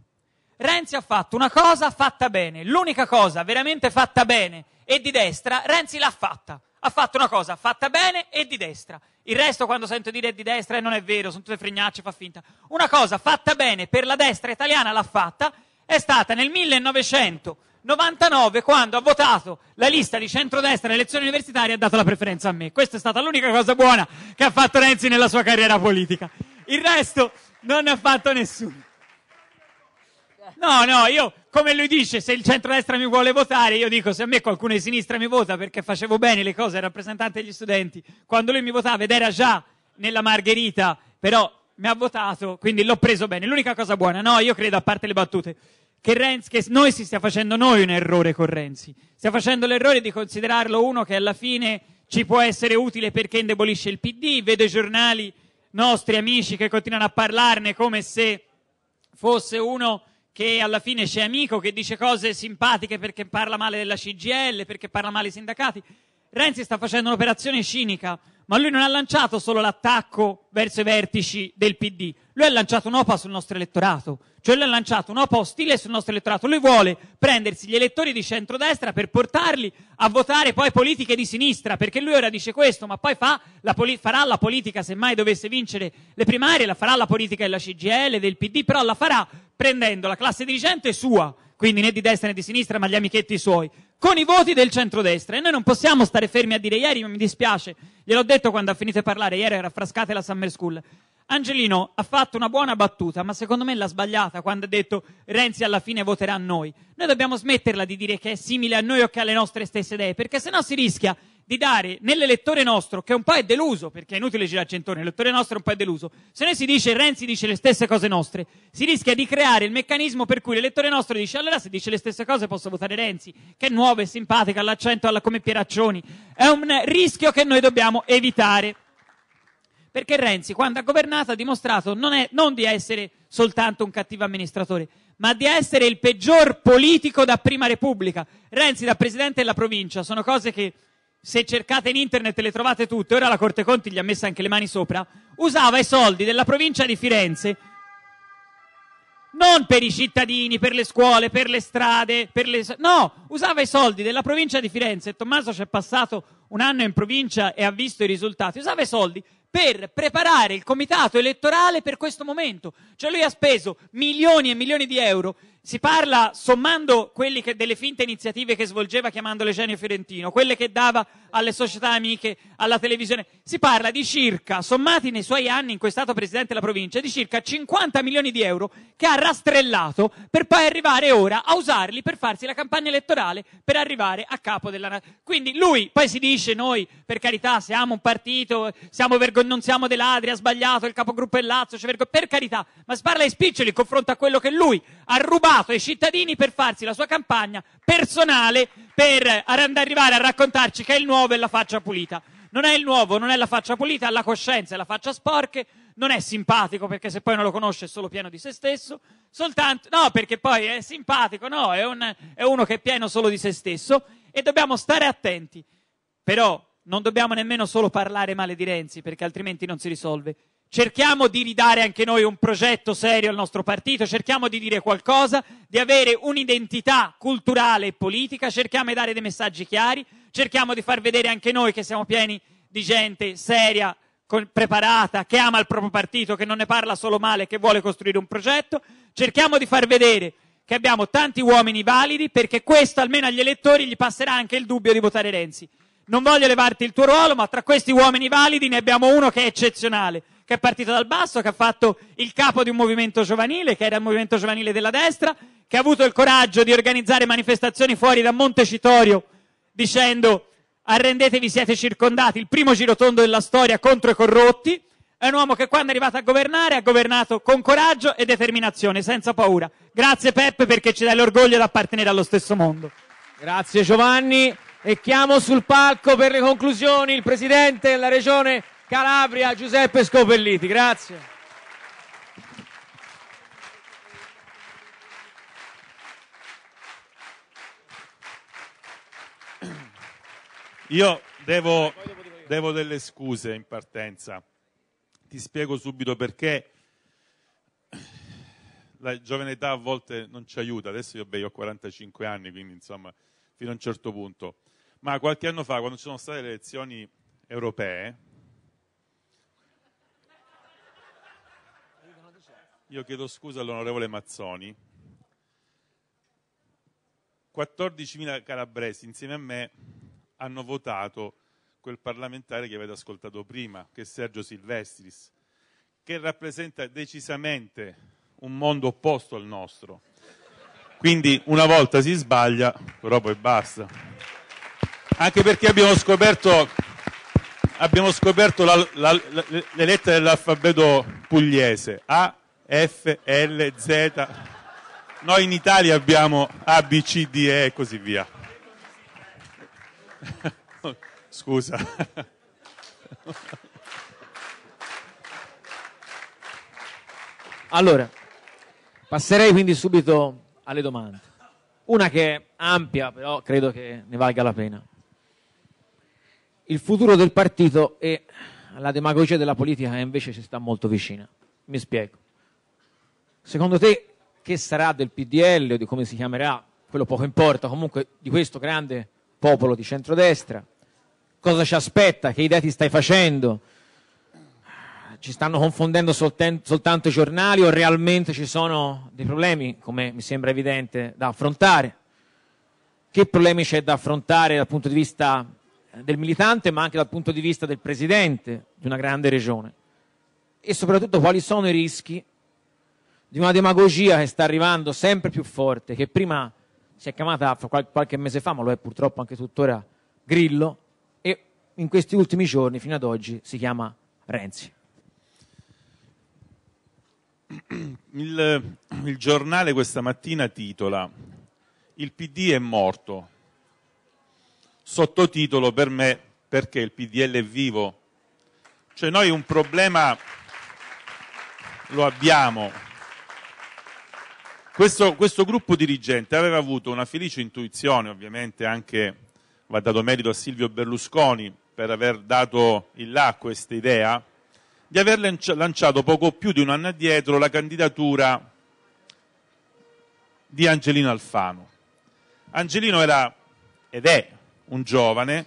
Renzi ha fatto una cosa fatta bene, l'unica cosa veramente fatta bene e di destra, Renzi l'ha fatta. Ha fatto una cosa fatta bene e di destra. Il resto quando sento dire di destra non è vero, sono tutte frignacce, fa finta. Una cosa fatta bene per la destra italiana l'ha fatta, è stata nel 1900 99 quando ha votato la lista di centrodestra alle elezioni universitarie ha dato la preferenza a me. Questa è stata l'unica cosa buona che ha fatto Renzi nella sua carriera politica. Il resto non ne ha fatto nessuno. No, no, io come lui dice, se il centrodestra mi vuole votare, io dico se a me qualcuno di sinistra mi vota perché facevo bene le cose, rappresentante degli studenti, quando lui mi votava ed era già nella Margherita, però mi ha votato, quindi l'ho preso bene. L'unica cosa buona, no, io credo, a parte le battute, che, Renzi, che noi si stia facendo noi un errore con Renzi. Stiamo facendo l'errore di considerarlo uno che alla fine ci può essere utile perché indebolisce il PD. Vedo i giornali nostri amici che continuano a parlarne come se fosse uno che alla fine c'è amico, che dice cose simpatiche perché parla male della CGL, perché parla male dei sindacati. Renzi sta facendo un'operazione cinica, ma lui non ha lanciato solo l'attacco verso i vertici del PD, lui ha lanciato un'OPA sul nostro elettorato, cioè lui ha lanciato un'OPA ostile sul nostro elettorato. Lui vuole prendersi gli elettori di centrodestra per portarli a votare poi politiche di sinistra, perché lui ora dice questo, ma poi fa la poli- farà la politica, se mai dovesse vincere le primarie, la farà la politica della CGL, del PD, però la farà prendendo la classe dirigente sua, quindi né di destra né di sinistra, ma gli amichetti suoi con i voti del centrodestra. E noi non possiamo stare fermi a dire ieri, mi dispiace, gliel'ho detto quando ha finito di parlare, ieri era frascata la Summer School. Angelino ha fatto una buona battuta, ma secondo me l'ha sbagliata quando ha detto Renzi alla fine voterà a noi. Noi dobbiamo smetterla di dire che è simile a noi o che ha le nostre stesse idee, perché sennò si rischia di dare nell'elettore nostro, che un po' è deluso, perché è inutile girarci intorno, l'elettore nostro è un po' è deluso, se noi si dice Renzi dice le stesse cose nostre, si rischia di creare il meccanismo per cui l'elettore nostro dice allora se dice le stesse cose posso votare Renzi, che è nuovo e simpatico, all'accento alla come Pieraccioni. È un rischio che noi dobbiamo evitare. Perché Renzi, quando ha governato, ha dimostrato non, è, non di essere soltanto un cattivo amministratore, ma di essere il peggior politico da prima repubblica. Renzi da presidente della provincia sono cose che se cercate in internet le trovate tutte, ora la Corte Conti gli ha messo anche le mani sopra, usava i soldi della provincia di Firenze non per i cittadini, per le scuole, per le strade, per le... no, usava i soldi della provincia di Firenze. Tommaso ci è passato un anno in provincia e ha visto i risultati. Usava i soldi per preparare il comitato elettorale per questo momento. Cioè lui ha speso milioni e milioni di euro si parla, sommando che, delle finte iniziative che svolgeva chiamandole genio fiorentino, quelle che dava alle società amiche, alla televisione, si parla di circa, sommati nei suoi anni in cui è stato presidente della provincia, di circa 50 milioni di euro che ha rastrellato per poi arrivare ora a usarli per farsi la campagna elettorale per arrivare a capo della nazione. Quindi lui, poi si dice noi, per carità, siamo un partito, siamo vergogn- non siamo dei ladri, ha sbagliato, il capogruppo è Lazio, cioè vergogn- per carità, ma si parla di spiccioli in confronto a quello che lui ha rubato usato i cittadini per farsi la sua campagna personale per arrivare a raccontarci che è il nuovo e la faccia pulita. Non è il nuovo, non è la faccia pulita, ha la coscienza e la faccia sporche, non è simpatico perché se poi non lo conosce è solo pieno di se stesso, soltanto, no perché poi è simpatico, no, è, un, è uno che è pieno solo di se stesso e dobbiamo stare attenti. Però non dobbiamo nemmeno solo parlare male di Renzi perché altrimenti non si risolve cerchiamo di ridare anche noi un progetto serio al nostro partito, cerchiamo di dire qualcosa, di avere un'identità culturale e politica, cerchiamo di dare dei messaggi chiari, cerchiamo di far vedere anche noi che siamo pieni di gente seria, preparata, che ama il proprio partito, che non ne parla solo male, che vuole costruire un progetto, cerchiamo di far vedere che abbiamo tanti uomini validi perché questo almeno agli elettori gli passerà anche il dubbio di votare Renzi. Non voglio levarti il tuo ruolo, ma tra questi uomini validi ne abbiamo uno che è eccezionale che è partito dal basso, che ha fatto il capo di un movimento giovanile, che era il movimento giovanile della destra, che ha avuto il coraggio di organizzare manifestazioni fuori da Montecitorio dicendo arrendetevi, siete circondati, il primo girotondo della storia contro i corrotti. È un uomo che quando è arrivato a governare ha governato con coraggio e determinazione, senza paura. Grazie Peppe perché ci dai l'orgoglio di appartenere allo stesso mondo. Grazie Giovanni e chiamo sul palco per le conclusioni il presidente della regione Calabria Giuseppe Scopelliti. Grazie. Io devo, devo, delle scuse in partenza. Ti spiego subito perché la giovane età a volte non ci aiuta. Adesso io, beh, io ho 45 anni, quindi insomma, fino a un certo punto. Ma qualche anno fa, quando ci sono state le elezioni europee, Io chiedo scusa all'onorevole Mazzoni. 14.000 calabresi insieme a me hanno votato quel parlamentare che avete ascoltato prima, che è Sergio Silvestris, che rappresenta decisamente un mondo opposto al nostro. Quindi una volta si sbaglia, però poi basta. Anche perché abbiamo scoperto, abbiamo scoperto la, la, la, le lettere dell'alfabeto pugliese, A, F, L, Z. Noi in Italia abbiamo A, B, C, D, E e così via. Scusa. Allora, passerei quindi subito alle domande. Una che è ampia, però credo che ne valga la pena. Il futuro del partito e la demagogia della politica invece ci sta molto vicina. Mi spiego. Secondo te che sarà del PDL o di come si chiamerà, quello poco importa, comunque di questo grande popolo di centrodestra? Cosa ci aspetta? Che idee ti stai facendo? Ci stanno confondendo solten- soltanto i giornali o realmente ci sono dei problemi, come mi sembra evidente, da affrontare? Che problemi c'è da affrontare dal punto di vista del militante, ma anche dal punto di vista del presidente di una grande regione? E soprattutto quali sono i rischi di una demagogia che sta arrivando sempre più forte, che prima si è chiamata qualche mese fa, ma lo è purtroppo anche tuttora, Grillo, e in questi ultimi giorni, fino ad oggi, si chiama Renzi. Il, il giornale questa mattina titola Il PD è morto. Sottotitolo per me perché il PDL è vivo. Cioè noi un problema lo abbiamo, questo, questo, gruppo dirigente aveva avuto una felice intuizione, ovviamente anche va dato merito a Silvio Berlusconi per aver dato il là a questa idea, di aver lanciato poco più di un anno addietro la candidatura di Angelino Alfano. Angelino era ed è un giovane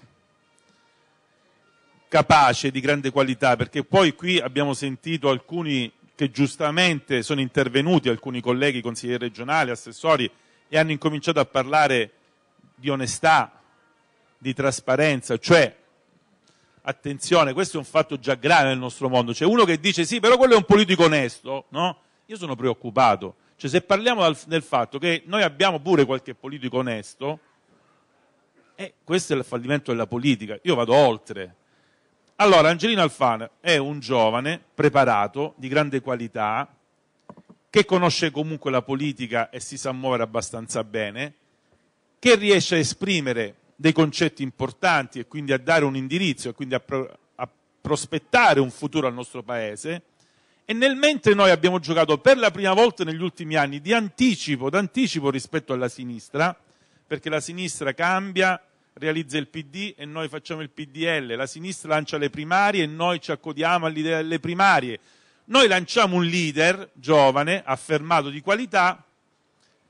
capace di grande qualità, perché poi qui abbiamo sentito alcuni che giustamente sono intervenuti alcuni colleghi, consiglieri regionali, assessori, e hanno incominciato a parlare di onestà, di trasparenza, cioè attenzione, questo è un fatto già grave nel nostro mondo, c'è uno che dice sì, però quello è un politico onesto, no? Io sono preoccupato, cioè se parliamo del fatto che noi abbiamo pure qualche politico onesto, eh, questo è il fallimento della politica, io vado oltre, allora, Angelino Alfano è un giovane preparato, di grande qualità, che conosce comunque la politica e si sa muovere abbastanza bene, che riesce a esprimere dei concetti importanti e quindi a dare un indirizzo e quindi a, pro a prospettare un futuro al nostro paese. E nel mentre noi abbiamo giocato per la prima volta negli ultimi anni di anticipo, d'anticipo rispetto alla sinistra, perché la sinistra cambia, realizza il PD e noi facciamo il PDL, la sinistra lancia le primarie e noi ci accodiamo all'idea delle primarie. Noi lanciamo un leader giovane, affermato di qualità,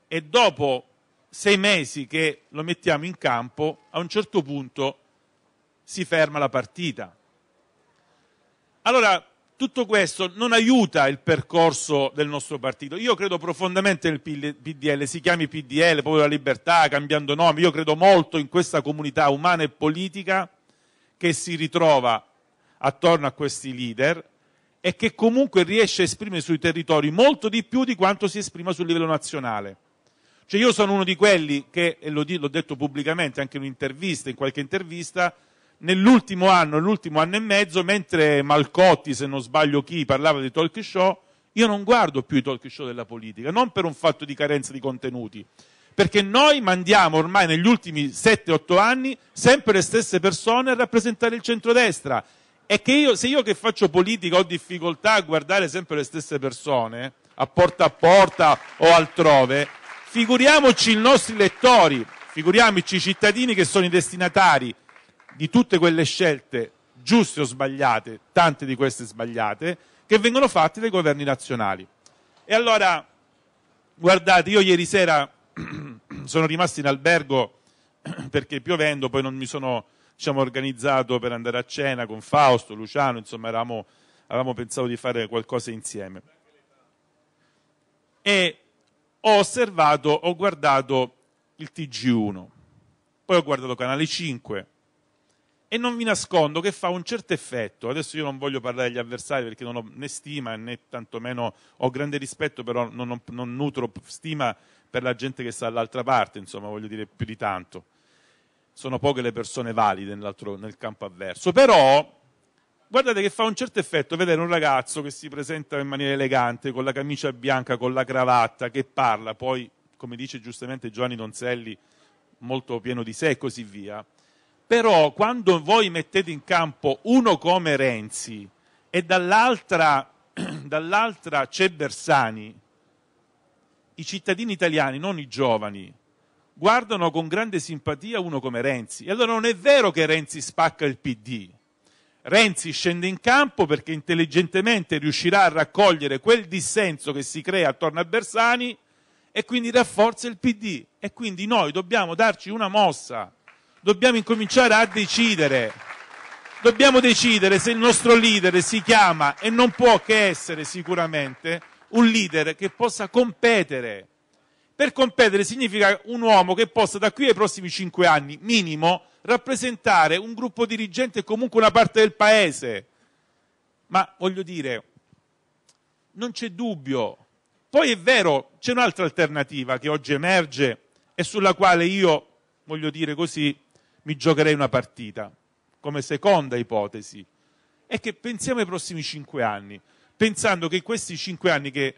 e dopo sei mesi che lo mettiamo in campo, a un certo punto si ferma la partita. Allora, tutto questo non aiuta il percorso del nostro partito. Io credo profondamente nel PDL, si chiami PDL, Popolo della Libertà, cambiando nome. Io credo molto in questa comunità umana e politica che si ritrova attorno a questi leader e che comunque riesce a esprimere sui territori molto di più di quanto si esprima sul livello nazionale. Cioè io sono uno di quelli che, e l'ho detto pubblicamente anche in un'intervista, in qualche intervista, nell'ultimo anno, nell'ultimo anno e mezzo, mentre Malcotti, se non sbaglio chi, parlava dei talk show, io non guardo più i talk show della politica, non per un fatto di carenza di contenuti, perché noi mandiamo ormai negli ultimi 7-8 anni sempre le stesse persone a rappresentare il centrodestra. E che io, se io che faccio politica ho difficoltà a guardare sempre le stesse persone, a porta a porta o altrove, figuriamoci i nostri lettori, figuriamoci i cittadini che sono i destinatari di tutte quelle scelte giuste o sbagliate, tante di queste sbagliate, che vengono fatte dai governi nazionali. E allora, guardate, io ieri sera sono rimasto in albergo perché piovendo, poi non mi sono diciamo, organizzato per andare a cena con Fausto, Luciano, insomma eravamo, avevamo pensato di fare qualcosa insieme. E ho osservato, ho guardato il TG1, poi ho guardato Canale 5, e non vi nascondo che fa un certo effetto. Adesso io non voglio parlare degli avversari perché non ho né stima né tantomeno ho grande rispetto, però non, non, non nutro stima per la gente che sta dall'altra parte, insomma, voglio dire più di tanto. Sono poche le persone valide nel campo avverso. Però guardate che fa un certo effetto vedere un ragazzo che si presenta in maniera elegante, con la camicia bianca, con la cravatta, che parla, poi, come dice giustamente Giovanni Donzelli, molto pieno di sé e così via però quando voi mettete in campo uno come Renzi e dall'altra, dall'altra c'è Bersani, i cittadini italiani, non i giovani, guardano con grande simpatia uno come Renzi. E allora non è vero che Renzi spacca il PD. Renzi scende in campo perché intelligentemente riuscirà a raccogliere quel dissenso che si crea attorno a Bersani e quindi rafforza il PD. E quindi noi dobbiamo darci una mossa dobbiamo incominciare a decidere. Dobbiamo decidere se il nostro leader si chiama e non può che essere sicuramente un leader che possa competere. Per competere significa un uomo che possa da qui ai prossimi cinque anni, minimo, rappresentare un gruppo dirigente e comunque una parte del paese. Ma voglio dire, non c'è dubbio. Poi è vero, c'è un'altra alternativa che oggi emerge e sulla quale io, voglio dire così, mi giocherei una partita, come seconda ipotesi, è che pensiamo ai prossimi cinque anni, pensando che questi cinque anni che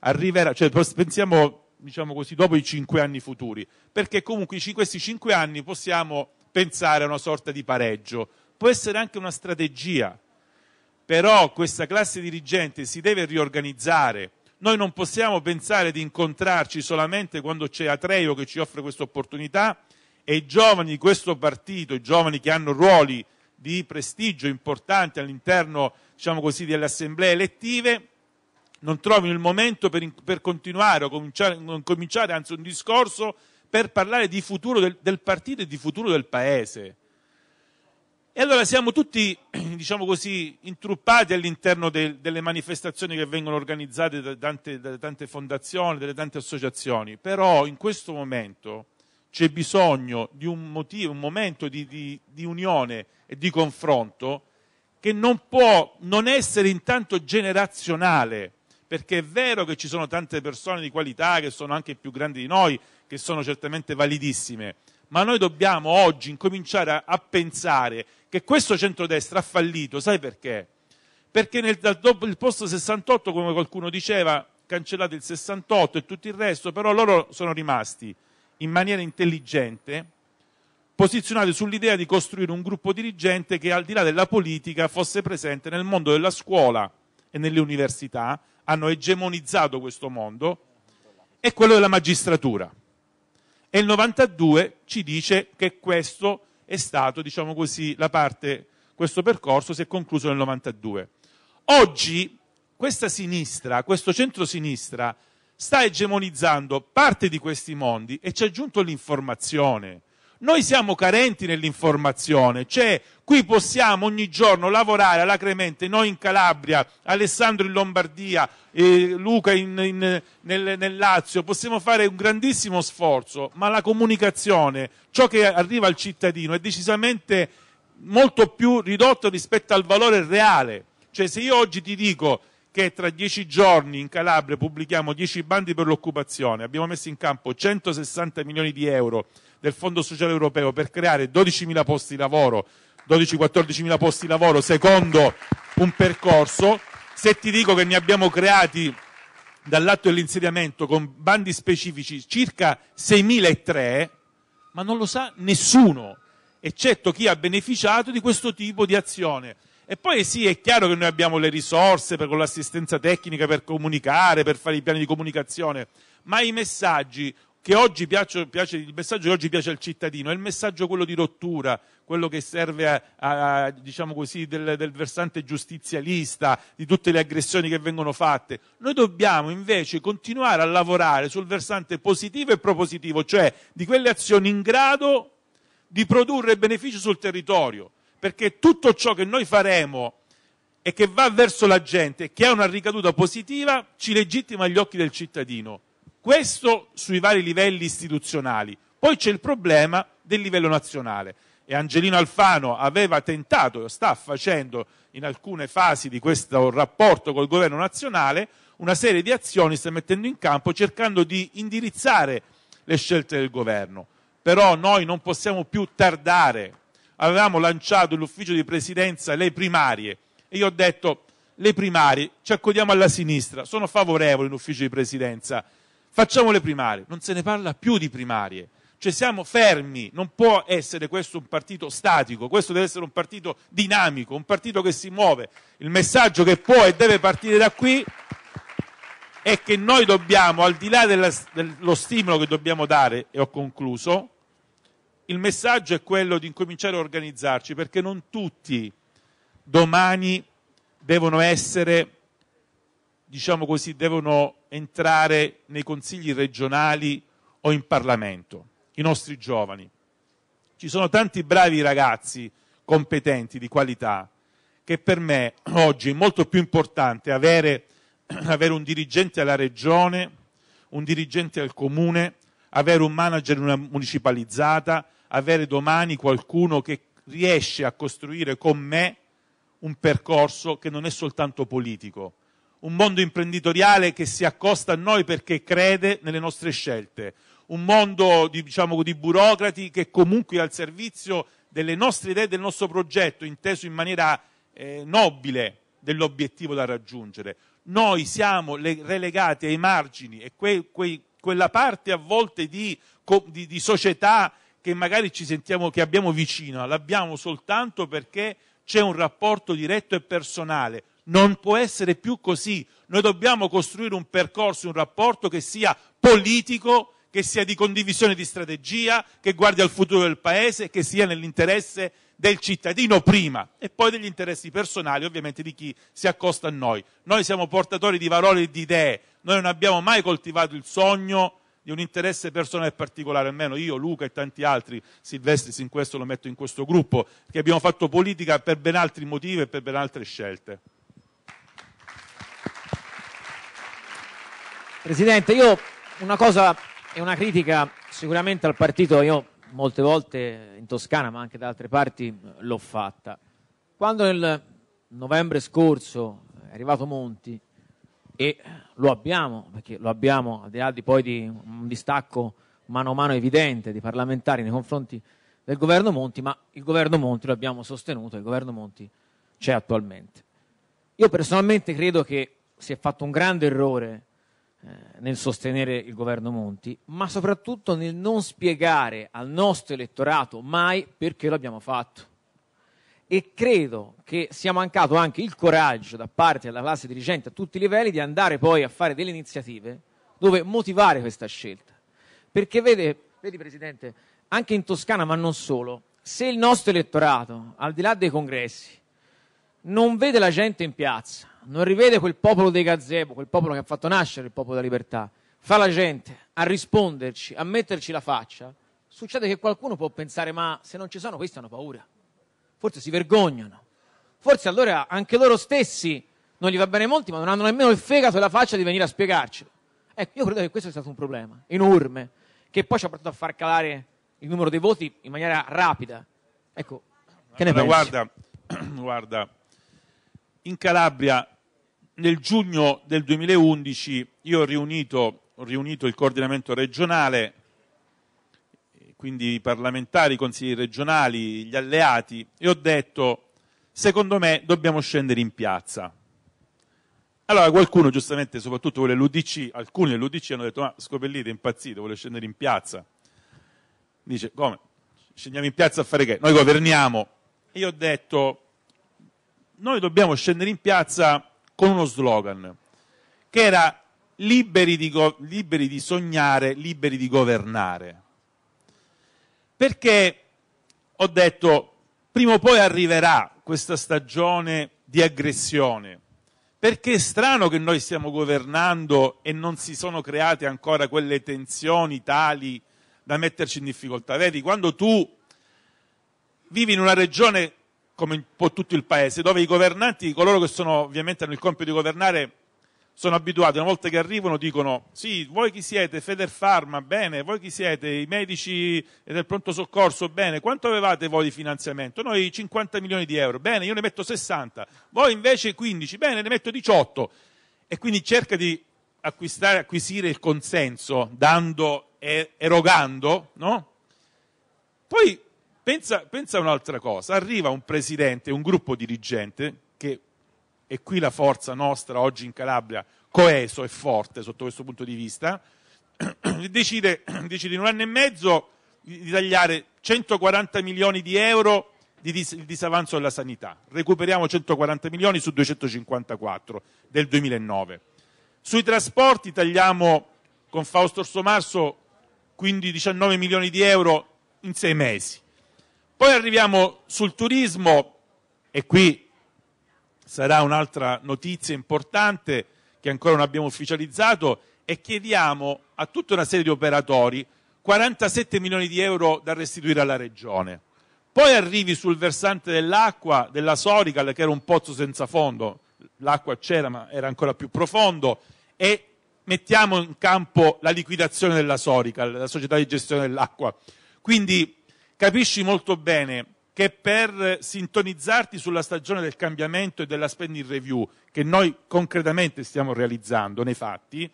arriveranno, cioè pensiamo, diciamo così, dopo i cinque anni futuri, perché comunque in questi cinque anni possiamo pensare a una sorta di pareggio, può essere anche una strategia, però questa classe dirigente si deve riorganizzare, noi non possiamo pensare di incontrarci solamente quando c'è Atreo che ci offre questa opportunità e i giovani di questo partito, i giovani che hanno ruoli di prestigio importanti all'interno diciamo così, delle assemblee elettive, non trovino il momento per, per continuare o cominciare, cominciare, anzi un discorso per parlare di futuro del, del partito e di futuro del paese. E allora siamo tutti, diciamo così, intruppati all'interno de, delle manifestazioni che vengono organizzate da tante, da tante fondazioni, dalle tante associazioni, però in questo momento c'è bisogno di un, motivo, un momento di, di, di unione e di confronto che non può non essere intanto generazionale, perché è vero che ci sono tante persone di qualità che sono anche più grandi di noi, che sono certamente validissime, ma noi dobbiamo oggi incominciare a, a pensare che questo centrodestra ha fallito, sai perché? Perché nel, dopo il post 68, come qualcuno diceva, cancellate il 68 e tutto il resto, però loro sono rimasti in maniera intelligente, posizionati sull'idea di costruire un gruppo dirigente che al di là della politica fosse presente nel mondo della scuola e nelle università, hanno egemonizzato questo mondo, e quello della magistratura. E il 92 ci dice che questo è stato, diciamo così, la parte, questo percorso si è concluso nel 92. Oggi questa sinistra, questo centro-sinistra, sta egemonizzando parte di questi mondi e ci è giunto l'informazione. Noi siamo carenti nell'informazione, cioè qui possiamo ogni giorno lavorare alacremente, noi in Calabria, Alessandro in Lombardia, eh, Luca in, in, nel, nel Lazio, possiamo fare un grandissimo sforzo, ma la comunicazione, ciò che arriva al cittadino è decisamente molto più ridotto rispetto al valore reale. Cioè se io oggi ti dico che tra dieci giorni in Calabria pubblichiamo dieci bandi per l'occupazione. Abbiamo messo in campo 160 milioni di euro del Fondo Sociale Europeo per creare 12.000 posti di lavoro, 12-14 mila posti di lavoro secondo un percorso. Se ti dico che ne abbiamo creati dall'atto dell'insediamento con bandi specifici circa 6.003, ma non lo sa nessuno, eccetto chi ha beneficiato di questo tipo di azione. E poi sì, è chiaro che noi abbiamo le risorse per, con l'assistenza tecnica per comunicare, per fare i piani di comunicazione, ma i messaggi che oggi piace, piace, il messaggio che oggi piace al cittadino è il messaggio quello di rottura, quello che serve a, a, a, diciamo così, del, del, versante giustizialista, di tutte le aggressioni che vengono fatte. Noi dobbiamo invece continuare a lavorare sul versante positivo e propositivo, cioè di quelle azioni in grado di produrre benefici sul territorio perché tutto ciò che noi faremo e che va verso la gente, che ha una ricaduta positiva, ci legittima agli occhi del cittadino. Questo sui vari livelli istituzionali. Poi c'è il problema del livello nazionale. E Angelino Alfano aveva tentato, e sta facendo in alcune fasi di questo rapporto col governo nazionale, una serie di azioni sta mettendo in campo cercando di indirizzare le scelte del governo. Però noi non possiamo più tardare avevamo lanciato l'ufficio di presidenza le primarie e io ho detto le primarie, ci accodiamo alla sinistra, sono favorevole in di presidenza, facciamo le primarie, non se ne parla più di primarie, cioè siamo fermi, non può essere questo un partito statico, questo deve essere un partito dinamico, un partito che si muove, il messaggio che può e deve partire da qui è che noi dobbiamo, al di là della, dello stimolo che dobbiamo dare, e ho concluso, il messaggio è quello di incominciare a organizzarci perché non tutti domani devono essere, diciamo così, devono entrare nei consigli regionali o in Parlamento, i nostri giovani. Ci sono tanti bravi ragazzi competenti, di qualità, che per me oggi è molto più importante avere, avere un dirigente alla regione, un dirigente al comune, avere un manager in una municipalizzata, avere domani qualcuno che riesce a costruire con me un percorso che non è soltanto politico, un mondo imprenditoriale che si accosta a noi perché crede nelle nostre scelte, un mondo diciamo, di burocrati che comunque è al servizio delle nostre idee, del nostro progetto, inteso in maniera eh, nobile dell'obiettivo da raggiungere. Noi siamo le, relegati ai margini e que, que, quella parte a volte di, di, di società che magari ci sentiamo che abbiamo vicina, l'abbiamo soltanto perché c'è un rapporto diretto e personale. Non può essere più così. Noi dobbiamo costruire un percorso, un rapporto che sia politico, che sia di condivisione di strategia, che guardi al futuro del Paese, che sia nell'interesse del cittadino prima e poi degli interessi personali ovviamente di chi si accosta a noi. Noi siamo portatori di valori e di idee, noi non abbiamo mai coltivato il sogno di un interesse personale particolare, almeno io, Luca e tanti altri, Silvestris in questo lo metto in questo gruppo, che abbiamo fatto politica per ben altri motivi e per ben altre scelte. Presidente, io una cosa e una critica sicuramente al partito, io molte volte in Toscana ma anche da altre parti l'ho fatta. Quando nel novembre scorso è arrivato Monti, e lo abbiamo, perché lo abbiamo al di là di poi di un distacco mano a mano evidente di parlamentari nei confronti del governo Monti, ma il governo Monti lo abbiamo sostenuto, il governo Monti c'è attualmente. Io personalmente credo che si è fatto un grande errore eh, nel sostenere il governo Monti, ma soprattutto nel non spiegare al nostro elettorato mai perché l'abbiamo fatto e credo che sia mancato anche il coraggio da parte della classe dirigente a tutti i livelli di andare poi a fare delle iniziative dove motivare questa scelta. Perché vede, vedi Presidente, anche in Toscana, ma non solo, se il nostro elettorato, al di là dei congressi, non vede la gente in piazza, non rivede quel popolo dei gazebo, quel popolo che ha fatto nascere il popolo della libertà, fa la gente a risponderci, a metterci la faccia, succede che qualcuno può pensare ma se non ci sono questi hanno paura forse si vergognano. Forse allora anche loro stessi non gli va bene molti, ma non hanno nemmeno il fegato e la faccia di venire a spiegarcelo. Ecco, io credo che questo sia stato un problema enorme, che poi ci ha portato a far calare il numero dei voti in maniera rapida. Ecco, che ne allora, pensi? Guarda, guarda, in Calabria nel giugno del 2011 io ho riunito, ho riunito il coordinamento regionale quindi i parlamentari, i consigli regionali, gli alleati, e ho detto, secondo me dobbiamo scendere in piazza. Allora qualcuno, giustamente, soprattutto quello dell'UDC, alcuni dell'UDC hanno detto, ma Scopellite è impazzito, vuole scendere in piazza. Dice, come? Scendiamo in piazza a fare che? Noi governiamo. E io ho detto, noi dobbiamo scendere in piazza con uno slogan, che era liberi di, liberi di sognare, liberi di governare. Perché ho detto, prima o poi arriverà questa stagione di aggressione. Perché è strano che noi stiamo governando e non si sono create ancora quelle tensioni tali da metterci in difficoltà. Vedi, quando tu vivi in una regione come un po' tutto il paese, dove i governanti, coloro che sono ovviamente hanno il compito di governare, sono abituati, una volta che arrivano dicono sì, voi chi siete? Feder Pharma, bene, voi chi siete? I medici del pronto soccorso, bene, quanto avevate voi di finanziamento? Noi 50 milioni di euro, bene, io ne metto 60, voi invece 15, bene, ne metto 18. E quindi cerca di acquistare, acquisire il consenso dando e erogando, no? Poi pensa, pensa un'altra cosa, arriva un presidente, un gruppo dirigente che e qui la forza nostra oggi in Calabria, coeso e forte sotto questo punto di vista, decide, decide in un anno e mezzo di tagliare 140 milioni di euro di dis- disavanzo della sanità. Recuperiamo 140 milioni su 254 del 2009. Sui trasporti tagliamo con Fausto Orsomarso quindi 19 milioni di euro in sei mesi. Poi arriviamo sul turismo e qui sarà un'altra notizia importante che ancora non abbiamo ufficializzato e chiediamo a tutta una serie di operatori 47 milioni di euro da restituire alla Regione. Poi arrivi sul versante dell'acqua, della Sorical, che era un pozzo senza fondo, l'acqua c'era ma era ancora più profondo, e mettiamo in campo la liquidazione della Sorical, la società di gestione dell'acqua. Quindi capisci molto bene che per sintonizzarti sulla stagione del cambiamento e della spending review che noi concretamente stiamo realizzando nei fatti,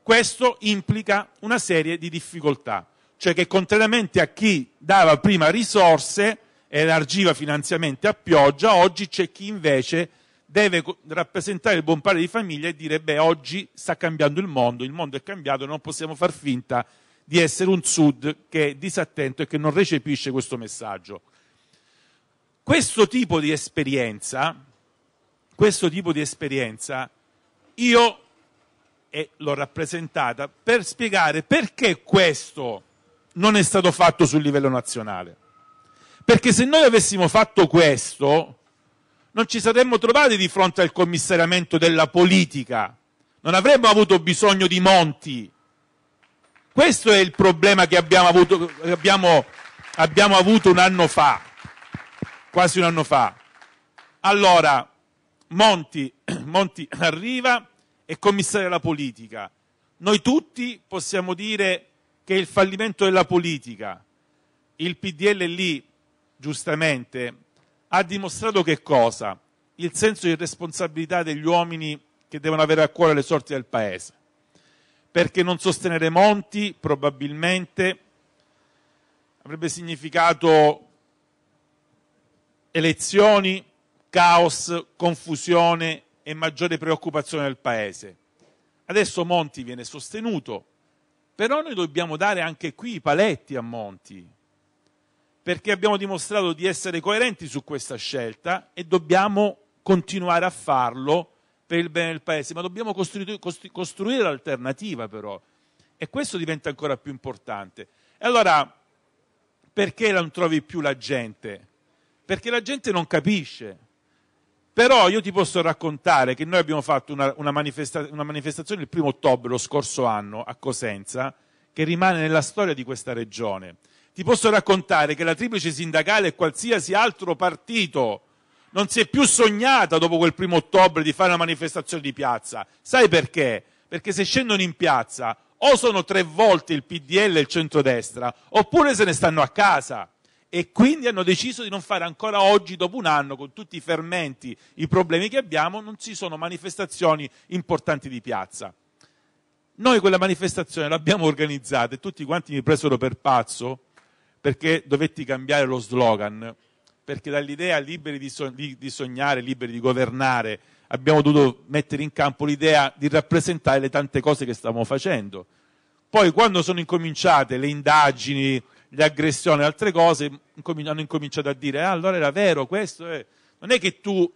questo implica una serie di difficoltà, cioè che contrariamente a chi dava prima risorse e elargiva finanziamenti a pioggia, oggi c'è chi invece deve rappresentare il buon padre di famiglia e dire beh oggi sta cambiando il mondo, il mondo è cambiato, non possiamo far finta di essere un sud che è disattento e che non recepisce questo messaggio questo tipo di esperienza, questo tipo di esperienza, io e l'ho rappresentata per spiegare perché questo non è stato fatto sul livello nazionale. Perché se noi avessimo fatto questo, non ci saremmo trovati di fronte al commissariamento della politica, non avremmo avuto bisogno di Monti. Questo è il problema che abbiamo avuto, abbiamo, abbiamo avuto un anno fa quasi un anno fa. Allora, Monti, Monti arriva, è commissario alla politica. Noi tutti possiamo dire che il fallimento della politica, il PDL lì, giustamente, ha dimostrato che cosa? Il senso di responsabilità degli uomini che devono avere a cuore le sorti del Paese. Perché non sostenere Monti probabilmente avrebbe significato elezioni, caos, confusione e maggiore preoccupazione del Paese. Adesso Monti viene sostenuto, però noi dobbiamo dare anche qui i paletti a Monti, perché abbiamo dimostrato di essere coerenti su questa scelta e dobbiamo continuare a farlo per il bene del Paese, ma dobbiamo costruire, costruire l'alternativa però. E questo diventa ancora più importante. E allora, perché non trovi più la gente? perché la gente non capisce. Però io ti posso raccontare che noi abbiamo fatto una, una, manifesta, una manifestazione il primo ottobre lo scorso anno a Cosenza, che rimane nella storia di questa regione. Ti posso raccontare che la triplice sindacale e qualsiasi altro partito non si è più sognata dopo quel primo ottobre di fare una manifestazione di piazza. Sai perché? Perché se scendono in piazza o sono tre volte il PDL e il centrodestra, oppure se ne stanno a casa e quindi hanno deciso di non fare ancora oggi, dopo un anno, con tutti i fermenti, i problemi che abbiamo, non ci sono manifestazioni importanti di piazza. Noi quella manifestazione l'abbiamo organizzata e tutti quanti mi presero per pazzo perché dovetti cambiare lo slogan, perché dall'idea liberi di, di sognare, liberi di governare, abbiamo dovuto mettere in campo l'idea di rappresentare le tante cose che stavamo facendo. Poi quando sono incominciate le indagini, le aggressioni e altre cose, hanno incominciato a dire, ah, allora era vero questo, è... Eh. non è che tu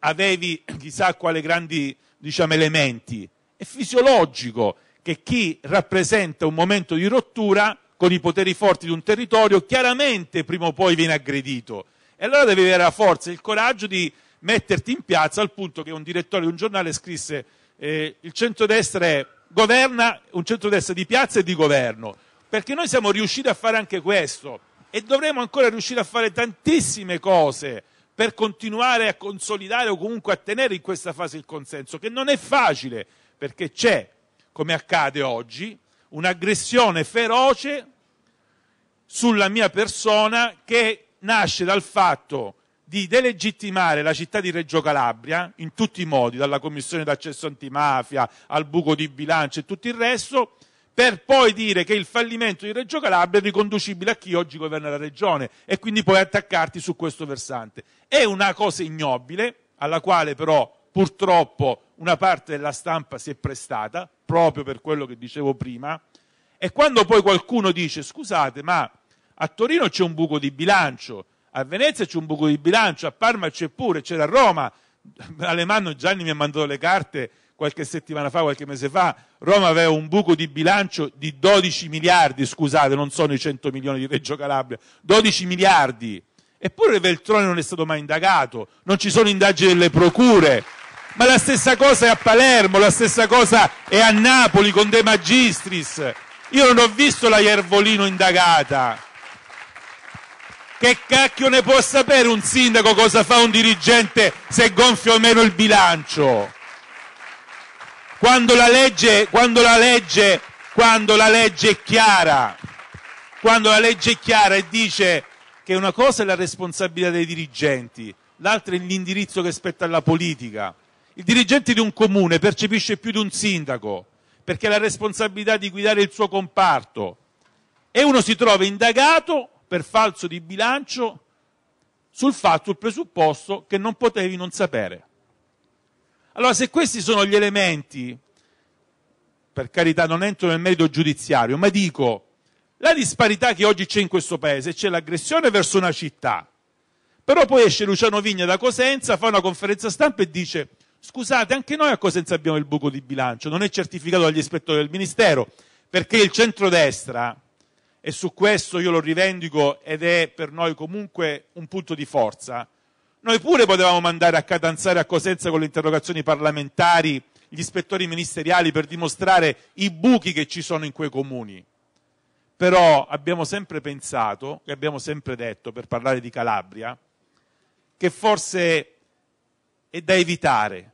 avevi chissà quale grandi diciamo, elementi, è fisiologico che chi rappresenta un momento di rottura con i poteri forti di un territorio chiaramente prima o poi viene aggredito e allora devi avere la forza e il coraggio di metterti in piazza al punto che un direttore di un giornale scrisse eh, il centrodestra è governa un centrodestra di piazza e di governo perché noi siamo riusciti a fare anche questo e dovremo ancora riuscire a fare tantissime cose per continuare a consolidare o comunque a tenere in questa fase il consenso, che non è facile perché c'è, come accade oggi, un'aggressione feroce sulla mia persona che nasce dal fatto di delegittimare la città di Reggio Calabria in tutti i modi, dalla commissione d'accesso antimafia al buco di bilancio e tutto il resto, per poi dire che il fallimento di Reggio Calabria è riconducibile a chi oggi governa la regione e quindi puoi attaccarti su questo versante. È una cosa ignobile alla quale però purtroppo una parte della stampa si è prestata, proprio per quello che dicevo prima, e quando poi qualcuno dice scusate ma a Torino c'è un buco di bilancio, a Venezia c'è un buco di bilancio, a Parma c'è pure, c'era a Roma, Alemanno Gianni mi ha mandato le carte qualche settimana fa, qualche mese fa, Roma aveva un buco di bilancio di 12 miliardi, scusate, non sono i 100 milioni di Reggio Calabria, 12 miliardi. Eppure Veltroni non è stato mai indagato, non ci sono indagini delle procure. Ma la stessa cosa è a Palermo, la stessa cosa è a Napoli con De Magistris. Io non ho visto la Iervolino indagata. Che cacchio ne può sapere un sindaco cosa fa un dirigente se gonfia o meno il bilancio? Quando la, legge, quando, la legge, quando la legge, è chiara, quando la legge è chiara e dice che una cosa è la responsabilità dei dirigenti, l'altra è l'indirizzo che spetta alla politica. Il dirigente di un comune percepisce più di un sindaco, perché ha la responsabilità di guidare il suo comparto. E uno si trova indagato per falso di bilancio sul fatto, sul presupposto che non potevi non sapere. Allora, se questi sono gli elementi, per carità non entro nel merito giudiziario, ma dico, la disparità che oggi c'è in questo paese, c'è l'aggressione verso una città, però poi esce Luciano Vigna da Cosenza, fa una conferenza stampa e dice, scusate, anche noi a Cosenza abbiamo il buco di bilancio, non è certificato dagli ispettori del Ministero, perché il centrodestra, e su questo io lo rivendico ed è per noi comunque un punto di forza, noi pure potevamo mandare a Catanzare a Cosenza con le interrogazioni parlamentari gli ispettori ministeriali per dimostrare i buchi che ci sono in quei comuni. Però abbiamo sempre pensato e abbiamo sempre detto, per parlare di Calabria, che forse è da evitare,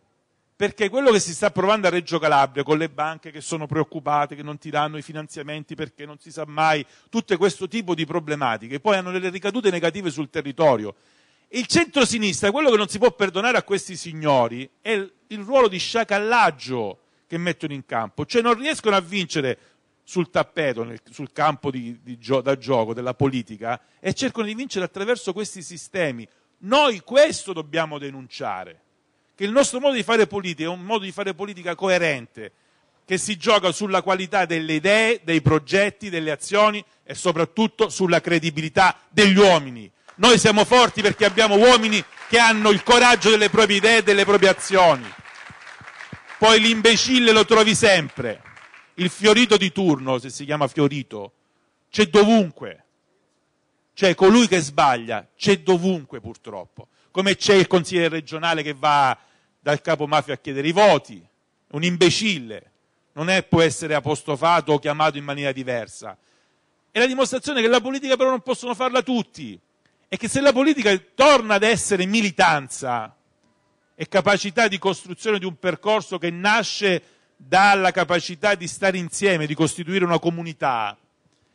perché quello che si sta provando a Reggio Calabria con le banche che sono preoccupate, che non tiranno i finanziamenti perché non si sa mai, tutto questo tipo di problematiche, poi hanno delle ricadute negative sul territorio il centrosinistra, quello che non si può perdonare a questi signori, è il ruolo di sciacallaggio che mettono in campo, cioè non riescono a vincere sul tappeto, nel, sul campo di, di gio, da gioco della politica e cercano di vincere attraverso questi sistemi. Noi questo dobbiamo denunciare, che il nostro modo di fare politica è un modo di fare politica coerente, che si gioca sulla qualità delle idee, dei progetti, delle azioni e soprattutto sulla credibilità degli uomini noi siamo forti perché abbiamo uomini che hanno il coraggio delle proprie idee e delle proprie azioni. Poi l'imbecille lo trovi sempre. Il fiorito di turno, se si chiama fiorito, c'è dovunque. Cioè colui che sbaglia c'è dovunque purtroppo. Come c'è il consigliere regionale che va dal capo mafia a chiedere i voti, un imbecille, non è, può essere apostrofato o chiamato in maniera diversa. È la dimostrazione che la politica però non possono farla tutti è che se la politica torna ad essere militanza e capacità di costruzione di un percorso che nasce dalla capacità di stare insieme, di costituire una comunità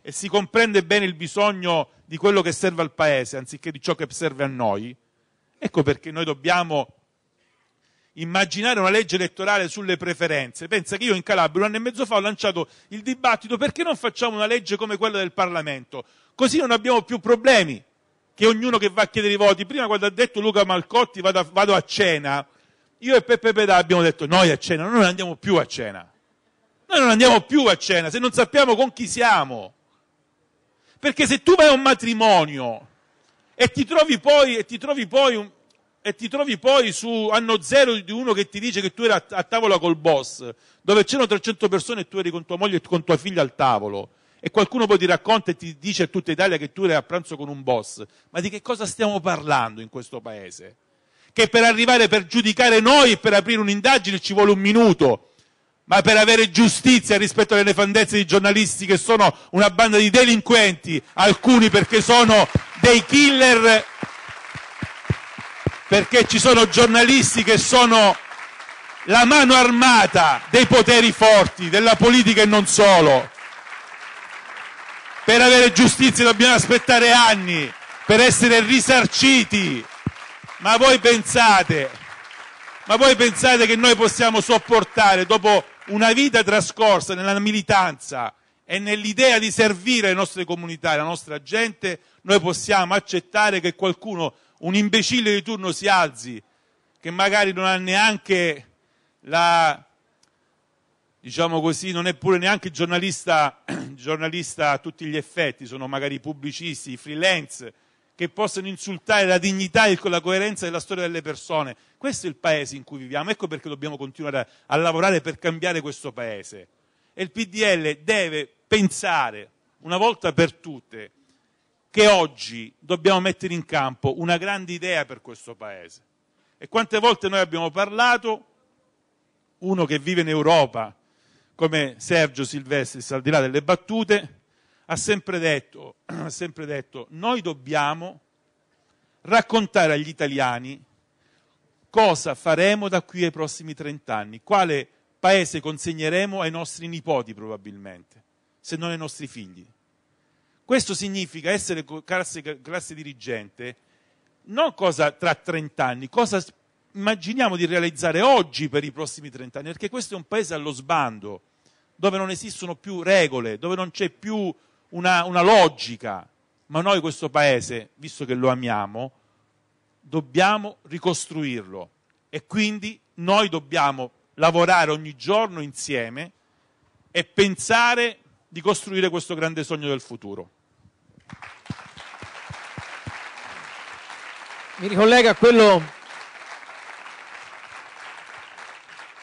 e si comprende bene il bisogno di quello che serve al paese anziché di ciò che serve a noi, ecco perché noi dobbiamo immaginare una legge elettorale sulle preferenze. Pensa che io in Calabria un anno e mezzo fa ho lanciato il dibattito perché non facciamo una legge come quella del Parlamento? Così non abbiamo più problemi che ognuno che va a chiedere i voti, prima quando ha detto Luca Malcotti vado a, vado a cena, io e Peppe Pedà abbiamo detto noi a cena, noi non andiamo più a cena. Noi non andiamo più a cena se non sappiamo con chi siamo. Perché se tu vai a un matrimonio e ti trovi poi, e ti trovi poi un, e ti trovi poi su anno zero di uno che ti dice che tu eri a, a, tavola col boss, dove c'erano 300 persone e tu eri con tua moglie e con tua figlia al tavolo e qualcuno poi ti racconta e ti dice a tutta Italia che tu eri a pranzo con un boss. Ma di che cosa stiamo parlando in questo paese? Che per arrivare per giudicare noi e per aprire un'indagine ci vuole un minuto, ma per avere giustizia rispetto alle nefandezze di giornalisti che sono una banda di delinquenti, alcuni perché sono dei killer, perché ci sono giornalisti che sono la mano armata dei poteri forti, della politica e non solo per avere giustizia dobbiamo aspettare anni per essere risarciti. Ma voi pensate, ma voi pensate che noi possiamo sopportare dopo una vita trascorsa nella militanza e nell'idea di servire le nostre comunità, la nostra gente, noi possiamo accettare che qualcuno, un imbecille di turno si alzi, che magari non ha neanche la, diciamo così, non è pure neanche giornalista, giornalista a tutti gli effetti, sono magari pubblicisti, freelance, che possono insultare la dignità e la coerenza della storia delle persone. Questo è il paese in cui viviamo, ecco perché dobbiamo continuare a, a lavorare per cambiare questo paese. E il PDL deve pensare, una volta per tutte, che oggi dobbiamo mettere in campo una grande idea per questo paese. E quante volte noi abbiamo parlato, uno che vive in Europa, come Sergio Silvestris, al di là delle battute, ha sempre detto, ha sempre detto noi dobbiamo raccontare agli italiani cosa faremo da qui ai prossimi trent'anni, quale paese consegneremo ai nostri nipoti probabilmente, se non ai nostri figli. Questo significa essere classe, classe dirigente non cosa tra trent'anni, cosa immaginiamo di realizzare oggi per i prossimi trent'anni, perché questo è un paese allo sbando dove non esistono più regole, dove non c'è più una, una logica. Ma noi questo paese, visto che lo amiamo, dobbiamo ricostruirlo e quindi noi dobbiamo lavorare ogni giorno insieme e pensare di costruire questo grande sogno del futuro. Mi ricollega, quello,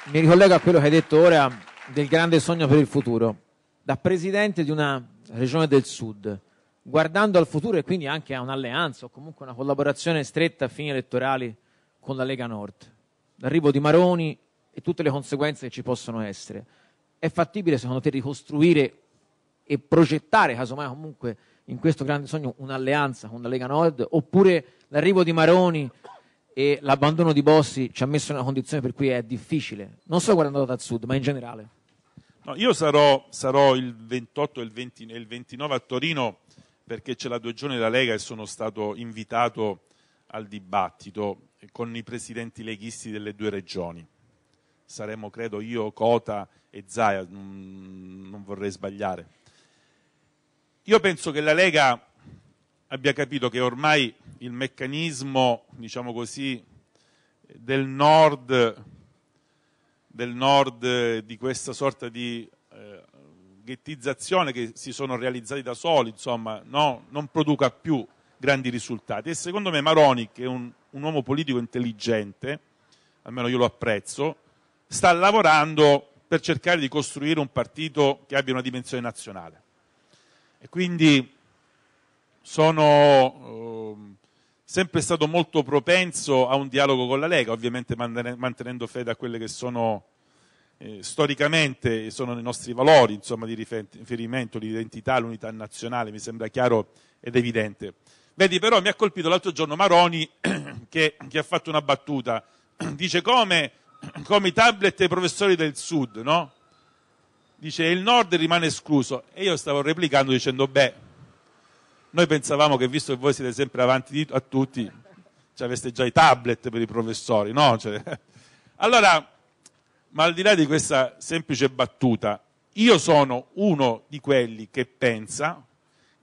mi ricollega a quello, che hai detto ora del grande sogno per il futuro, da presidente di una regione del sud, guardando al futuro e quindi anche a un'alleanza o comunque una collaborazione stretta a fini elettorali con la Lega Nord. L'arrivo di Maroni e tutte le conseguenze che ci possono essere. È fattibile, secondo te, ricostruire e progettare, casomai comunque, in questo grande sogno un'alleanza con la Lega Nord? Oppure l'arrivo di Maroni e l'abbandono di Bossi ci ha messo in una condizione per cui è difficile, non solo guardando dal sud, ma in generale? No, io sarò, sarò, il 28 e il, 20, il 29 a Torino perché c'è la due giorni della Lega e sono stato invitato al dibattito con i presidenti leghisti delle due regioni. Saremo, credo, io, Cota e Zaia, non vorrei sbagliare. Io penso che la Lega abbia capito che ormai il meccanismo, diciamo così, del nord del nord eh, di questa sorta di eh, ghettizzazione che si sono realizzati da soli, insomma, no, non produca più grandi risultati. E secondo me Maroni, che è un, un uomo politico intelligente, almeno io lo apprezzo, sta lavorando per cercare di costruire un partito che abbia una dimensione nazionale. E quindi sono ehm, sempre stato molto propenso a un dialogo con la Lega, ovviamente mantenendo fede a quelle che sono eh, storicamente sono i nostri valori insomma, di riferimento, l'identità, l'unità nazionale, mi sembra chiaro ed evidente. Vedi però mi ha colpito l'altro giorno Maroni che, che ha fatto una battuta, dice come, come i tablet e professori del sud, no? Dice il nord rimane escluso e io stavo replicando dicendo beh noi pensavamo che visto che voi siete sempre avanti a tutti, cioè aveste già i tablet per i professori, no? Cioè, allora, ma al di là di questa semplice battuta, io sono uno di quelli che pensa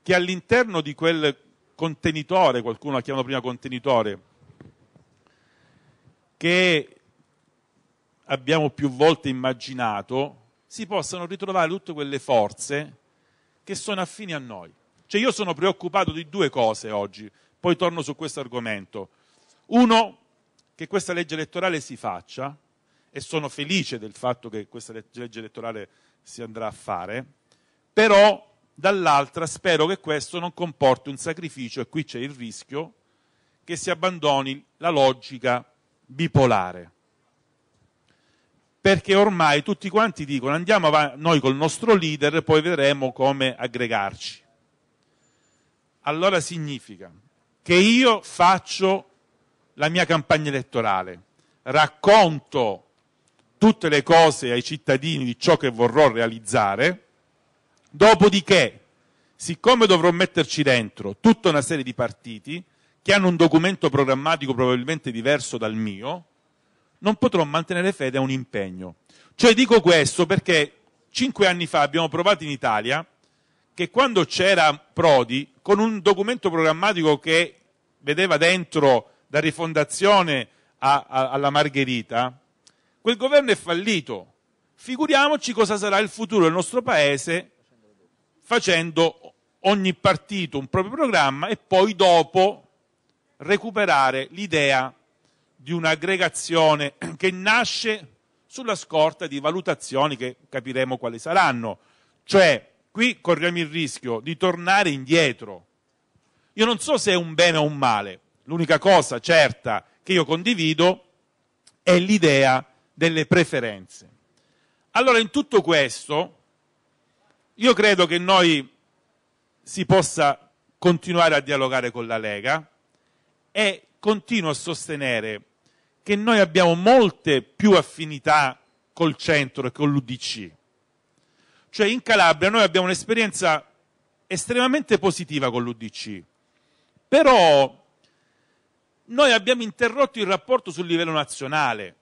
che all'interno di quel contenitore, qualcuno ha chiamato prima contenitore, che abbiamo più volte immaginato, si possano ritrovare tutte quelle forze che sono affini a noi. Cioè io sono preoccupato di due cose oggi, poi torno su questo argomento. Uno, che questa legge elettorale si faccia, e sono felice del fatto che questa legge elettorale si andrà a fare, però dall'altra spero che questo non comporti un sacrificio, e qui c'è il rischio, che si abbandoni la logica bipolare. Perché ormai tutti quanti dicono andiamo avanti noi col nostro leader, poi vedremo come aggregarci allora significa che io faccio la mia campagna elettorale, racconto tutte le cose ai cittadini di ciò che vorrò realizzare, dopodiché, siccome dovrò metterci dentro tutta una serie di partiti che hanno un documento programmatico probabilmente diverso dal mio, non potrò mantenere fede a un impegno. Cioè dico questo perché cinque anni fa abbiamo provato in Italia che quando c'era Prodi con un documento programmatico che vedeva dentro da rifondazione a, a, alla Margherita, quel governo è fallito. Figuriamoci cosa sarà il futuro del nostro paese facendo ogni partito un proprio programma e poi dopo recuperare l'idea di un'aggregazione che nasce sulla scorta di valutazioni che capiremo quali saranno. Cioè, qui corriamo il rischio di tornare indietro. Io non so se è un bene o un male, l'unica cosa certa che io condivido è l'idea delle preferenze. Allora, in tutto questo, io credo che noi si possa continuare a dialogare con la Lega e continuo a sostenere che noi abbiamo molte più affinità col centro e con l'UDC cioè in Calabria noi abbiamo un'esperienza estremamente positiva con l'UDC, però noi abbiamo interrotto il rapporto sul livello nazionale.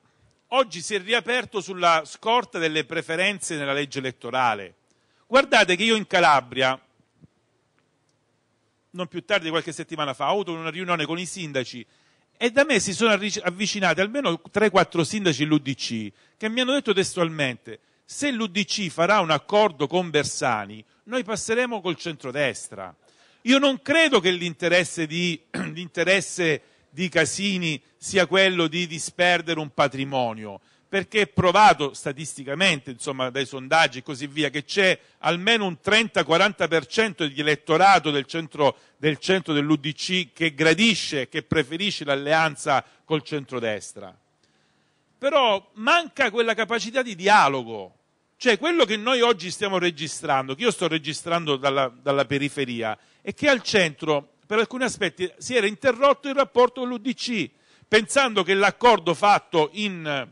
Oggi si è riaperto sulla scorta delle preferenze nella legge elettorale. Guardate che io in Calabria, non più tardi di qualche settimana fa, ho avuto una riunione con i sindaci e da me si sono avvicinati almeno 3-4 sindaci dell'UDC che mi hanno detto testualmente se l'Udc farà un accordo con Bersani, noi passeremo col centrodestra. Io non credo che l'interesse di, l'interesse di Casini sia quello di disperdere un patrimonio, perché è provato statisticamente, insomma, dai sondaggi e così via, che c'è almeno un 30-40% di elettorato del centro, del centro dell'Udc che gradisce, che preferisce l'alleanza col centrodestra però manca quella capacità di dialogo cioè, quello che noi oggi stiamo registrando, che io sto registrando dalla, dalla periferia, è che al centro, per alcuni aspetti, si era interrotto il rapporto con l'UDC, pensando che l'accordo fatto in,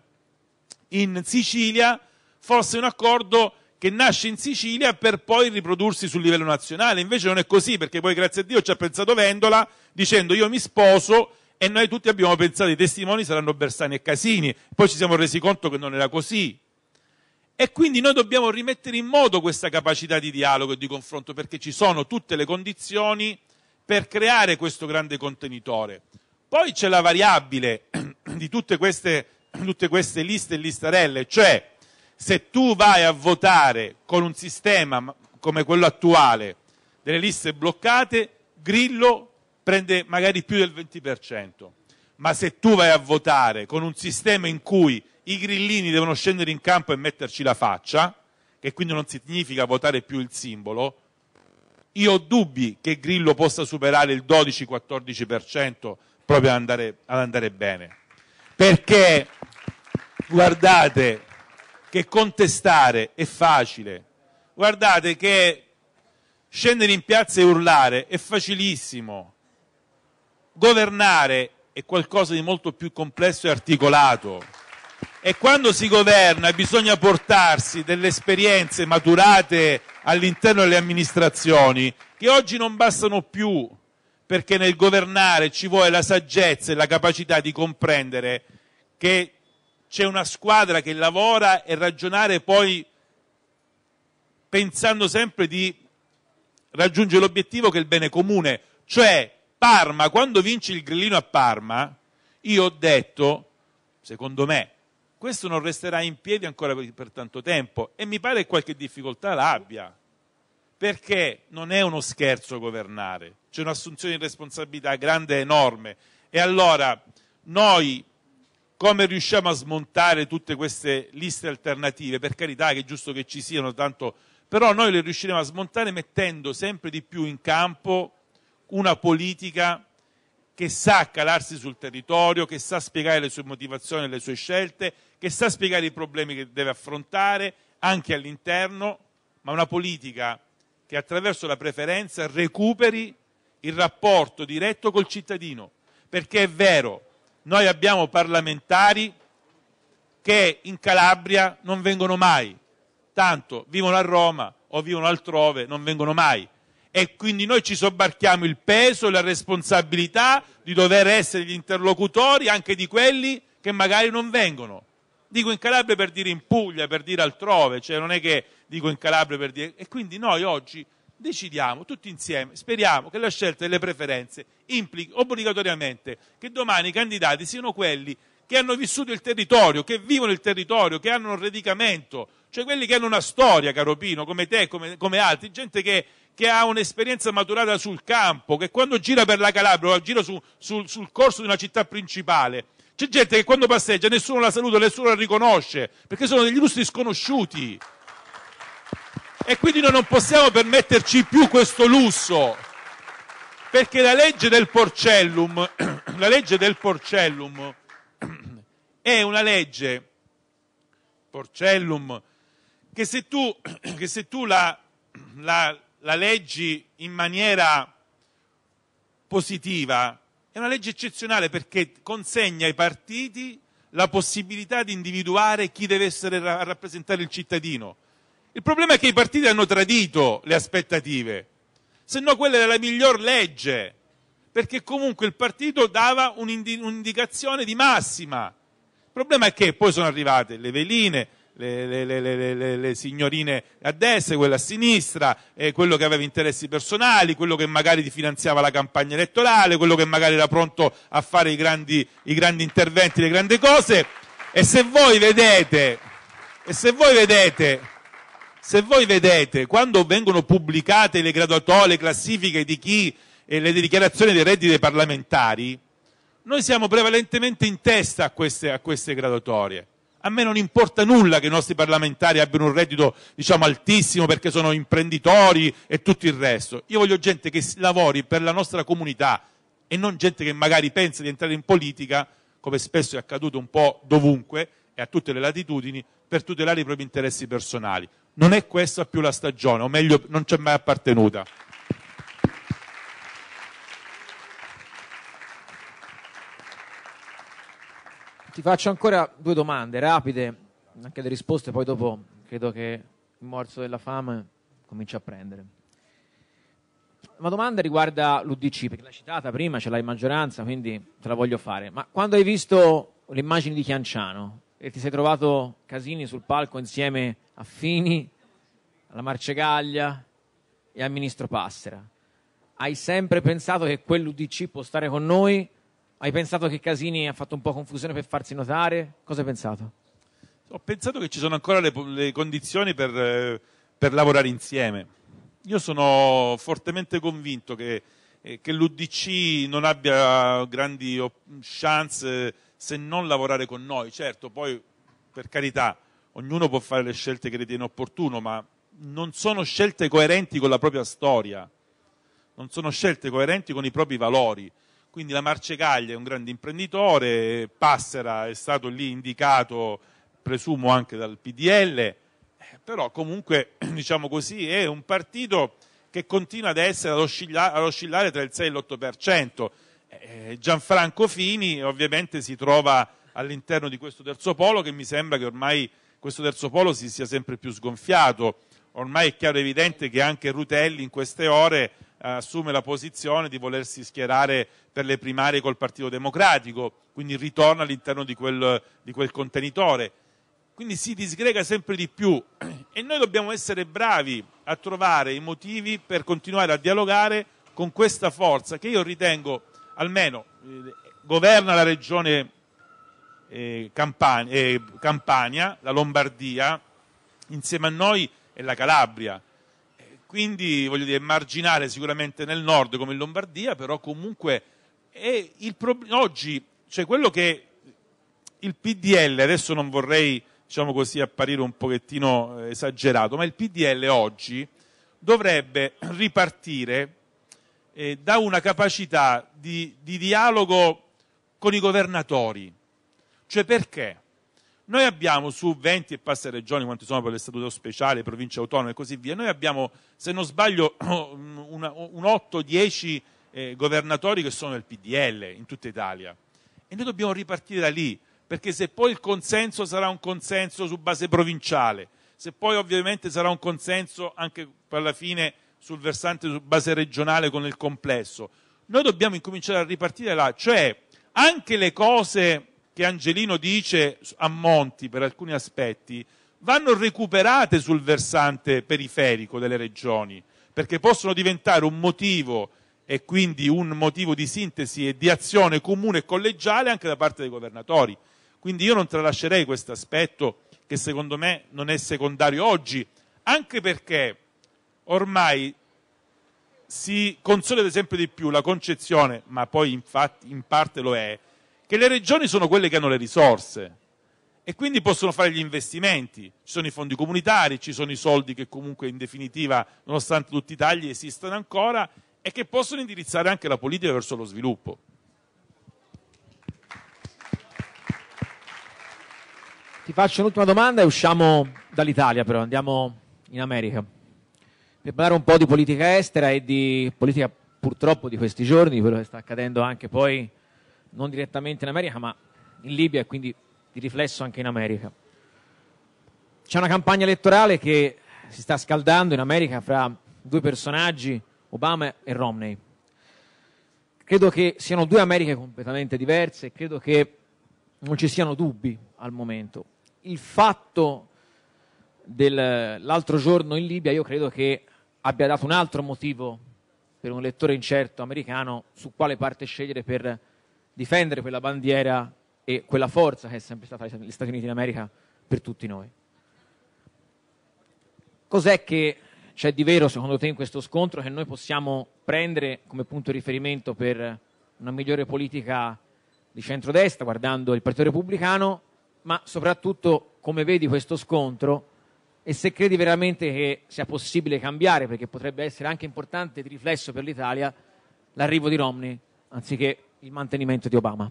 in Sicilia fosse un accordo che nasce in Sicilia per poi riprodursi sul livello nazionale. Invece non è così, perché poi grazie a Dio ci ha pensato Vendola dicendo io mi sposo e noi tutti abbiamo pensato i testimoni saranno Bersani e Casini. Poi ci siamo resi conto che non era così. E quindi noi dobbiamo rimettere in moto questa capacità di dialogo e di confronto perché ci sono tutte le condizioni per creare questo grande contenitore. Poi c'è la variabile di tutte queste, tutte queste liste e listarelle, cioè se tu vai a votare con un sistema come quello attuale delle liste bloccate, Grillo prende magari più del 20%, ma se tu vai a votare con un sistema in cui i grillini devono scendere in campo e metterci la faccia, che quindi non significa votare più il simbolo, io ho dubbi che Grillo possa superare il 12-14% proprio ad andare, ad andare bene. Perché, guardate, che contestare è facile, guardate che scendere in piazza e urlare è facilissimo, governare è qualcosa di molto più complesso e articolato. E quando si governa bisogna portarsi delle esperienze maturate all'interno delle amministrazioni che oggi non bastano più perché nel governare ci vuole la saggezza e la capacità di comprendere che c'è una squadra che lavora e ragionare poi pensando sempre di raggiungere l'obiettivo che è il bene comune. Cioè, Parma, quando vince il grillino a Parma, io ho detto, secondo me, questo non resterà in piedi ancora per, per tanto tempo e mi pare che qualche difficoltà l'abbia, perché non è uno scherzo governare, c'è un'assunzione di responsabilità grande e enorme. E allora noi come riusciamo a smontare tutte queste liste alternative? Per carità che è giusto che ci siano, tanto, però noi le riusciremo a smontare mettendo sempre di più in campo una politica che sa calarsi sul territorio, che sa spiegare le sue motivazioni e le sue scelte, che sa spiegare i problemi che deve affrontare anche all'interno, ma una politica che attraverso la preferenza recuperi il rapporto diretto col cittadino. Perché è vero, noi abbiamo parlamentari che in Calabria non vengono mai, tanto vivono a Roma o vivono altrove, non vengono mai e quindi noi ci sobbarchiamo il peso e la responsabilità di dover essere gli interlocutori anche di quelli che magari non vengono. Dico in Calabria per dire in Puglia, per dire altrove, cioè non è che dico in Calabria per dire... E quindi noi oggi decidiamo tutti insieme, speriamo che la scelta delle preferenze implichi obbligatoriamente che domani i candidati siano quelli che hanno vissuto il territorio, che vivono il territorio, che hanno un radicamento, cioè quelli che hanno una storia, caro Pino, come te, come, come altri, gente che che ha un'esperienza maturata sul campo, che quando gira per la Calabria, o gira su, sul, sul corso di una città principale, c'è gente che quando passeggia nessuno la saluta, nessuno la riconosce, perché sono degli illustri sconosciuti. E quindi noi non possiamo permetterci più questo lusso, perché la legge del porcellum, la legge del porcellum è una legge, porcellum, che se tu, che se tu la, la, la leggi in maniera positiva, è una legge eccezionale perché consegna ai partiti la possibilità di individuare chi deve essere a rappresentare il cittadino. Il problema è che i partiti hanno tradito le aspettative, se no quella era la miglior legge, perché comunque il partito dava un'indicazione di massima. Il problema è che poi sono arrivate le veline, le, le, le, signorine a destra, quella a sinistra, eh, quello che aveva interessi personali, quello che magari ti finanziava la campagna elettorale, quello che magari era pronto a fare i grandi, i grandi interventi, le grandi cose. E se voi vedete, e se voi vedete, se voi vedete, quando vengono pubblicate le graduatorie, le classifiche di chi e le dichiarazioni dei redditi dei parlamentari, noi siamo prevalentemente in testa a queste, a queste graduatorie. A me non importa nulla che i nostri parlamentari abbiano un reddito, diciamo, altissimo perché sono imprenditori e tutto il resto. Io voglio gente che lavori per la nostra comunità e non gente che magari pensa di entrare in politica, come spesso è accaduto un po' dovunque e a tutte le latitudini, per tutelare i propri interessi personali. Non è questa più la stagione, o meglio, non c'è mai appartenuta. Ti faccio ancora due domande rapide, anche le risposte, poi dopo credo che il morso della fame cominci a prendere. Una domanda riguarda l'UDC, perché l'hai citata prima, ce l'hai in maggioranza, quindi te la voglio fare. Ma quando hai visto le immagini di Chianciano e ti sei trovato Casini sul palco insieme a Fini, alla Marcegaglia e al ministro Passera, hai sempre pensato che quell'UDC può stare con noi hai pensato che Casini ha fatto un po' confusione per farsi notare? Cosa hai pensato? Ho pensato che ci sono ancora le, le condizioni per, per, lavorare insieme. Io sono fortemente convinto che, eh, che l'UDC non abbia grandi chance se non lavorare con noi. Certo, poi per carità, ognuno può fare le scelte che ritiene opportuno, ma non sono scelte coerenti con la propria storia, non sono scelte coerenti con i propri valori. Quindi la Marcegaglia è un grande imprenditore, Passera è stato lì indicato, presumo anche dal PDL, eh, però comunque diciamo così, è un partito che continua ad essere ad oscillare, ad oscillare tra il 6 e l'8%. Eh, Gianfranco Fini ovviamente si trova all'interno di questo terzo polo che mi sembra che ormai questo terzo polo si sia sempre più sgonfiato. Ormai è chiaro e evidente che anche Rutelli in queste ore eh, assume la posizione di volersi schierare per le primarie col Partito Democratico, quindi ritorna all'interno di quel, di quel contenitore. Quindi si disgrega sempre di più e noi dobbiamo essere bravi a trovare i motivi per continuare a dialogare con questa forza che io ritengo almeno eh, governa la regione eh, Campania, eh, Campania, la Lombardia, insieme a noi e la Calabria quindi voglio dire, marginale sicuramente nel nord come in Lombardia, però comunque pro... oggi, cioè quello che il PDL, adesso non vorrei diciamo così, apparire un pochettino eh, esagerato, ma il PDL oggi dovrebbe ripartire eh, da una capacità di, di dialogo con i governatori. Cioè perché? Noi abbiamo su 20 e passa regioni, quanti sono per le statute speciali, province autonome e così via, noi abbiamo, se non sbaglio, una, un 8-10 eh, governatori che sono del PDL in tutta Italia. E noi dobbiamo ripartire da lì, perché se poi il consenso sarà un consenso su base provinciale, se poi ovviamente sarà un consenso anche per la fine sul versante su base regionale con il complesso, noi dobbiamo incominciare a ripartire là, cioè anche le cose che Angelino dice a Monti per alcuni aspetti vanno recuperate sul versante periferico delle regioni, perché possono diventare un motivo e quindi un motivo di sintesi e di azione comune e collegiale anche da parte dei governatori. Quindi io non tralascerei questo aspetto che secondo me non è secondario oggi, anche perché ormai si consolida sempre di più la concezione, ma poi infatti in parte lo è, che le regioni sono quelle che hanno le risorse e quindi possono fare gli investimenti, ci sono i fondi comunitari, ci sono i soldi che comunque in definitiva, nonostante tutti i tagli, esistono ancora e che possono indirizzare anche la politica verso lo sviluppo. Ti faccio un'ultima domanda e usciamo dall'Italia però, andiamo in America. Per parlare un po' di politica estera e di politica purtroppo di questi giorni, quello che sta accadendo anche poi non direttamente in America, ma in Libia e quindi di riflesso anche in America. C'è una campagna elettorale che si sta scaldando in America fra due personaggi, Obama e Romney. Credo che siano due Americhe completamente diverse e credo che non ci siano dubbi al momento. Il fatto dell'altro giorno in Libia io credo che abbia dato un altro motivo per un elettore incerto americano su quale parte scegliere per difendere quella bandiera e quella forza che è sempre stata gli Stati Uniti d'America per tutti noi. Cos'è che c'è di vero secondo te in questo scontro che noi possiamo prendere come punto di riferimento per una migliore politica di centrodestra guardando il Partito Repubblicano, ma soprattutto come vedi questo scontro e se credi veramente che sia possibile cambiare, perché potrebbe essere anche importante di riflesso per l'Italia, l'arrivo di Romney anziché il mantenimento di Obama?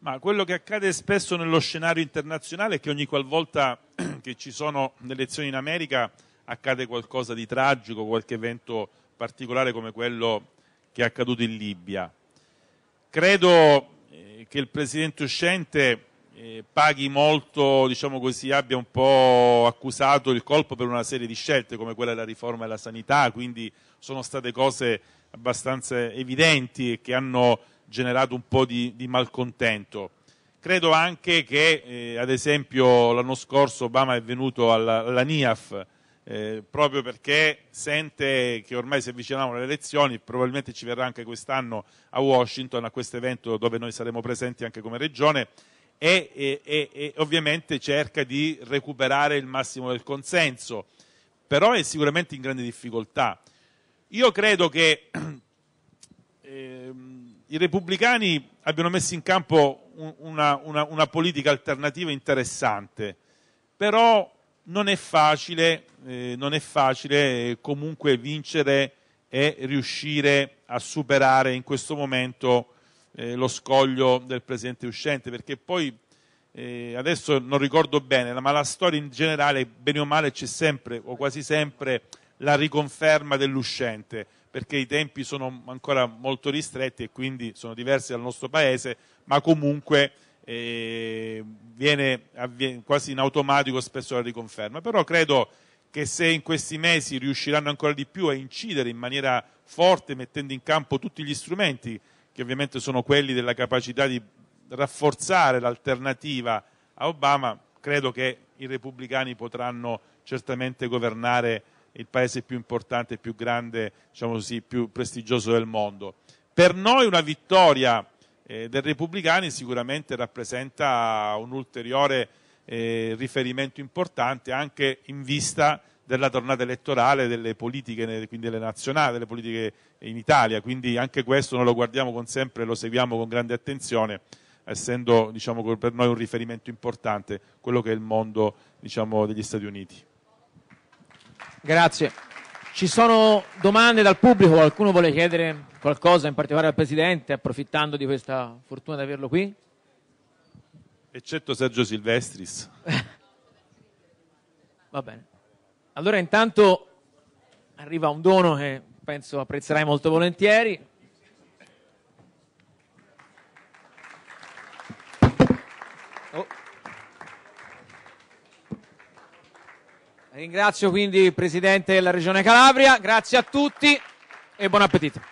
Ma quello che accade spesso nello scenario internazionale è che ogni qualvolta che ci sono le elezioni in America accade qualcosa di tragico, qualche evento particolare come quello che è accaduto in Libia. Credo eh, che il presidente uscente eh, paghi molto, diciamo così, abbia un po' accusato il colpo per una serie di scelte come quella della riforma della sanità, quindi sono state cose abbastanza evidenti e che hanno generato un po' di, di malcontento. Credo anche che, eh, ad esempio, l'anno scorso Obama è venuto alla, alla NIAF eh, proprio perché sente che ormai si avvicinavano le elezioni, probabilmente ci verrà anche quest'anno a Washington, a questo evento dove noi saremo presenti anche come regione, e, e, e, e ovviamente cerca di recuperare il massimo del consenso, però è sicuramente in grande difficoltà. Io credo che... Ehm, i repubblicani abbiano messo in campo una, una, una politica alternativa interessante, però non è facile, eh, non è facile eh, comunque vincere e riuscire a superare in questo momento eh, lo scoglio del presidente uscente, perché poi eh, adesso non ricordo bene, ma la storia in generale, bene o male, c'è sempre o quasi sempre la riconferma dell'uscente perché i tempi sono ancora molto ristretti e quindi sono diversi dal nostro paese, ma comunque eh, viene quasi in automatico spesso la riconferma. Però credo che se in questi mesi riusciranno ancora di più a incidere in maniera forte mettendo in campo tutti gli strumenti, che ovviamente sono quelli della capacità di rafforzare l'alternativa a Obama, credo che i repubblicani potranno certamente governare il paese più importante, più grande, diciamo così, più prestigioso del mondo. Per noi una vittoria eh, dei repubblicani sicuramente rappresenta un ulteriore eh, riferimento importante anche in vista della tornata elettorale delle politiche, quindi delle nazionali, delle politiche in Italia, quindi anche questo noi lo guardiamo con sempre, lo seguiamo con grande attenzione, essendo diciamo, per noi un riferimento importante quello che è il mondo diciamo, degli Stati Uniti. Grazie. Ci sono domande dal pubblico? Qualcuno vuole chiedere qualcosa in particolare al Presidente, approfittando di questa fortuna di averlo qui? Eccetto Sergio Silvestris. Va bene. Allora intanto arriva un dono che penso apprezzerai molto volentieri. Ringrazio quindi il Presidente della Regione Calabria, grazie a tutti e buon appetito.